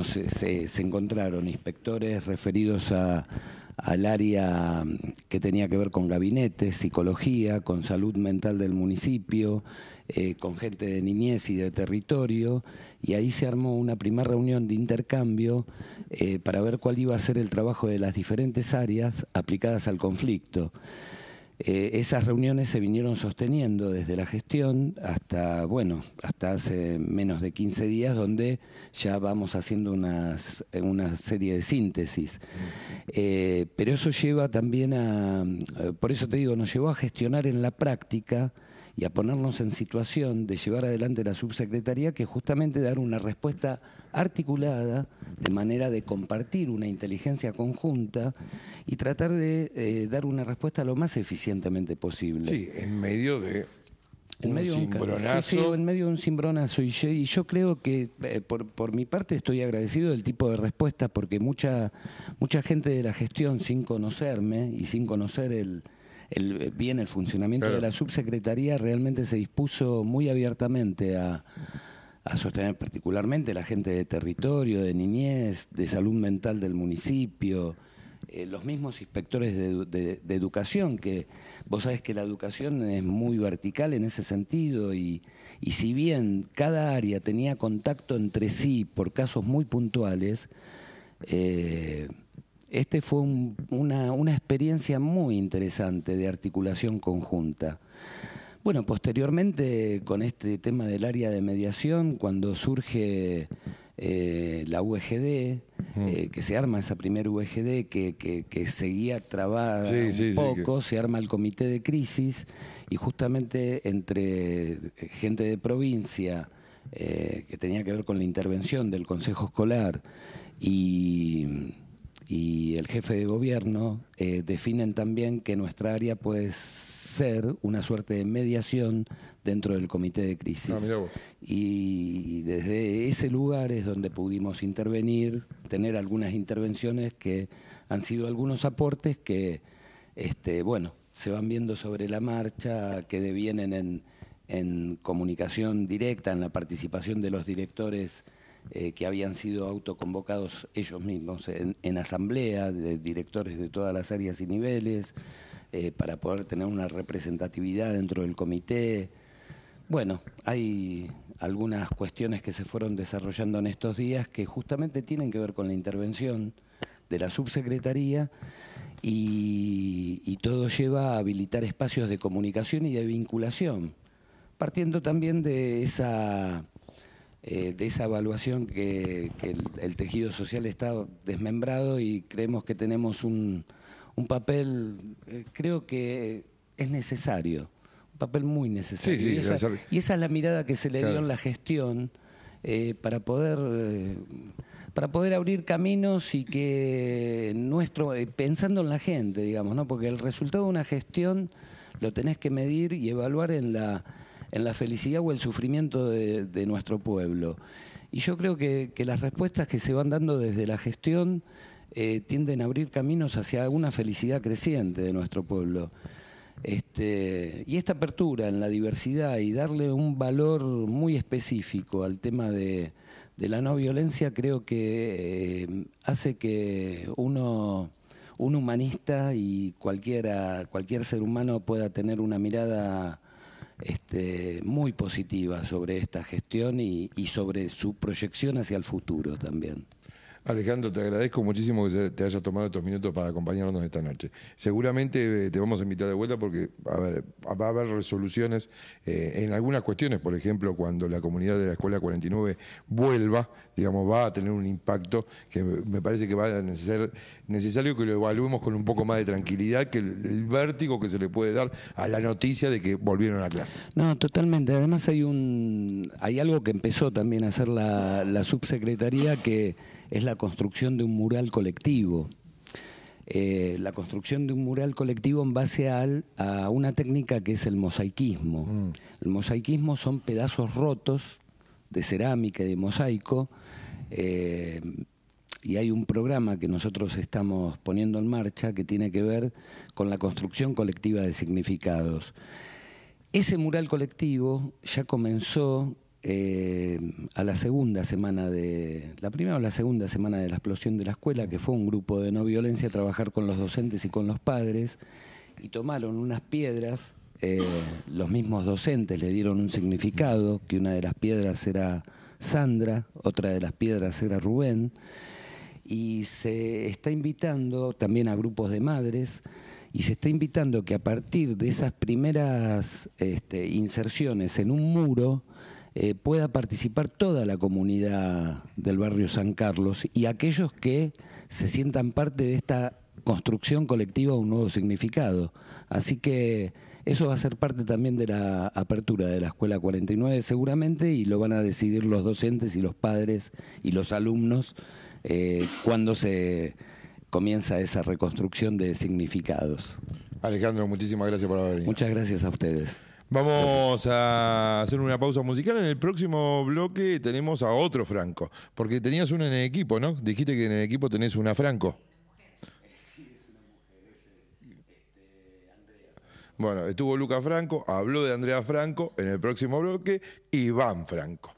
se, se, encontraron inspectores referidos al área mm, que tenía que ver con gabinetes, psicología, con salud mental del municipio, con gente de niñez y de territorio, y ahí se armó una primera reunión de intercambio para ver cuál iba a ser el trabajo de las diferentes áreas aplicadas al conflicto. Eh, esas reuniones se vinieron sosteniendo desde la gestión hasta, bueno, hasta hace menos de 15 días, donde ya vamos haciendo eh, una serie de síntesis. Eh, pero eso lleva también a, por eso te digo, nos llevó a gestionar en la práctica y a ponernos en situación de llevar adelante la subsecretaría, que justamente dar una respuesta articulada, de manera de compartir una inteligencia conjunta y tratar de eh, dar una respuesta lo más eficientemente posible. Sí, en medio de en medio, un cimbronazo. en medio de un cimbronazo. Y yo, creo que, eh, por, por, mi parte, estoy agradecido del tipo de respuesta, porque mucha, mucha gente de la gestión, sin conocerme y sin conocer el, eh, bien el funcionamiento de la subsecretaría realmente se dispuso muy abiertamente a, sostener particularmente la gente de territorio, de niñez, de salud mental del municipio, eh, los mismos inspectores de, educación, que vos sabés que la educación es muy vertical en ese sentido y, si bien cada área tenía contacto entre sí por casos muy puntuales, eh, este fue una, experiencia muy interesante de articulación conjunta. Bueno, posteriormente con este tema del área de mediación, cuando surge eh, la UGD, e mm. eh, que se arma esa primera UGD e que, seguía trabada un poco, se arma el comité de crisis y justamente entre eh, gente de provincia que tenía que ver con la intervención del Consejo Escolar y y el jefe de gobierno eh, definen también que nuestra área puede ser una suerte de mediación dentro del comité de crisis. Ah, y desde ese lugar es donde pudimos intervenir, tener algunas intervenciones que han sido algunos aportes que, este, bueno, se van viendo sobre la marcha, que devienen en comunicación directa, en la participación de los directores eh, que habían sido autoconvocados ellos mismos en, asamblea de directores de todas las áreas y niveles eh, para poder tener una representatividad dentro del comité. Bueno, hay algunas cuestiones que se fueron desarrollando en estos días que justamente tienen que ver con la intervención de la subsecretaría y todo lleva a habilitar espacios de comunicación y de vinculación, partiendo también de esa eh, de esa evaluación que, el, tejido social está desmembrado y creemos que tenemos un, un papel, eh, creo que es necesario, un papel muy necesario. y, esa, es la mirada que se le dio en la gestión eh, para poder para poder abrir caminos y que nuestro, pensando en la gente, digamos, ¿no? Porque el resultado de una gestión lo tenés que medir y evaluar en la en la felicidad o el sufrimiento de, nuestro pueblo. Y yo creo que, las respuestas que se van dando desde la gestión eh, tienden a abrir caminos hacia una felicidad creciente de nuestro pueblo. Este, y esta apertura en la diversidad y darle un valor muy específico al tema de, la no violencia creo que eh, hace que uno, un humanista y cualquiera, cualquier ser humano pueda tener una mirada este, muy positiva sobre esta gestión y, sobre su proyección hacia el futuro también. Alejandro, te agradezco muchísimo que te hayas tomado estos minutos para acompañarnos esta noche. Seguramente eh, te vamos a invitar de vuelta porque a ver, va a haber resoluciones eh, en algunas cuestiones, por ejemplo, cuando la comunidad de la Escuela 49 vuelva, digamos, va a tener un impacto que me parece que va a necesitar necesario que lo evaluemos con un poco más de tranquilidad que el, vértigo que se le puede dar a la noticia de que volvieron a clases. No, totalmente. Además hay un hay algo que empezó también a hacer la, subsecretaría que es la construcción de un mural colectivo. Eh, la construcción de un mural colectivo en base al, a una técnica que es el mosaicismo. Mm. El mosaicismo son pedazos rotos de cerámica y de mosaico eh, y hay un programa que nosotros estamos poniendo en marcha que tiene que ver con la construcción colectiva de significados. Ese mural colectivo ya comenzó eh, a la segunda semana de, la primera o la segunda semana de la explosión de la escuela, que fue un grupo de no violencia a trabajar con los docentes y con los padres, y tomaron unas piedras, eh, los mismos docentes le dieron un significado, que una de las piedras era Sandra, otra de las piedras era Rubén, y se está invitando también a grupos de madres y se está invitando que a partir de esas primeras este, inserciones en un muro eh, pueda participar toda la comunidad del barrio San Carlos y aquellos que se sientan parte de esta construcción colectiva de un nuevo significado. Así que eso va a ser parte también de la apertura de la Escuela 49 seguramente y lo van a decidir los docentes y los padres y los alumnos eh, cuando se comienza esa reconstrucción de significados. Alejandro, muchísimas gracias por haber venido. Muchas gracias a ustedes. Vamos a hacer una pausa musical. En el próximo bloque tenemos a otro Franco, porque tenías uno en el equipo, ¿no? Dijiste que en el equipo tenés una Franco. Bueno, estuvo Luca Franco, habló de Andrea Franco en el próximo bloque, Iván Franco.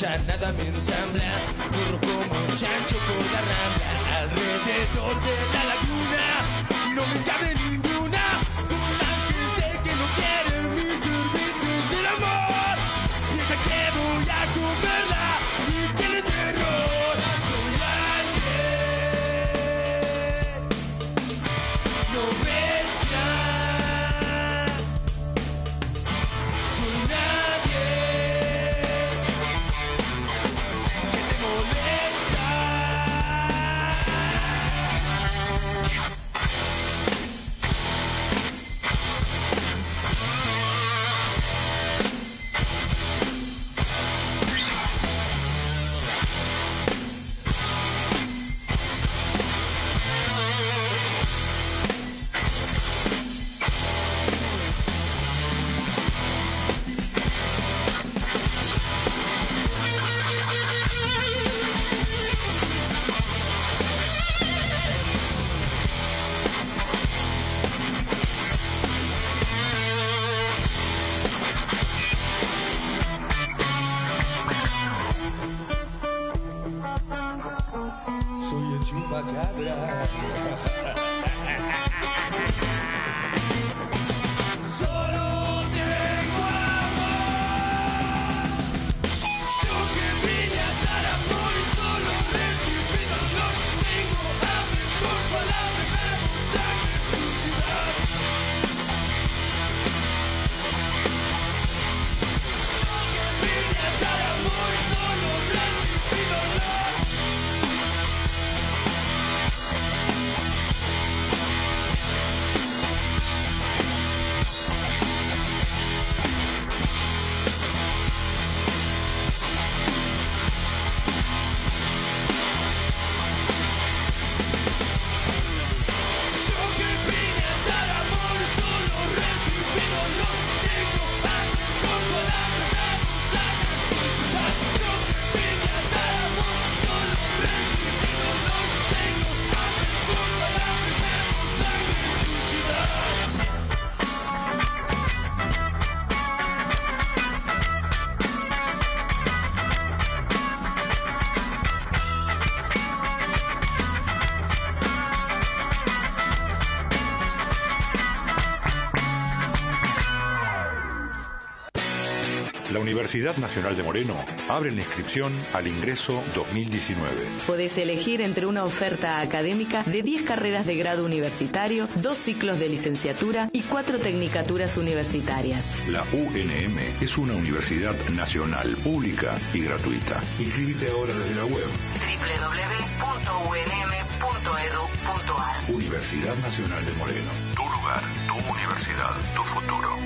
Ya nada me ensambla. Corro como un chancho por la rambla, alrededor de la laguna. Universidad Nacional de Moreno abre la inscripción al ingreso 2019. Podés elegir entre una oferta académica de 10 carreras de grado universitario, 2 ciclos de licenciatura y 4 tecnicaturas universitarias. La UNM es una universidad nacional, pública y gratuita. Inscríbete ahora desde la web www.unm.edu.ar Universidad Nacional de Moreno. Tu lugar, tu universidad, tu futuro.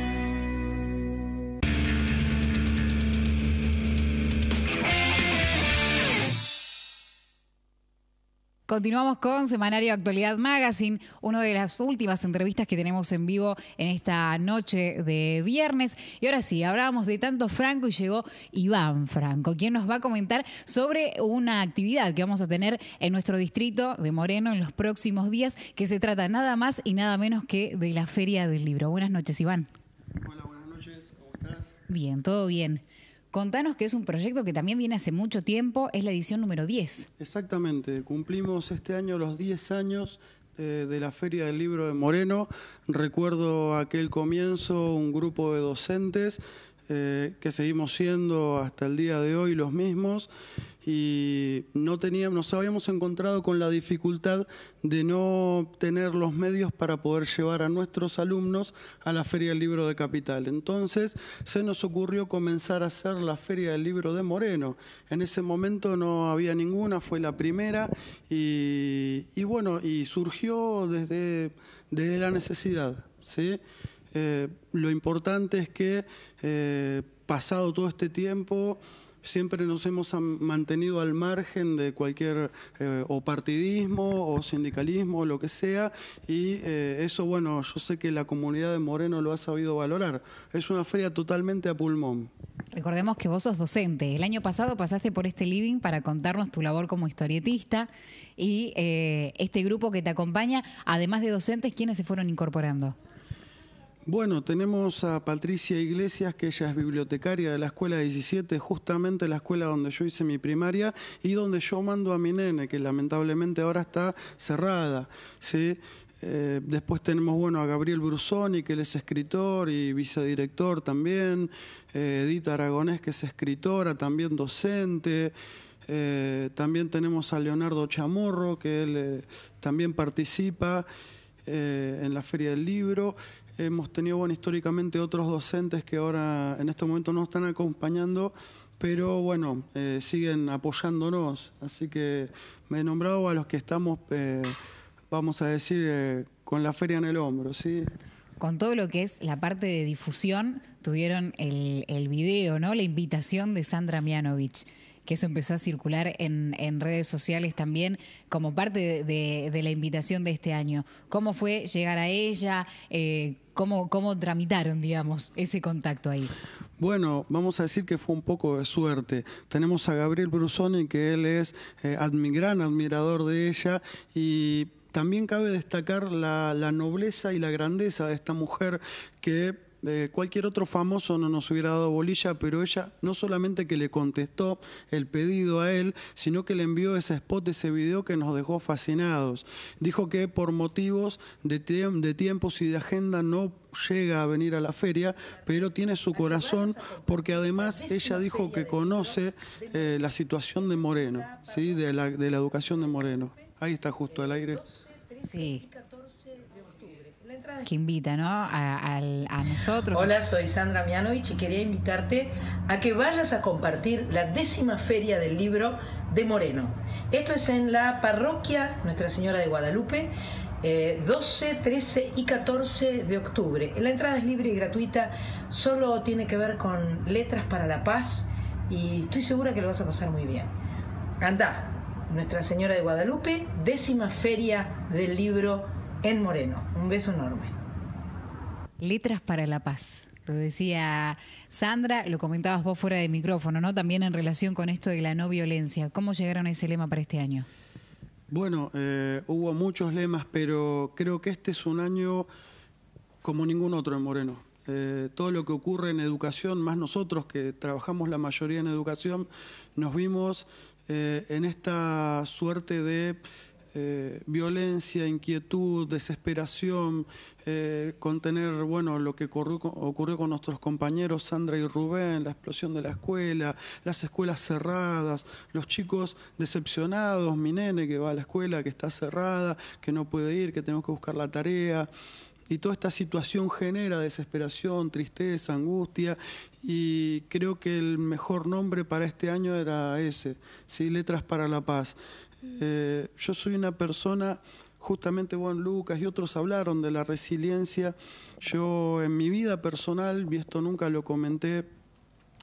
Continuamos con Semanario Actualidad Magazine, una de las últimas entrevistas que tenemos en vivo en esta noche de viernes. Y ahora sí, hablábamos de tanto Franco y llegó Iván Franco, quien nos va a comentar sobre una actividad que vamos a tener en nuestro distrito de Moreno en los próximos días, que se trata nada más y nada menos que de la Feria del Libro. Buenas noches, Iván. Hola, buenas noches, ¿cómo estás? Bien, todo bien. Contanos que es un proyecto que también viene hace mucho tiempo, es la edición número 10. Exactamente, cumplimos este año los 10 años eh, de la Feria del Libro de Moreno. Recuerdo aquel comienzo, un grupo de docentes eh, que seguimos siendo hasta el día de hoy los mismos y no teníamos, nos habíamos encontrado con la dificultad de no tener los medios para poder llevar a nuestros alumnos a la Feria del Libro de Capital. Entonces se nos ocurrió comenzar a hacer la Feria del Libro de Moreno. En ese momento no había ninguna, fue la primera y, bueno, y surgió desde, desde la necesidad. Eh, lo importante es que eh, pasado todo este tiempo, siempre nos hemos mantenido al margen de cualquier eh, o partidismo o sindicalismo o lo que sea y eh, eso, bueno, yo sé que la comunidad de Moreno lo ha sabido valorar. Es una feria totalmente a pulmón. Recordemos que vos sos docente. El año pasado pasaste por este living para contarnos tu labor como historietista y eh, este grupo que te acompaña, además de docentes, ¿quiénes se fueron incorporando? Bueno, tenemos a Patricia Iglesias, que ella es bibliotecaria de la escuela 17, justamente la escuela donde yo hice mi primaria y donde yo mando a mi nene, que lamentablemente ahora está cerrada. ¿sí? Eh, después tenemos bueno, a Gabriel Brusoni, que él es escritor y vicedirector también. Edita eh, Edith Aragonés, que es escritora, también docente. Eh, también tenemos a Leonardo Chamorro, que él también participa en la Feria del Libro. Hemos tenido, bueno, históricamente otros docentes que ahora en este momento no están acompañando, pero bueno, eh, siguen apoyándonos. Así que me he nombrado a los que estamos, eh, vamos a decir, eh, con la feria en el hombro, ¿sí? Con todo lo que es la parte de difusión, tuvieron el, el video, ¿no? La invitación de Sandra Mianovich que eso empezó a circular en, redes sociales también como parte de, la invitación de este año. ¿Cómo fue llegar a ella? Eh, ¿cómo, tramitaron, digamos, ese contacto ahí? Bueno, vamos a decir que fue un poco de suerte. Tenemos a Gabriel Brusoni, que él es eh, gran admirador de ella y también cabe destacar la nobleza y la grandeza de esta mujer que cualquier otro famoso no nos hubiera dado bolilla, pero ella no solamente que le contestó el pedido a él, sino que le envió ese spot, ese video que nos dejó fascinados. Dijo que por motivos de, de tiempos y de agenda no llega a venir a la feria, pero tiene su corazón porque además ella dijo que conoce eh, la situación de Moreno, ¿sí? de, la, de la educación de Moreno. Ahí está justo al aire. Sí, que invita ¿no? a, nosotros. Hola, soy Sandra Mianovich y quería invitarte a que vayas a compartir la décima feria del libro de Moreno. Esto es en la parroquia Nuestra Señora de Guadalupe. 12, eh, 13 y 14 de octubre. La entrada es libre y gratuita, solo tiene que ver con Letras para la Paz y estoy segura que lo vas a pasar muy bien. Anda, Nuestra Señora de Guadalupe, décima feria del libro en Moreno. Un beso enorme. Letras para la Paz. Lo decía Sandra, lo comentabas vos fuera de micrófono, ¿no? También en relación con esto de la no violencia. ¿Cómo llegaron a ese lema para este año? Bueno, eh, hubo muchos lemas, pero creo que este es un año como ningún otro en Moreno. Eh, todo lo que ocurre en educación, más nosotros que trabajamos la mayoría en educación, nos vimos eh, en esta suerte de eh, violencia, inquietud, desesperación, eh, contener bueno, lo que ocurrió, con nuestros compañeros Sandra y Rubén, la explosión de la escuela, las escuelas cerradas, los chicos decepcionados, mi nene que va a la escuela, que está cerrada, que no puede ir, que tenemos que buscar la tarea. Y toda esta situación genera desesperación, tristeza, angustia y creo que el mejor nombre para este año era ese, ¿sí? Letras para la Paz. Eh, yo soy una persona, justamente Juan Lucas y otros hablaron de la resiliencia. Yo en mi vida personal, y esto nunca lo comenté,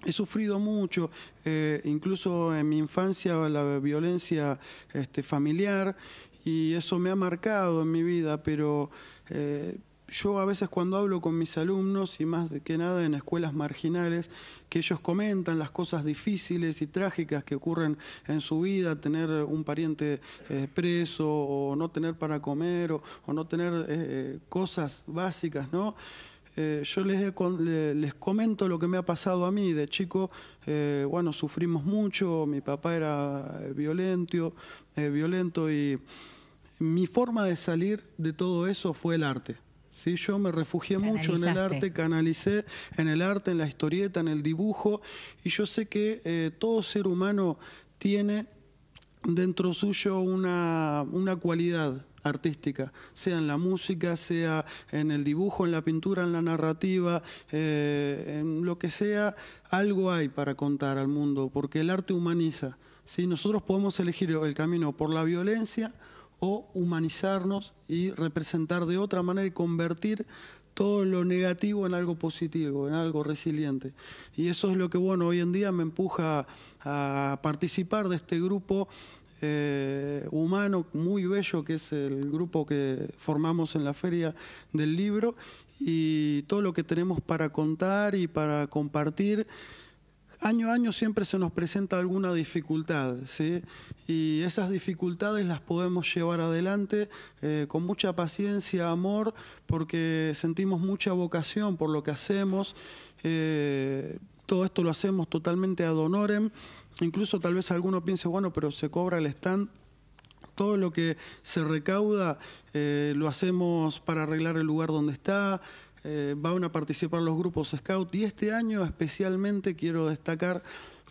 he sufrido mucho, eh, incluso en mi infancia la violencia este, familiar, y eso me ha marcado en mi vida, pero eh, yo a veces cuando hablo con mis alumnos y más que nada en escuelas marginales, que ellos comentan las cosas difíciles y trágicas que ocurren en su vida, tener un pariente eh, preso o no tener para comer o, no tener eh, eh, cosas básicas, ¿no? yo les, comento lo que me ha pasado a mí. De chico, bueno, sufrimos mucho, mi papá era violento, violento y mi forma de salir de todo eso fue el arte. ¿sí? Yo me refugié mucho en el arte, canalicé en el arte, en la historieta, en el dibujo, y yo sé que eh, todo ser humano tiene dentro suyo una, una cualidad artística, sea en la música, sea en el dibujo, en la pintura, en la narrativa, eh, en lo que sea, algo hay para contar al mundo, porque el arte humaniza. Si Nosotros podemos elegir el camino por la violencia, o humanizarnos y representar de otra manera y convertir todo lo negativo en algo positivo, en algo resiliente. Y eso es lo que, bueno, hoy en día me empuja a participar de este grupo eh, humano muy bello, que es el grupo que formamos en la feria del libro, y todo lo que tenemos para contar y para compartir año a año siempre se nos presenta alguna dificultad, ¿sí? y esas dificultades las podemos llevar adelante eh, con mucha paciencia, amor, porque sentimos mucha vocación por lo que hacemos. Eh, todo esto lo hacemos totalmente ad honorem. Incluso tal vez alguno piense, bueno, pero se cobra el stand todo lo que se recauda eh, lo hacemos para arreglar el lugar donde está, eh, van a participar los grupos Scout y este año especialmente quiero destacar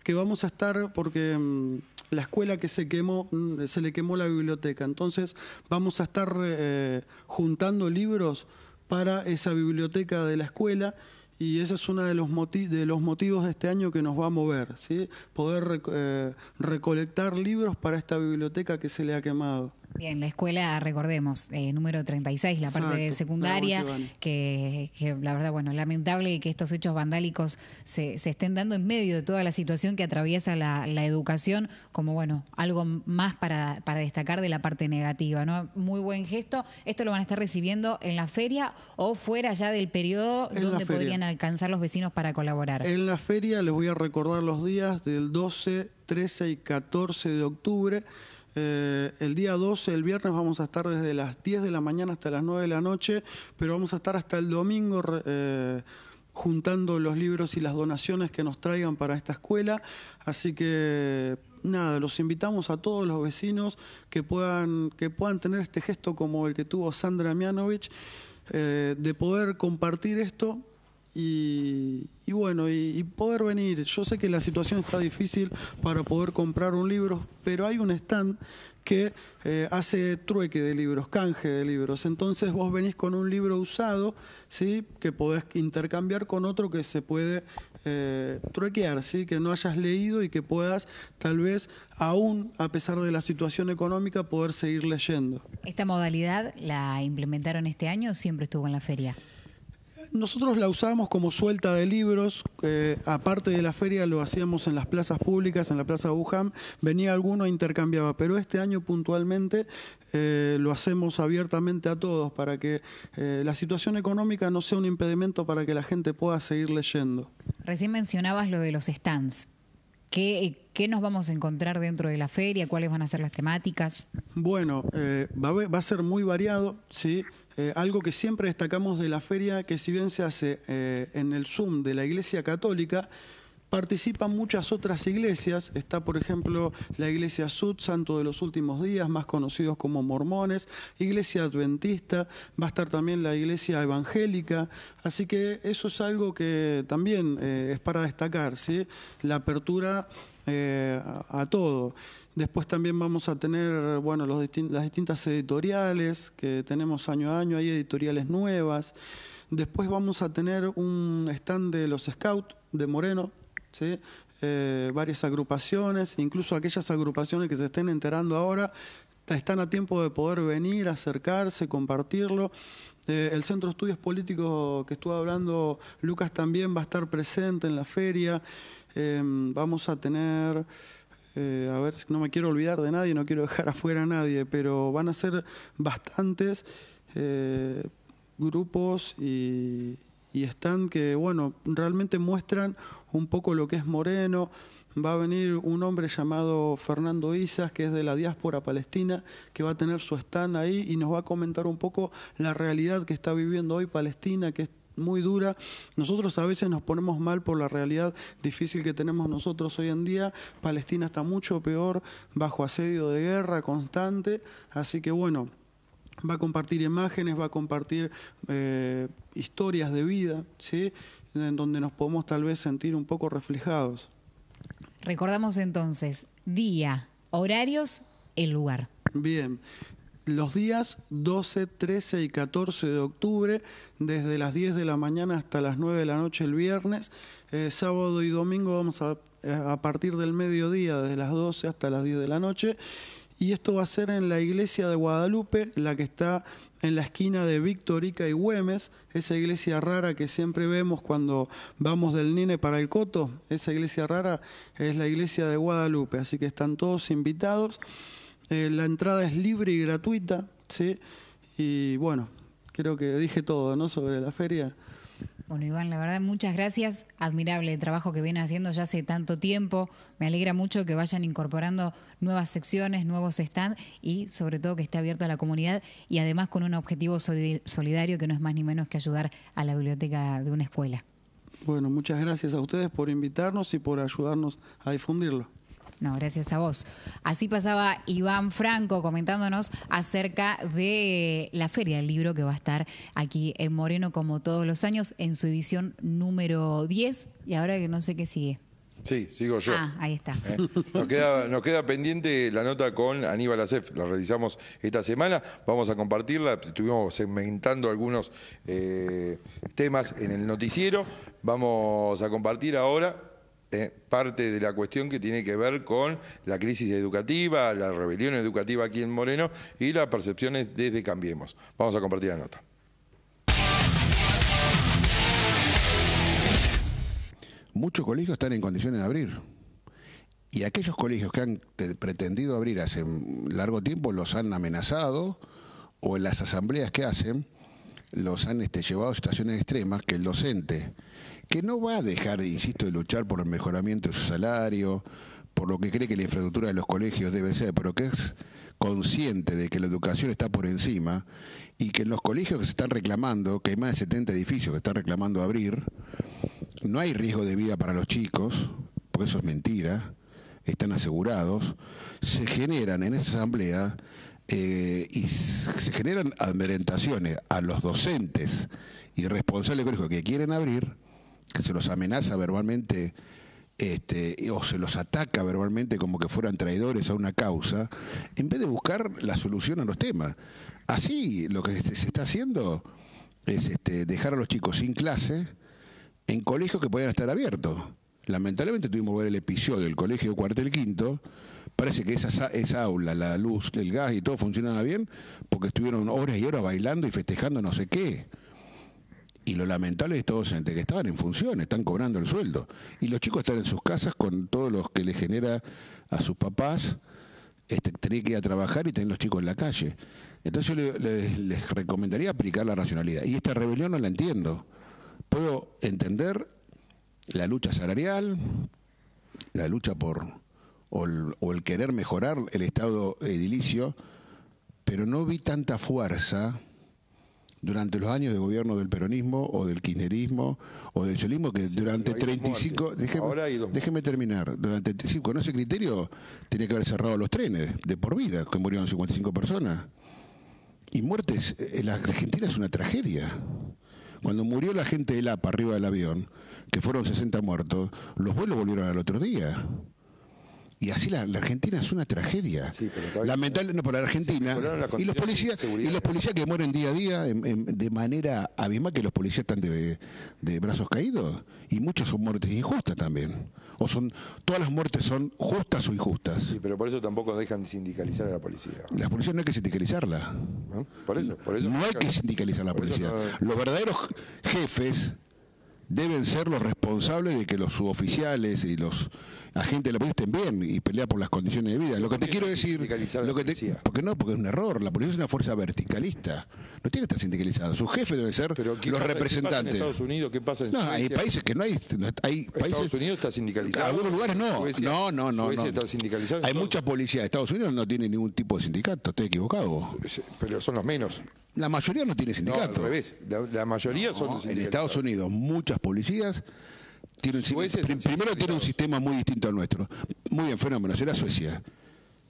que vamos a estar porque mm, la escuela que se quemó, mm, se le quemó la biblioteca, entonces vamos a estar eh, juntando libros para esa biblioteca de la escuela y ese es uno de los, de los motivos de este año que nos va a mover, ¿sí? poder eh, recolectar libros para esta biblioteca que se le ha quemado. Bien, la escuela, recordemos, eh, número 36, la parte de secundaria, que, la verdad, bueno, lamentable que estos hechos vandálicos se, estén dando en medio de toda la situación que atraviesa la, educación, como bueno, algo más para, para, destacar de la parte negativa, ¿no? Muy buen gesto. ¿Esto lo van a estar recibiendo en la feria o fuera ya del periodo donde podrían alcanzar los vecinos para colaborar? En la feria les voy a recordar los días del 12, 13 y 14 de octubre. Eh, el día 12, el viernes, vamos a estar desde las 10 de la mañana hasta las 9 de la noche, pero vamos a estar hasta el domingo. Eh, juntando los libros y las donaciones que nos traigan para esta escuela. Así que nada, los invitamos a todos los vecinos que puedan, que puedan tener este gesto como el que tuvo Sandra Mianovich, eh, de poder compartir esto y, bueno, y, poder venir. Yo sé que la situación está difícil para poder comprar un libro, pero hay un stand que eh, hace trueque de libros, canje de libros. Entonces vos venís con un libro usado, ¿sí? que podés intercambiar con otro que se puede eh, truequear, ¿sí? que no hayas leído y que puedas tal vez aún a pesar de la situación económica poder seguir leyendo. ¿Esta modalidad la implementaron este año o siempre estuvo en la feria? nosotros la usábamos como suelta de libros, eh, aparte de la feria lo hacíamos en las plazas públicas, en la plaza Wuhan, venía alguno e intercambiaba, pero este año puntualmente eh, lo hacemos abiertamente a todos para que eh, la situación económica no sea un impedimento para que la gente pueda seguir leyendo. Recién mencionabas lo de los stands. ¿Qué, nos vamos a encontrar dentro de la feria? ¿Cuáles van a ser las temáticas? Bueno, va a ser muy variado, ¿sí? Eh, algo que siempre destacamos de la feria, que si bien se hace eh, en el Zoom de la Iglesia Católica, participan muchas otras iglesias. Está, por ejemplo, la Iglesia Sud, Santo de los Últimos Días, más conocidos como mormones, Iglesia Adventista, va a estar también la Iglesia Evangélica. Así que eso es algo que también eh, es para destacar, ¿sí? la apertura a todo. Después también vamos a tener, bueno, las distintas editoriales que tenemos año a año, hay editoriales nuevas. Después vamos a tener un stand de los Scouts de Moreno, eh, varias agrupaciones, incluso aquellas agrupaciones que se estén enterando ahora, están a tiempo de poder venir, acercarse, compartirlo. Eh, el Centro de Estudios Políticos que estuvo hablando Lucas también va a estar presente en la feria. Eh, vamos a tener eh, a ver, no me quiero olvidar de nadie, no quiero dejar afuera a nadie, pero van a ser bastantes eh, grupos y, están que, bueno, realmente muestran un poco lo que es Moreno. Va a venir un hombre llamado Fernando Isas, que es de la diáspora palestina, que va a tener su stand ahí y nos va a comentar un poco la realidad que está viviendo hoy Palestina, que es muy dura. Nosotros a veces nos ponemos mal por la realidad difícil que tenemos nosotros hoy en día. Palestina está mucho peor, bajo asedio de guerra constante. Así que bueno, va a compartir imágenes, va a compartir eh, historias de vida, ¿sí? En donde nos podemos tal vez sentir un poco reflejados. Recordamos entonces, día, horarios, el lugar. Bien, los días 12, 13 y 14 de octubre, desde las 10 de la mañana hasta las 9 de la noche el viernes. Eh, sábado y domingo vamos a, eh, a partir del mediodía, desde las 12 hasta las 10 de la noche. Y esto va a ser en la iglesia de Guadalupe, la que está en la esquina de Victorica y Güemes, esa iglesia rara que siempre vemos cuando vamos del Nine para el Coto, esa iglesia rara es la iglesia de Guadalupe, así que están todos invitados. Eh, la entrada es libre y gratuita, ¿sí? Y bueno, creo que dije todo, ¿no? Sobre la feria. Bueno, Iván, la verdad, muchas gracias. Admirable el trabajo que viene haciendo ya hace tanto tiempo. Me alegra mucho que vayan incorporando nuevas secciones, nuevos stands y sobre todo que esté abierto a la comunidad y además con un objetivo solidario que no es más ni menos que ayudar a la biblioteca de una escuela. Bueno, muchas gracias a ustedes por invitarnos y por ayudarnos a difundirlo. No, gracias a vos. Así pasaba Iván Franco comentándonos acerca de la Feria del Libro que va a estar aquí en Moreno como todos los años en su edición número 10 y ahora que no sé qué sigue. Sí, sigo yo. Ah, ahí está. Eh, nos, queda, pendiente la nota con Aníbal Acef, la realizamos esta semana, vamos a compartirla, estuvimos segmentando algunos eh, temas en el noticiero, vamos a compartir ahora este, parte de la cuestión que tiene que ver con la crisis educativa, la rebelión educativa aquí en Moreno y las percepciones desde Cambiemos. Vamos a compartir la nota. Muchos colegios están en condiciones de abrir. Y aquellos colegios que han pretendido abrir hace largo tiempo los han amenazado o en las asambleas que hacen los han este, llevado a situaciones extremas que el docente que no va a dejar, insisto, de luchar por el mejoramiento de su salario, por lo que cree que la infraestructura de los colegios debe ser, pero que es consciente de que la educación está por encima y que en los colegios que se están reclamando, que hay más de 70 edificios que están reclamando abrir, no hay riesgo de vida para los chicos, porque eso es mentira, están asegurados, se generan en esa asamblea eh, y se generan adelantaciones a los docentes y responsables de colegios que quieren abrir que se los amenaza verbalmente este, o se los ataca verbalmente como que fueran traidores a una causa, en vez de buscar la solución a los temas. Así lo que se está haciendo es este, dejar a los chicos sin clase en colegios que podían estar abiertos. Lamentablemente tuvimos ver el episodio del colegio cuartel quinto. Parece que esa, esa aula, la luz, el gas y todo funcionaba bien porque estuvieron horas y horas bailando y festejando no sé qué. Y lo lamentable es todos gente que estaban en función, están cobrando el sueldo. Y los chicos están en sus casas con todos los que le genera a sus papás este, tener que ir a trabajar y tener los chicos en la calle. Entonces yo les, recomendaría aplicar la racionalidad. Y esta rebelión no la entiendo. Puedo entender la lucha salarial, la lucha por o el, o el, querer mejorar el estado edilicio, pero no vi tanta fuerza durante los años de gobierno del peronismo o del kirchnerismo o del cholismo, que durante 35, déjeme, déjeme, terminar, durante 35, con ese criterio tenía que haber cerrado los trenes de por vida, que murieron 55 personas. Y muertes, en eh, la Argentina es una tragedia. Cuando murió la gente del APA arriba del avión, que fueron 60 muertos, los vuelos volvieron al otro día. Y así la, Argentina es una tragedia. Lamentablemente no, por la Argentina. y los policías y policías que mueren día a día en, de manera abismal, que los policías están de, brazos caídos. Y muchos son muertes injustas también o son todas las muertes son justas o injustas. Sí, pero por eso tampoco dejan sindicalizar a la policía. Las policía no hay que sindicalizarla. Por eso, por eso no, hay que sindicalizar a la policía. Los verdaderos jefes deben ser los responsables de que los suboficiales y los la gente la policía estén bien y pelear por las condiciones de vida. Lo que te quiero decir, lo que te, porque no, porque es un error. La policía es una fuerza verticalista. No tiene que estar sindicalizada. Su jefe debe ser los representantes. ¿Qué pasa en Estados Unidos? ¿Qué pasa en No, hay países que no hay. Estados Unidos está sindicalizado. En algunos lugares no. no, no, no. está Hay mucha policía. Estados Unidos no tiene ningún tipo de sindicato. Estoy equivocado. Pero son los menos. La mayoría no tiene sindicato. No, al revés. La, mayoría son. En Estados Unidos, muchas policías primero tiene un sistema muy distinto al nuestro. Muy bien, fenómeno, será Suecia.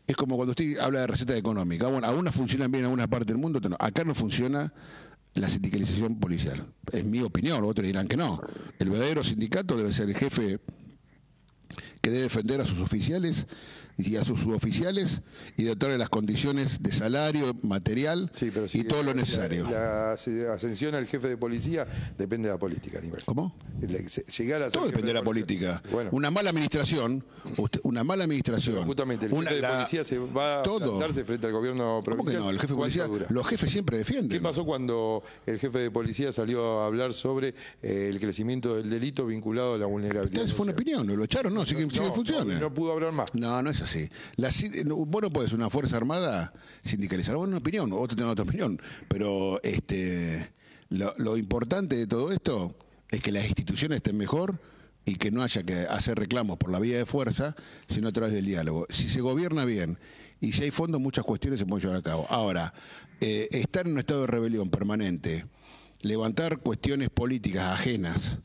Es como cuando usted habla de recetas económicas. Bueno, algunas funcionan bien en alguna parte del mundo, acá no funciona la sindicalización policial. Es mi opinión, otros dirán que no. El verdadero sindicato debe ser el jefe que debe defender a sus oficiales y a sus suboficiales y de las condiciones de salario, material y todo lo necesario. La, ascensión al jefe de policía depende de la política, Nivel. ¿Cómo? Llegar a todo depende de la política. Una mala administración, una mala administración. justamente, el jefe de policía se va a plantarse frente al gobierno provincial. ¿Cómo que no? El jefe de policía, los jefes siempre defienden. ¿Qué pasó cuando el jefe de policía salió a hablar sobre eh, el crecimiento del delito vinculado a la vulnerabilidad? Fue una opinión, lo echaron, no, no No, pudo hablar más. No, no es sí La, vos no podés una Fuerza Armada sindicalizar. bueno, una opinión, otro tenés otra opinión. Pero este, lo, importante de todo esto es que las instituciones estén mejor y que no haya que hacer reclamos por la vía de fuerza, sino a través del diálogo. Si se gobierna bien y si hay fondos, muchas cuestiones se pueden llevar a cabo. Ahora, eh, estar en un estado de rebelión permanente, levantar cuestiones políticas ajenas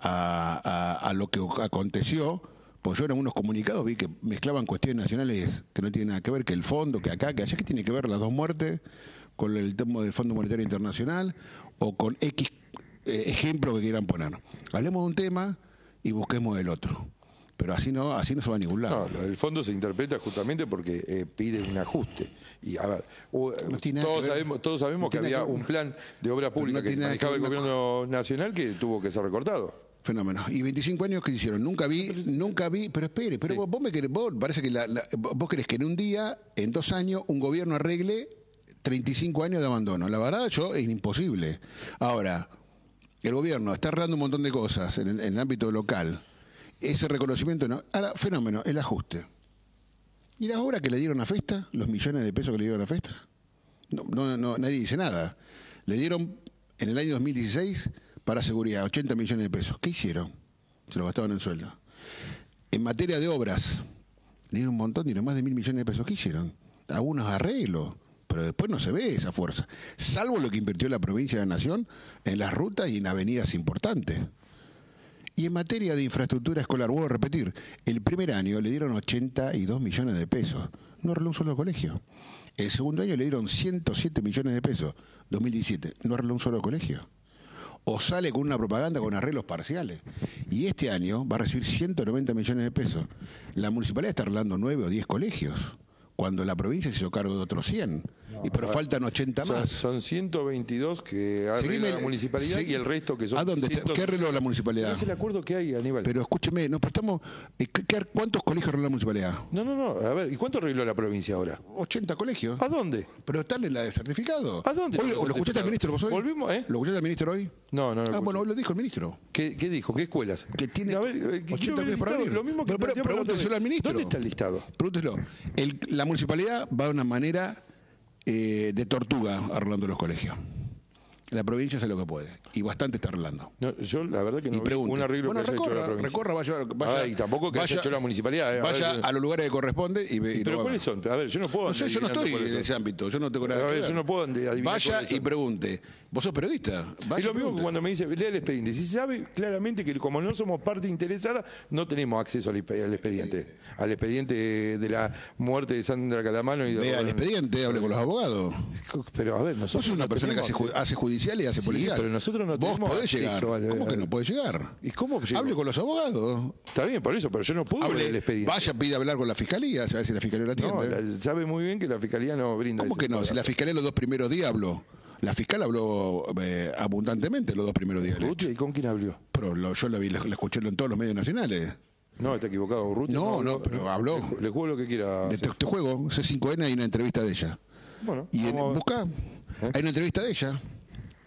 a lo que aconteció, pues yo en algunos comunicados vi que mezclaban cuestiones nacionales que no tienen nada que ver, que el fondo, que acá, que allá, que tiene que ver las dos muertes con el tema del Fondo Monetario Internacional o con X eh, ejemplo que quieran poner. Hablemos de un tema y busquemos el otro. Pero así no, así no se va a ningún lado. No, el fondo se interpreta justamente porque eh, pide un ajuste. Y a ver, todos, sabemos, que había un plan de obra pública que manejaba el gobierno nacional que tuvo que ser recortado. Fenómeno. ¿Y 25 años que hicieron? Nunca vi, nunca vi, pero espere, pero vos, me querés, vos parece que la, vos crees que en un día, en dos años, un gobierno arregle 35 años de abandono. La verdad, yo es imposible. Ahora, el gobierno está arreglando un montón de cosas en, el ámbito local. Ese reconocimiento no. Ahora, fenómeno, el ajuste. ¿Y las obras que le dieron a Festa? ¿Los millones de pesos que le dieron a Festa? no, no nadie dice nada. Le dieron en el año 2016 para seguridad, 80 millones de pesos. ¿Qué hicieron? Se lo gastaban en sueldo. En materia de obras, le dieron un montón, dieron más de mil millones de pesos. ¿Qué hicieron? Algunos arreglos, pero después no se ve esa fuerza. Salvo lo que invirtió la provincia de la nación en las rutas y en avenidas importantes. Y en materia de infraestructura escolar, vuelvo a repetir, el primer año le dieron 82 millones de pesos. No arregló un solo colegio. El segundo año le dieron 107 millones de pesos. 2017, no arregló un solo colegio o sale con una propaganda con arreglos parciales. Y este año va a recibir 190 millones de pesos. La municipalidad está arreglando 9 o 10 colegios, cuando la provincia se hizo cargo de otros 100 y, pero ah, faltan 80 más. Son 122 que arregla la municipalidad y el resto que son. ¿A dónde? ¿Qué arregló la municipalidad? es el acuerdo que hay, Aníbal. Pero escúcheme, nos prestamos. Eh, ¿Cuántos colegios arregló la municipalidad? No, no, no. A ver, ¿y cuánto arregló la provincia ahora? 80 colegios. ¿A dónde? Pero están en la de certificado. ¿A dónde? ¿Lo escuchaste al ministro vos hoy? ¿Volvimos, eh? ¿Lo escuchaste al ministro hoy? No, no, no. Ah, bueno, hoy lo dijo el ministro. ¿Qué, dijo? ¿Qué escuelas? Que tiene ver, 80 eh, Lo mismo que pero, pero, pregúnteselo al ministro. ¿Dónde está el listado? Pregúnteselo. la municipalidad va de una manera eh, de tortuga arreglando los colegios. La provincia hace lo que puede. Y bastante está arreglando. yo, la verdad, que no y un arreglo bueno, que recorra, Recorra, ah, vaya, y tampoco que vaya, haya hecho la municipalidad. Eh, vaya eh. a, los lugares que corresponde y, ¿Pero cuáles son? A ver, yo no puedo. No sé, yo no estoy en ese ámbito. Yo no tengo nada. A ver, yo no puedo Vaya y pregunte. Vos sos periodista. es lo mismo que cuando me dice, lea el expediente. Si sabe claramente que como no somos parte interesada, no tenemos acceso al, expediente. Eh, al expediente de la muerte de Sandra Calamano. Y Vea el expediente, hable con los abogados. Pero a ver, nosotros. Vos sos una persona que hace, judicial y hace sí, Pero nosotros no tenemos podés llegar. ¿Cómo que no puede llegar? ¿Y cómo Hable con los abogados. Está bien, por eso, pero yo no puedo hable, leer el expediente. Vaya, pide hablar con la fiscalía, a ver si la fiscalía lo atiende. No, sabe muy bien que la fiscalía no brinda. ¿Cómo que no? Si la fiscalía los dos primeros días habló. La fiscal habló eh, abundantemente los dos primeros días. ¿Y con quién habló? Pero lo, yo la vi, la, escuché en todos los medios nacionales. No, está equivocado, Urrutia. No, no, pero habló. Le, juego lo que quiera. Te, juego, C5N hay una entrevista de ella. Bueno. Y en, busca, ¿Eh? hay una entrevista de ella.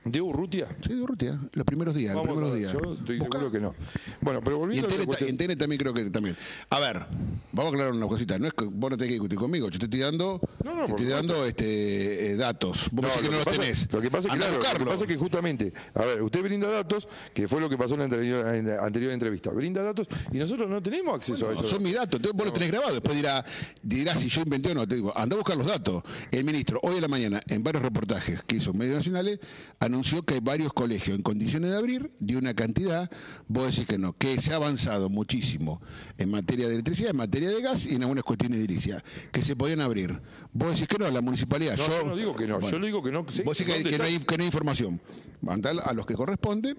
¿De Urrutia? Sí, de Urrutia. Los primeros días. los primeros días. Yo estoy Busca. que no. Bueno, pero volviendo en, a cuestión... en TN también creo que también. A ver, vamos a aclarar una cosita. No es que vos no tenés que discutir conmigo. Yo te estoy dando, te estoy dando este, eh, datos. Vos no, pensás que, no los tenés. Lo que, pasa es que, justamente, a ver, usted brinda datos, que fue lo que pasó en la anterior, entrevista. Brinda datos y nosotros no tenemos acceso a eso. Son mis datos. vos los tenés grabados. Después dirá, dirá si yo inventé o no. Te digo, anda a buscar los datos. El ministro, hoy de la mañana, en varios reportajes que hizo medios nacionales, anunció que hay varios colegios en condiciones de abrir, de una cantidad, vos decís que no, que se ha avanzado muchísimo en materia de electricidad, en materia de gas y en algunas cuestiones de edilicia, que se podían abrir. Vos decís que no, la municipalidad. No, yo, yo, no digo que no, yo le digo que no. vos decís que, no hay, que, no hay, información. Mandá a los que corresponde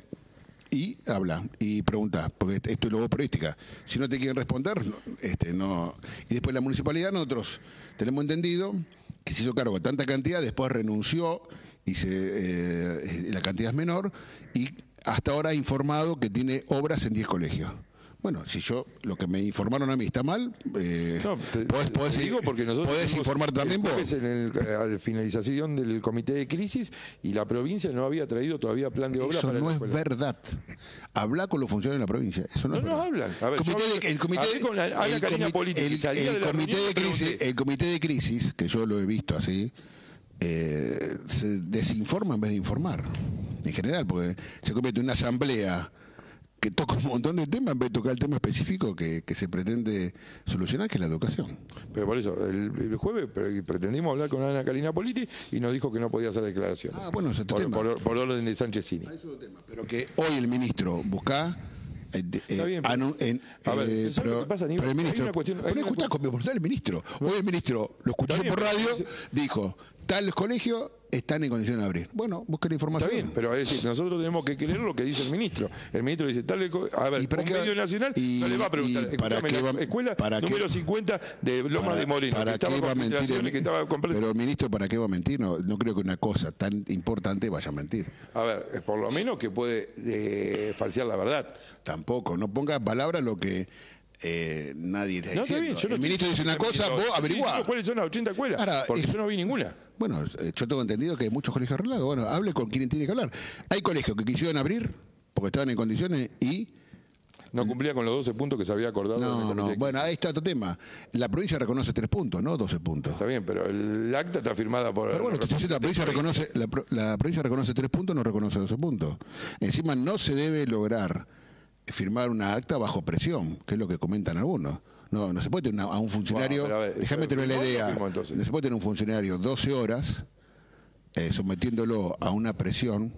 y habla y pregunta, porque esto es luego periodística. Si no te quieren responder, este, no. Y después la municipalidad, nosotros tenemos entendido que se hizo cargo de tanta cantidad, después renunció dice eh, la cantidad es menor y hasta ahora ha informado que tiene obras en 10 colegios. Bueno, si yo lo que me informaron a mí está mal, eh, porque nosotros informar también vos. En el, eh, finalización del comité de crisis y la provincia no había traído todavía plan de obra. Eso no es verdad. Habla con los funcionarios de la provincia. Eso no, no, hablan. la, política, comité de crisis, el comité de crisis, que yo lo he visto así, eh, se desinforma en vez de informar, en general, porque se convierte en una asamblea que toca un montón de temas en vez de tocar el tema específico que, se pretende solucionar, que es la educación. Pero por eso, el, jueves pretendimos hablar con Ana Karina Politi y nos dijo que no podía hacer declaraciones. Ah, bueno, es otro por, tema. Por, orden de Sánchez ah, Pero que hoy el ministro busca el ministro. el ministro. Hoy el ministro lo escuchó por radio, dijo, tal colegio están en condición de abrir. Bueno, busquen la información. Está bien, pero es decir, nosotros tenemos que creer lo que dice el ministro. El ministro dice tal a ver, un medio nacional no le va a preguntar, para qué va, escuela para número 50 de Lomas de Moreno, para qué va a mentir el, Pero ministro, ¿para qué va a mentir? No, creo que una cosa tan importante vaya a mentir. A ver, es por lo menos que puede eh, falsear la verdad. Tampoco, no ponga palabras lo que eh, nadie está el ministro dice una cosa, vos averiguá. ¿Cuáles son las 80 escuelas? porque yo no vi ninguna. Bueno, eh, yo tengo entendido que hay muchos colegios arreglados. Bueno, hable con quien tiene que hablar. Hay colegios que quisieron abrir porque estaban en condiciones y... No cumplía con los 12 puntos que se había acordado. no. Bueno, ahí está otro tema. La provincia reconoce 3 puntos, no 12 puntos. Está bien, pero el acta está firmada por... Pero bueno, la, la provincia, reconoce, la, la provincia reconoce 3 puntos, no reconoce 12 puntos. Encima no se debe lograr firmar una acta bajo presión, que es lo que comentan algunos. No, no se puede tener a un funcionario, eh, déjame tener la idea, no se puede tener un funcionario 12 horas eh, sometiéndolo a una presión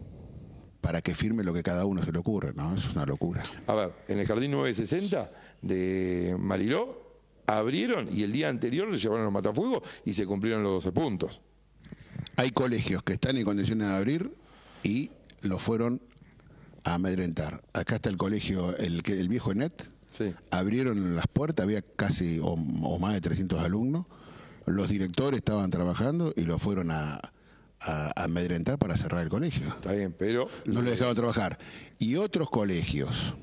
para que firme lo que cada uno se le ocurre, ¿no? es una locura. A ver, en el Jardín 960 de Mariló abrieron y el día anterior le llevaron los matafuegos y se cumplieron los 12 puntos. Hay colegios que están en condiciones de abrir y lo fueron a amedrentar. Acá está el colegio, el, el viejo ENET. Abrieron las puertas, había casi o, más de 300 alumnos. Los directores estaban trabajando y lo fueron a, amedrentar para cerrar el colegio. Está bien, pero. No lo dejaron trabajar. Y otros colegios,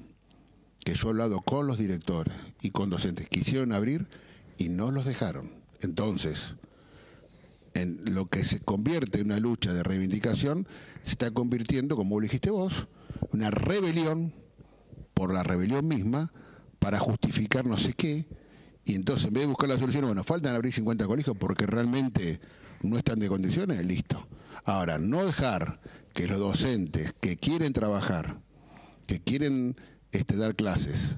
que yo he hablado con los directores y con docentes, quisieron abrir y no los dejaron. Entonces, en lo que se convierte en una lucha de reivindicación, se está convirtiendo, como dijiste vos, una rebelión por la rebelión misma para justificar no sé qué. Y entonces, en vez de buscar la solución, bueno, faltan abrir 50 colegios porque realmente no están de condiciones, listo. Ahora, no dejar que los docentes que quieren trabajar, que quieren este, dar clases,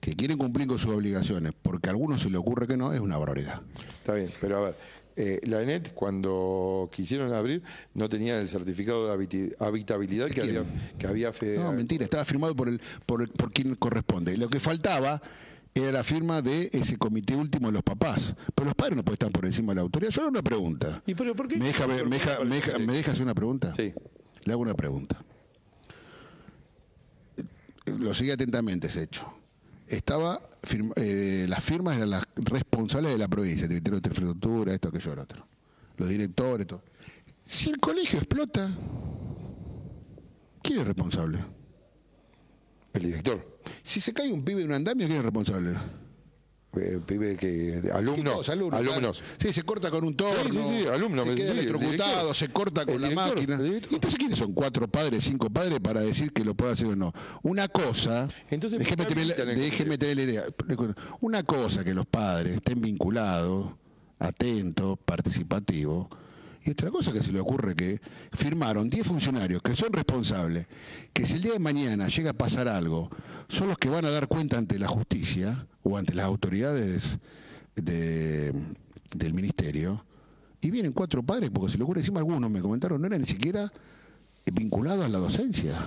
que quieren cumplir con sus obligaciones, porque a algunos se le ocurre que no, es una barbaridad. Está bien, pero a ver, eh, la ENET cuando quisieron abrir no tenía el certificado de habitabilidad que había, que había, No, mentira, estaba firmado por, el, por, por quien corresponde. Lo que faltaba era la firma de ese comité último de los papás. Pero los padres no pueden estar por encima de la autoridad. Solo una pregunta. ¿Me deja, hacer una pregunta? Sí. Le hago una pregunta. Lo sigue atentamente ese hecho estaba eh, las firmas eran las responsables de la provincia, el de Infraestructura, esto, aquello, lo otro. Los directores, todo. Si el colegio explota, ¿quién es responsable? El director. Si se cae un pibe en un andamio, ¿quién es responsable? Eh, que alumnos, alumnos, se corta con un torno. Se electrocutado, se corta con la máquina. entonces quiénes son cuatro padres, cinco padres para decir que lo puede hacer o no? Una cosa, entonces, déjeme tener la idea. Una cosa que los padres estén vinculados, atentos, participativos y otra cosa que se le ocurre que firmaron 10 funcionarios que son responsables, que si el día de mañana llega a pasar algo, son los que van a dar cuenta ante la justicia o ante las autoridades del ministerio. Y vienen cuatro padres, porque se le ocurre, encima algunos me comentaron, no eran ni siquiera vinculados a la docencia.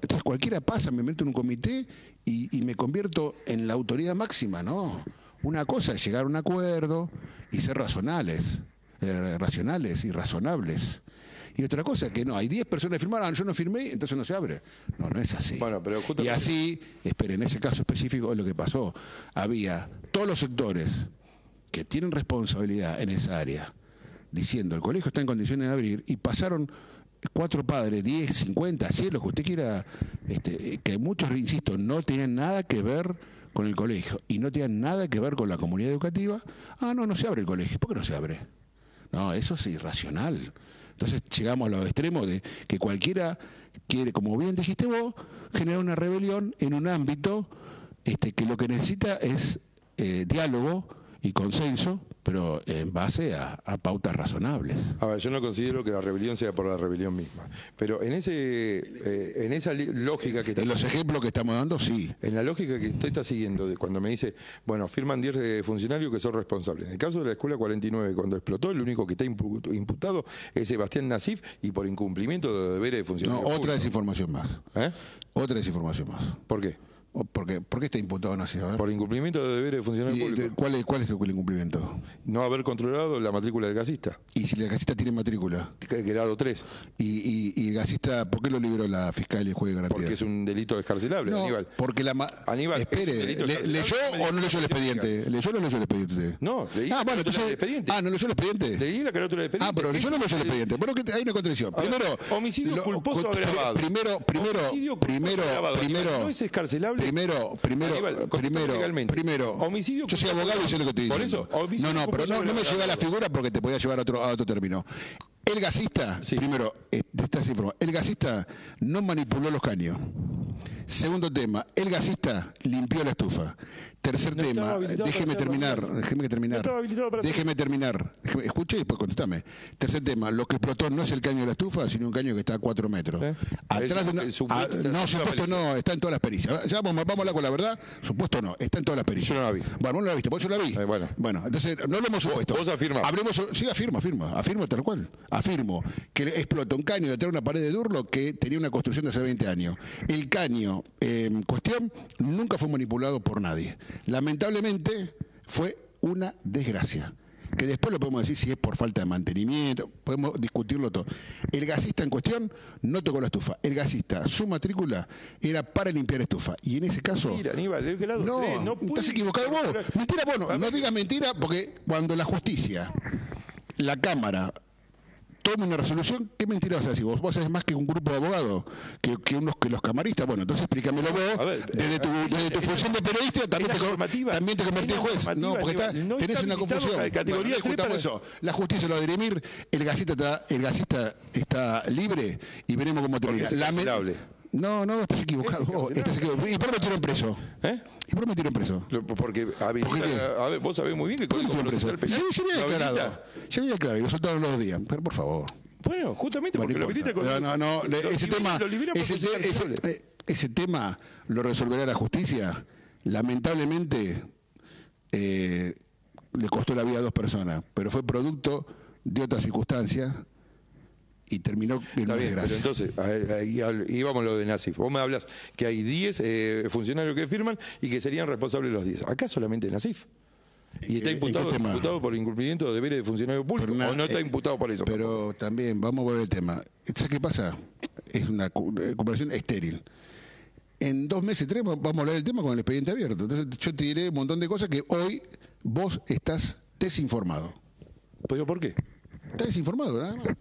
Entonces cualquiera pasa, me meto en un comité y, y me convierto en la autoridad máxima, ¿no? Una cosa es llegar a un acuerdo y ser razonables. Eh, racionales y razonables. Y otra cosa que no, hay 10 personas que firmaron, ah, yo no firmé, entonces no se abre. No, no es así. Bueno, pero y así, esperen en ese caso específico es lo que pasó. Había todos los sectores que tienen responsabilidad en esa área, diciendo el colegio está en condiciones de abrir, y pasaron cuatro padres, 10, 50, 100, lo que usted quiera, este, que muchos, insisto, no tienen nada que ver con el colegio y no tienen nada que ver con la comunidad educativa. Ah, no, no se abre el colegio. ¿Por qué no se abre? No, eso es irracional. Entonces llegamos a los extremos de que cualquiera quiere, como bien dijiste vos, generar una rebelión en un ámbito este, que lo que necesita es eh, diálogo, y consenso, pero en base a, pautas razonables. Ahora, yo no considero que la rebelión sea por la rebelión misma, pero en ese eh, en esa lógica que... En los ejemplos que estamos dando, sí. En la lógica que usted está siguiendo, de cuando me dice, bueno, firman 10 eh, funcionarios que son responsables. En el caso de la Escuela 49, cuando explotó, el único que está imputado es Sebastián Nasif y por incumplimiento de deberes de funcionarios. No, otra desinformación más. ¿Eh? Otra desinformación más. ¿Por qué? por, qué, está imputado no sé, Por incumplimiento de deberes de funcionario ¿Y, eh, ¿cuál es, el incumplimiento? No haber controlado la matrícula del gasista. ¿Y si el gasista tiene matrícula? Grado 3. ¿Y, y, y el gasista, por qué lo liberó la fiscal y el juez de garantía? Porque es un delito descarcelable, Aníbal. Porque la Aníbal, espere, le, ¿leyó o no leyó el expediente? ¿Leyó o no leyó el expediente? No, leí ah, la bueno, entonces, del expediente. Ah, ¿no leyó el expediente? Leí la carátula del expediente. Ah, pero leyó no leyó el expediente. Bueno, que hay una contradicción. Primero, homicidio culposo agravado. Primero, primero, primero, primero, no es escarcelable Primero, primero, primero, primero. Yo soy abogado y sé lo que te digo. Por eso. No, no, pero no, me llega la figura porque te podía llevar a otro, término. El gasista, sí. primero, eh, el gasista no manipuló los caños. Segundo tema, el gasista limpió la estufa. Tercer tema, déjeme terminar, déjeme terminar. déjeme terminar. Escuche y después contestame. Tercer tema, lo que explotó no es el caño de la estufa, sino un caño que está a cuatro metros. Atrás ah, no, supuesto no, está en todas las pericias. Ya vamos, vamos a hablar con la verdad, supuesto no, está en todas las pericias. Yo no la vi. Bueno, vos no la viste, vos yo la vi. Eh, bueno. entonces no lo hemos supuesto. Vos afirmas. sí, afirmo, afirmo, afirmo tal cual. Afirmo que explotó un caño detrás de una pared de Durlo que tenía una construcción de hace 20 años. El caño eh, en cuestión nunca fue manipulado por nadie. Lamentablemente fue una desgracia. Que después lo podemos decir si es por falta de mantenimiento, podemos discutirlo todo. El gasista en cuestión no tocó la estufa. El gasista, su matrícula era para limpiar estufa. Y en ese caso. Mira, Aníbal, no, 3, eh, no Estás equivocado vos. Mentira, bueno, no digas mentira, porque cuando la justicia, la Cámara, tome una resolución, ¿qué mentira vas a decir? Vos, vos haces más que un grupo de abogados, que, unos, que los camaristas. Bueno, entonces explícamelo vos. desde tu, eh, tu eh, función de periodista también, te, también te en juez. No, porque está, tenés una confusión. La, justicia lo va a dirimir, el gasista está, está libre y veremos cómo termina. No, no, estás equivocado. estás equivocado. ¿Y por qué me tiran preso? ¿Eh? ¿Y por qué me tiran preso? porque a A vos sabés muy bien que ¿Por qué me tiraron preso? yo, me había declarado. Yo había declarado y lo soltaron los días. Pero por favor. Bueno, justamente porque lo habilita con. No, no, no. ese tema. Eh, ese, tema lo resolverá la justicia. Lamentablemente. Eh, le costó la vida a dos personas, pero fue producto de otras circunstancias y terminó bien, pero entonces, y vamos lo de Nacif Vos me hablas que hay 10 eh, funcionarios que firman y que serían responsables los 10. Acá solamente Nacif Y está eh, imputado, por incumplimiento de deberes de funcionario público. o no está eh, imputado por eso. Pero también, vamos a volver al tema. ¿Sabes qué pasa? Es una comparación estéril. En dos meses, tres, vamos a hablar del tema con el expediente abierto. Entonces, yo te diré un montón de cosas que hoy vos estás desinformado. ¿Pero por qué? Estás desinformado, nada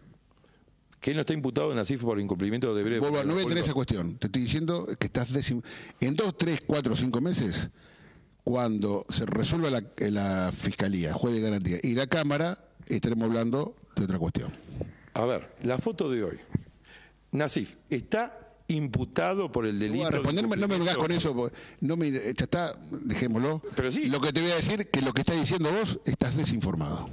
que él no está imputado en por incumplimiento de deberes. no voy a tener esa cuestión. Te estoy diciendo que estás en dos, tres, cuatro, cinco meses, cuando se resuelva la, fiscalía, juez de garantía y la Cámara, estaremos hablando de otra cuestión. A ver, la foto de hoy. Nasif está imputado por el delito. responderme, no me vengas con eso, no me, eh, ya está, dejémoslo. Pero sí. Lo que te voy a decir, que lo que estás diciendo vos, estás desinformado.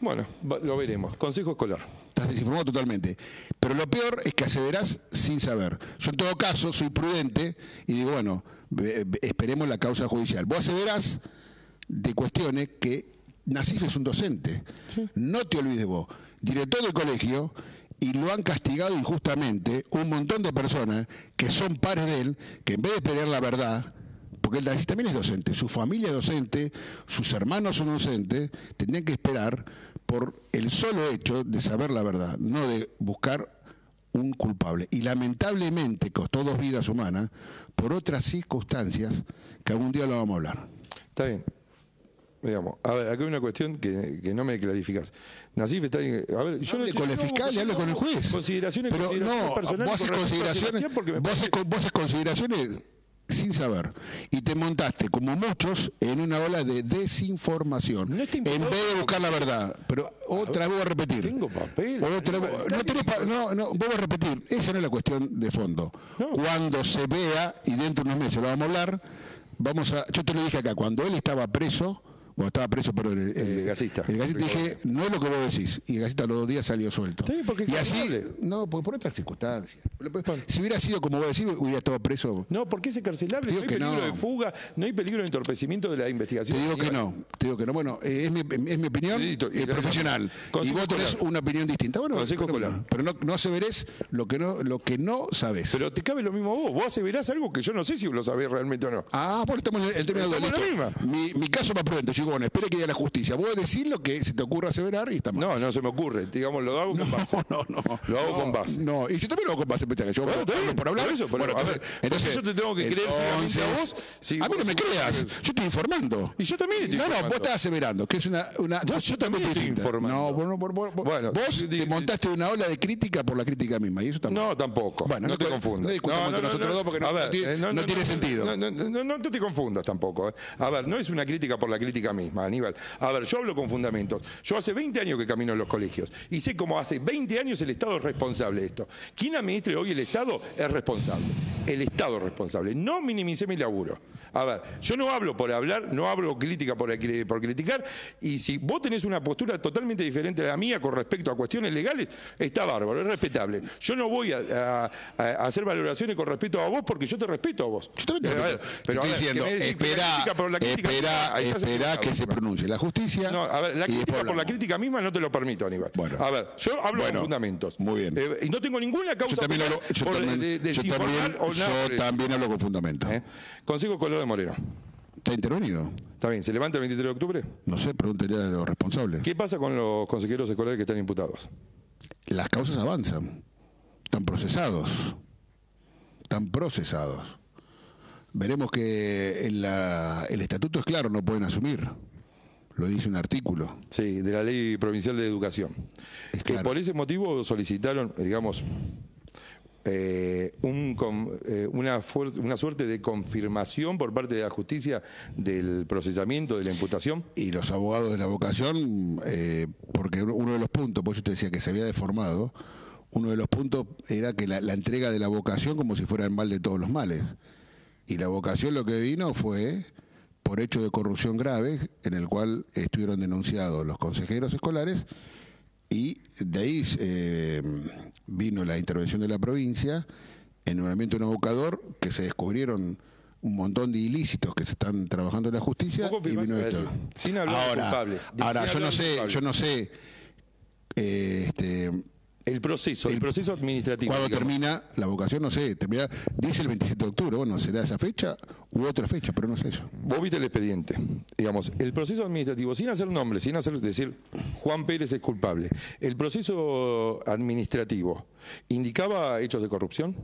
Bueno, lo veremos. Consejo escolar. Estás desinformado totalmente. Pero lo peor es que accederás sin saber. Yo en todo caso soy prudente y digo, bueno, esperemos la causa judicial. Vos accederás de cuestiones que Nasif es un docente. No te olvides vos. Director del colegio y lo han castigado injustamente un montón de personas que son pares de él, que en vez de esperar la verdad, porque él también es docente, su familia es docente, sus hermanos son docentes, tendrían que esperar por el solo hecho de saber la verdad, no de buscar un culpable. Y lamentablemente costó dos vidas humanas por otras circunstancias que algún día lo vamos a hablar. Está bien. Digamos, a ver, acá hay una cuestión que, no me clarificas. Nasif está A yo hable con el fiscal y hable con el juez. Consideraciones, Pero no, Vos haces consideraciones, vos haces consideraciones sin saber. Y te montaste, como muchos, en una ola de desinformación. en vez de buscar la verdad. Pero otra, voy a repetir. Tengo papel. no, no, no, voy a repetir. Esa no es la cuestión de fondo. Cuando se vea, y dentro de unos meses lo vamos a hablar, vamos a. Yo te lo dije acá, cuando él estaba preso o estaba preso, pero el, gasista. El gasista dije, no es lo que vos decís. Y el gasista los dos días salió suelto. y así, no, porque por otras circunstancias. Si hubiera sido como vos decís, hubiera estado preso. No, porque es encarcelable no hay peligro de fuga, no hay peligro de entorpecimiento de la investigación. Te digo que no, digo que no. Bueno, eh, es, mi, opinión eh, profesional. Y vos tenés una opinión distinta. Bueno, pero, no, aseverés lo que no, lo que no sabes. Pero te cabe lo mismo a vos. Vos aseverás algo que yo no sé si lo sabés realmente o no. Ah, bueno, estamos en el tema de la Mi, caso más pronto. Bueno, espere que haya la justicia. Vos decir lo que se te ocurra aseverar y está mal. No, no se me ocurre. Digamos, lo hago con base. No, no, no. Lo hago con base. No, y yo también lo hago con base, pensá que yo por hablar. eso, bueno, a ver, entonces, yo te tengo que creer si a vos. a mí no me creas, yo estoy informando. Y yo también estoy informando. no, vos estás aseverando, que es una. una no, yo también estoy informando. No, vos, vos, bueno, vos te montaste una ola de crítica por la crítica misma, y eso tampoco. No, tampoco. Bueno, no, te confundas. No discutamos entre nosotros dos porque no tiene sentido. No te confundas tampoco. Eh. A ver, no es una crítica por la crítica misma, Aníbal. A ver, yo hablo con fundamentos. Yo hace 20 años que camino en los colegios y sé cómo hace 20 años el Estado es responsable de esto. ¿Quién administre hoy el Estado es responsable. El Estado es responsable. No minimicé mi laburo. A ver, yo no hablo por hablar, no hablo crítica por, criticar, y si vos tenés una postura totalmente diferente a la mía con respecto a cuestiones legales, está bárbaro, es respetable. Yo no voy a, hacer valoraciones con respecto a vos porque yo te respeto a vos. Yo te eh, respeto. Pero, estoy diciendo, espera, que se pronuncie la justicia. No, a ver, la crítica por la crítica misma no te lo permito, Aníbal. Bueno, a ver, yo hablo con fundamentos. Muy bien. Eh, y no tengo ninguna causa también por, también, de, hablo con fundamentos. Eh, Consejo Moreno. ¿Está intervenido? Está bien, ¿se levanta el 23 de octubre? No sé, preguntaría de los responsables. ¿Qué pasa con los consejeros escolares que están imputados? Las causas avanzan. Están procesados. Están procesados. Veremos que el estatuto es claro, no pueden asumir. Lo dice un artículo. Sí, de la Ley Provincial de Educación. que por ese motivo solicitaron, digamos, eh, eh, una, suerte de confirmación por parte de la justicia del procesamiento, de la imputación? Y los abogados de la vocación, eh, porque uno de los puntos, pues yo te decía que se había deformado, uno de los puntos era que la, entrega de la vocación como si fuera el mal de todos los males. Y la vocación lo que vino fue por hecho de corrupción grave, en el cual estuvieron denunciados los consejeros escolares, y de ahí vino la intervención de la provincia, en un un evocador que se descubrieron un montón de ilícitos que se están trabajando en la justicia y vino esto. Sin hablar ahora, culpables. Ahora, yo no sé, yo no sé, eh, este, el proceso, el, proceso administrativo. Cuando termina la vocación, no sé, termina, dice el 27 de octubre, bueno, será esa fecha u otra fecha, pero no sé eso. Vos viste el expediente, digamos, el proceso administrativo, sin hacer un nombre, sin hacer, decir, Juan Pérez es culpable. ¿El proceso administrativo indicaba hechos de corrupción?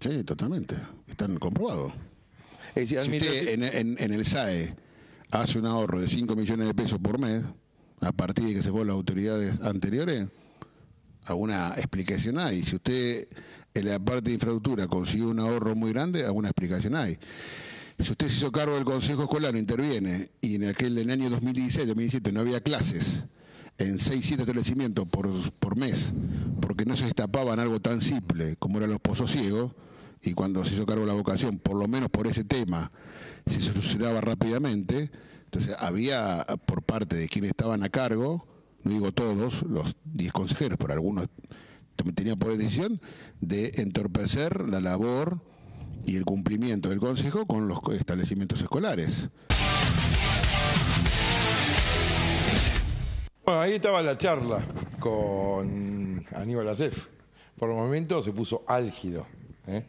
Sí, totalmente, están comprobados. si en, el SAE hace un ahorro de 5 millones de pesos por mes, a partir de que se fueron las autoridades anteriores, alguna explicación hay. Si usted en la parte de infraestructura consiguió un ahorro muy grande, alguna explicación hay. Si usted se hizo cargo del Consejo Escolar, interviene, y en aquel del año 2016-2017 no había clases en 6-7 establecimientos por, por mes, porque no se destapaban algo tan simple como eran los pozos ciegos, y cuando se hizo cargo la vocación, por lo menos por ese tema, se solucionaba rápidamente, entonces había por parte de quienes estaban a cargo, digo todos, los 10 consejeros, pero algunos tenían por decisión, de entorpecer la labor y el cumplimiento del Consejo con los establecimientos escolares. Bueno, ahí estaba la charla con Aníbal Acef. Por el momento se puso álgido. ¿eh?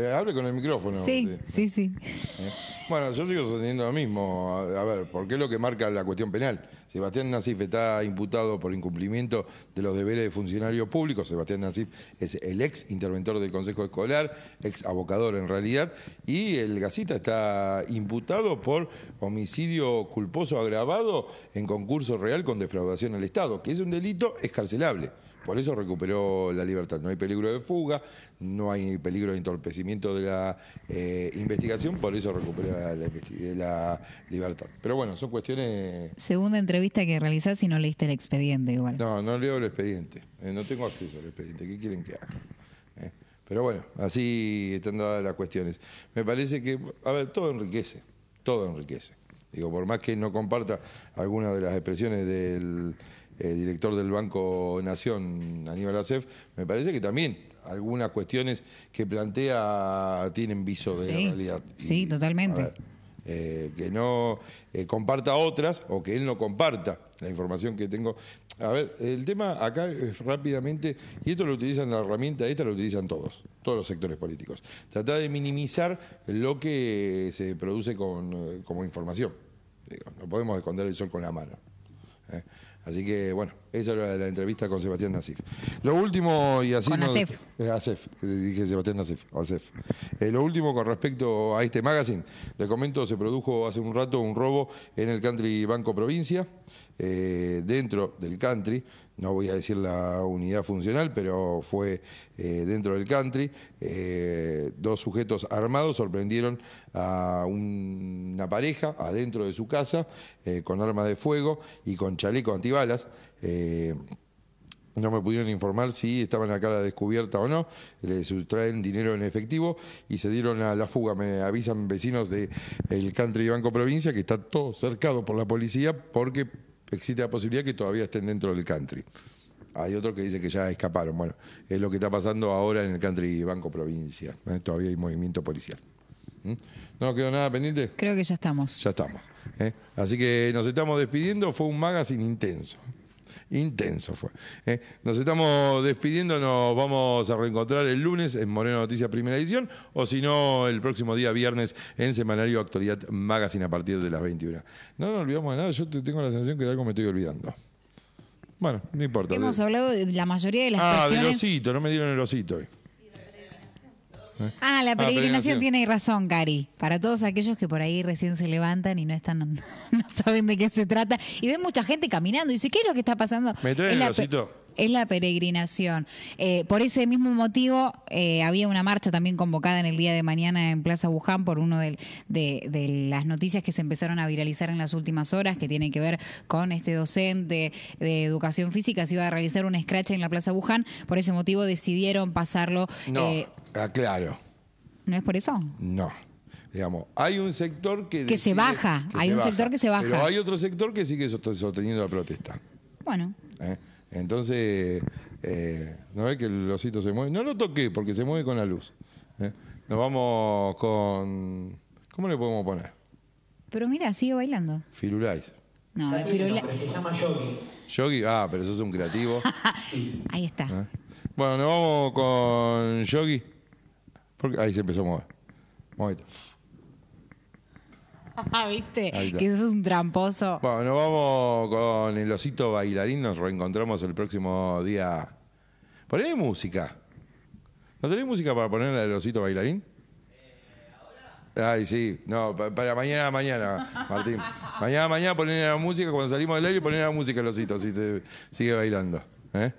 hable con el micrófono. Sí, sí, sí. ¿Eh? Bueno, yo sigo sosteniendo lo mismo. A, ver, ¿por qué es lo que marca la cuestión penal. Sebastián Nasif está imputado por incumplimiento de los deberes de funcionario público. Sebastián Nasif es el ex interventor del Consejo Escolar, ex abocador en realidad, y el Gacita está imputado por homicidio culposo agravado en concurso real con defraudación al Estado, que es un delito escarcelable. Por eso recuperó la libertad. No hay peligro de fuga, no hay peligro de entorpecimiento de la eh, investigación, por eso recuperó la, libertad. Pero bueno, son cuestiones... Segunda entrevista que realizás y no leíste el expediente igual. No, no leo el expediente. Eh, no tengo acceso al expediente. ¿Qué quieren que haga? Eh, pero bueno, así están dadas las cuestiones. Me parece que, a ver, todo enriquece, todo enriquece. Digo, por más que no comparta alguna de las expresiones del eh, director del Banco Nación, Aníbal Acef, me parece que también algunas cuestiones que plantea tienen viso de la realidad. Sí, totalmente. Eh, que no eh, comparta otras o que él no comparta la información que tengo. A ver, el tema acá es rápidamente, y esto lo utilizan la herramienta, esta lo utilizan todos, todos los sectores políticos. Tratar de minimizar lo que se produce como información. no podemos esconder el sol con la mano. Así que bueno, esa era la entrevista con Sebastián Nasif. Lo último, y así. Con eh, Asef. dije Sebastián Nasif, Asef. Eh, lo último con respecto a este magazine, le comento, se produjo hace un rato un robo en el Country Banco Provincia, eh, dentro del Country, no voy a decir la unidad funcional, pero fue eh, dentro del country, eh, dos sujetos armados sorprendieron a una pareja adentro de su casa eh, con arma de fuego y con chaleco antibalas. No me pudieron informar si estaban acá a la descubierta o no. Le sustraen dinero en efectivo y se dieron a la fuga. Me avisan vecinos del de Country Banco Provincia que está todo cercado por la policía porque existe la posibilidad que todavía estén dentro del country. Hay otro que dicen que ya escaparon. Bueno, es lo que está pasando ahora en el country Banco Provincia. ¿eh? Todavía hay movimiento policial. ¿Mm? ¿No quedó nada pendiente? Creo que ya estamos. Ya estamos. ¿eh? Así que nos estamos despidiendo. Fue un magazine intenso. Intenso fue. Eh, nos estamos despidiendo, nos vamos a reencontrar el lunes en Moreno Noticias Primera Edición, o si no, el próximo día viernes en Semanario Actualidad Magazine a partir de las 21. No nos olvidamos de nada, yo tengo la sensación que de algo me estoy olvidando. Bueno, no importa. Hemos hablado de la mayoría de las ah, del no me dieron el osito hoy. ¿Eh? Ah, la ah, peregrinación, tiene razón, Cari. Para todos aquellos que por ahí recién se levantan y no están, no saben de qué se trata. Y ven mucha gente caminando y dicen, ¿qué es lo que está pasando? ¿Me el Es la peregrinación. Eh, por ese mismo motivo, eh, había una marcha también convocada en el día de mañana en Plaza Buján por una de, las noticias que se empezaron a viralizar en las últimas horas, que tiene que ver con este docente de educación física. Se iba a realizar un scratch en la Plaza Buján. Por ese motivo decidieron pasarlo. Ah, claro. ¿No es por eso? No. Digamos, hay un sector que... Que se baja, hay un sector que se baja. Pero hay otro sector que sigue sosteniendo la protesta. Bueno. ¿Eh? Entonces, eh, ¿no ve que el osito se mueve? No lo toqué porque se mueve con la luz. ¿Eh? Nos vamos con... ¿Cómo le podemos poner? Pero mira, sigue bailando. Firulais. No, pero Se llama Yogi. Yogi, ah, pero es un creativo. Ahí está. Bueno, nos vamos con Yogi ahí se empezó a mover. Momento. Ah, ¿Viste? Que eso es un tramposo. Bueno, nos vamos con el osito bailarín. Nos reencontramos el próximo día. Ponéis música. ¿No tenéis música para ponerle el osito bailarín? Eh, Ay, sí. No, para mañana, mañana, Martín. mañana, mañana poner la música. Cuando salimos del aire, poner la música el osito. Así se sigue bailando. ¿Eh?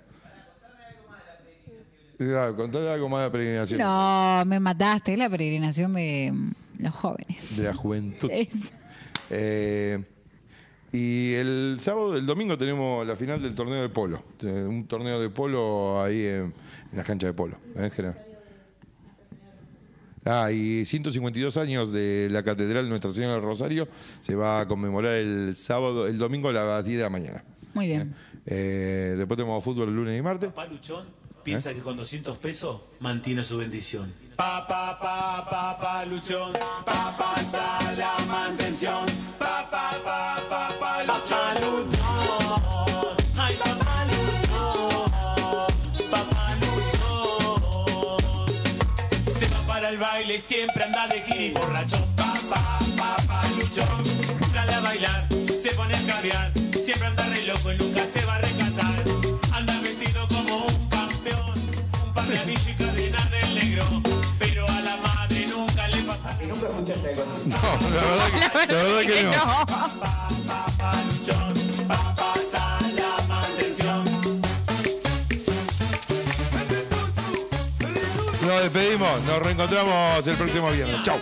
algo más de la peregrinación. No, me mataste, es la peregrinación de los jóvenes. De la juventud. Eh, y el sábado, el domingo tenemos la final del torneo de polo. Eh, un torneo de polo ahí en, la cancha de polo. ¿eh, general? Ah, y 152 años de la Catedral Nuestra Señora del Rosario se va a conmemorar el sábado, el domingo a las 10 de la mañana. Muy bien. después tenemos fútbol el lunes y martes. Luchón ¿Eh? piensa que con 200 pesos mantiene su bendición. Pa, pa, pa, pa, luchón, pa, pa, la mantención, pa, luchón, ay, papá luchón, papá luchón, se va para el baile, siempre anda de gira y borracho, pa, pa, pa, luchón, sale a bailar, se pone a caviar, siempre anda re loco y nunca se va a rescatar. No, a negro, pero a la madre nunca le pasa. nunca No, la verdad no. Nos despedimos, nos reencontramos el próximo viernes. Chau.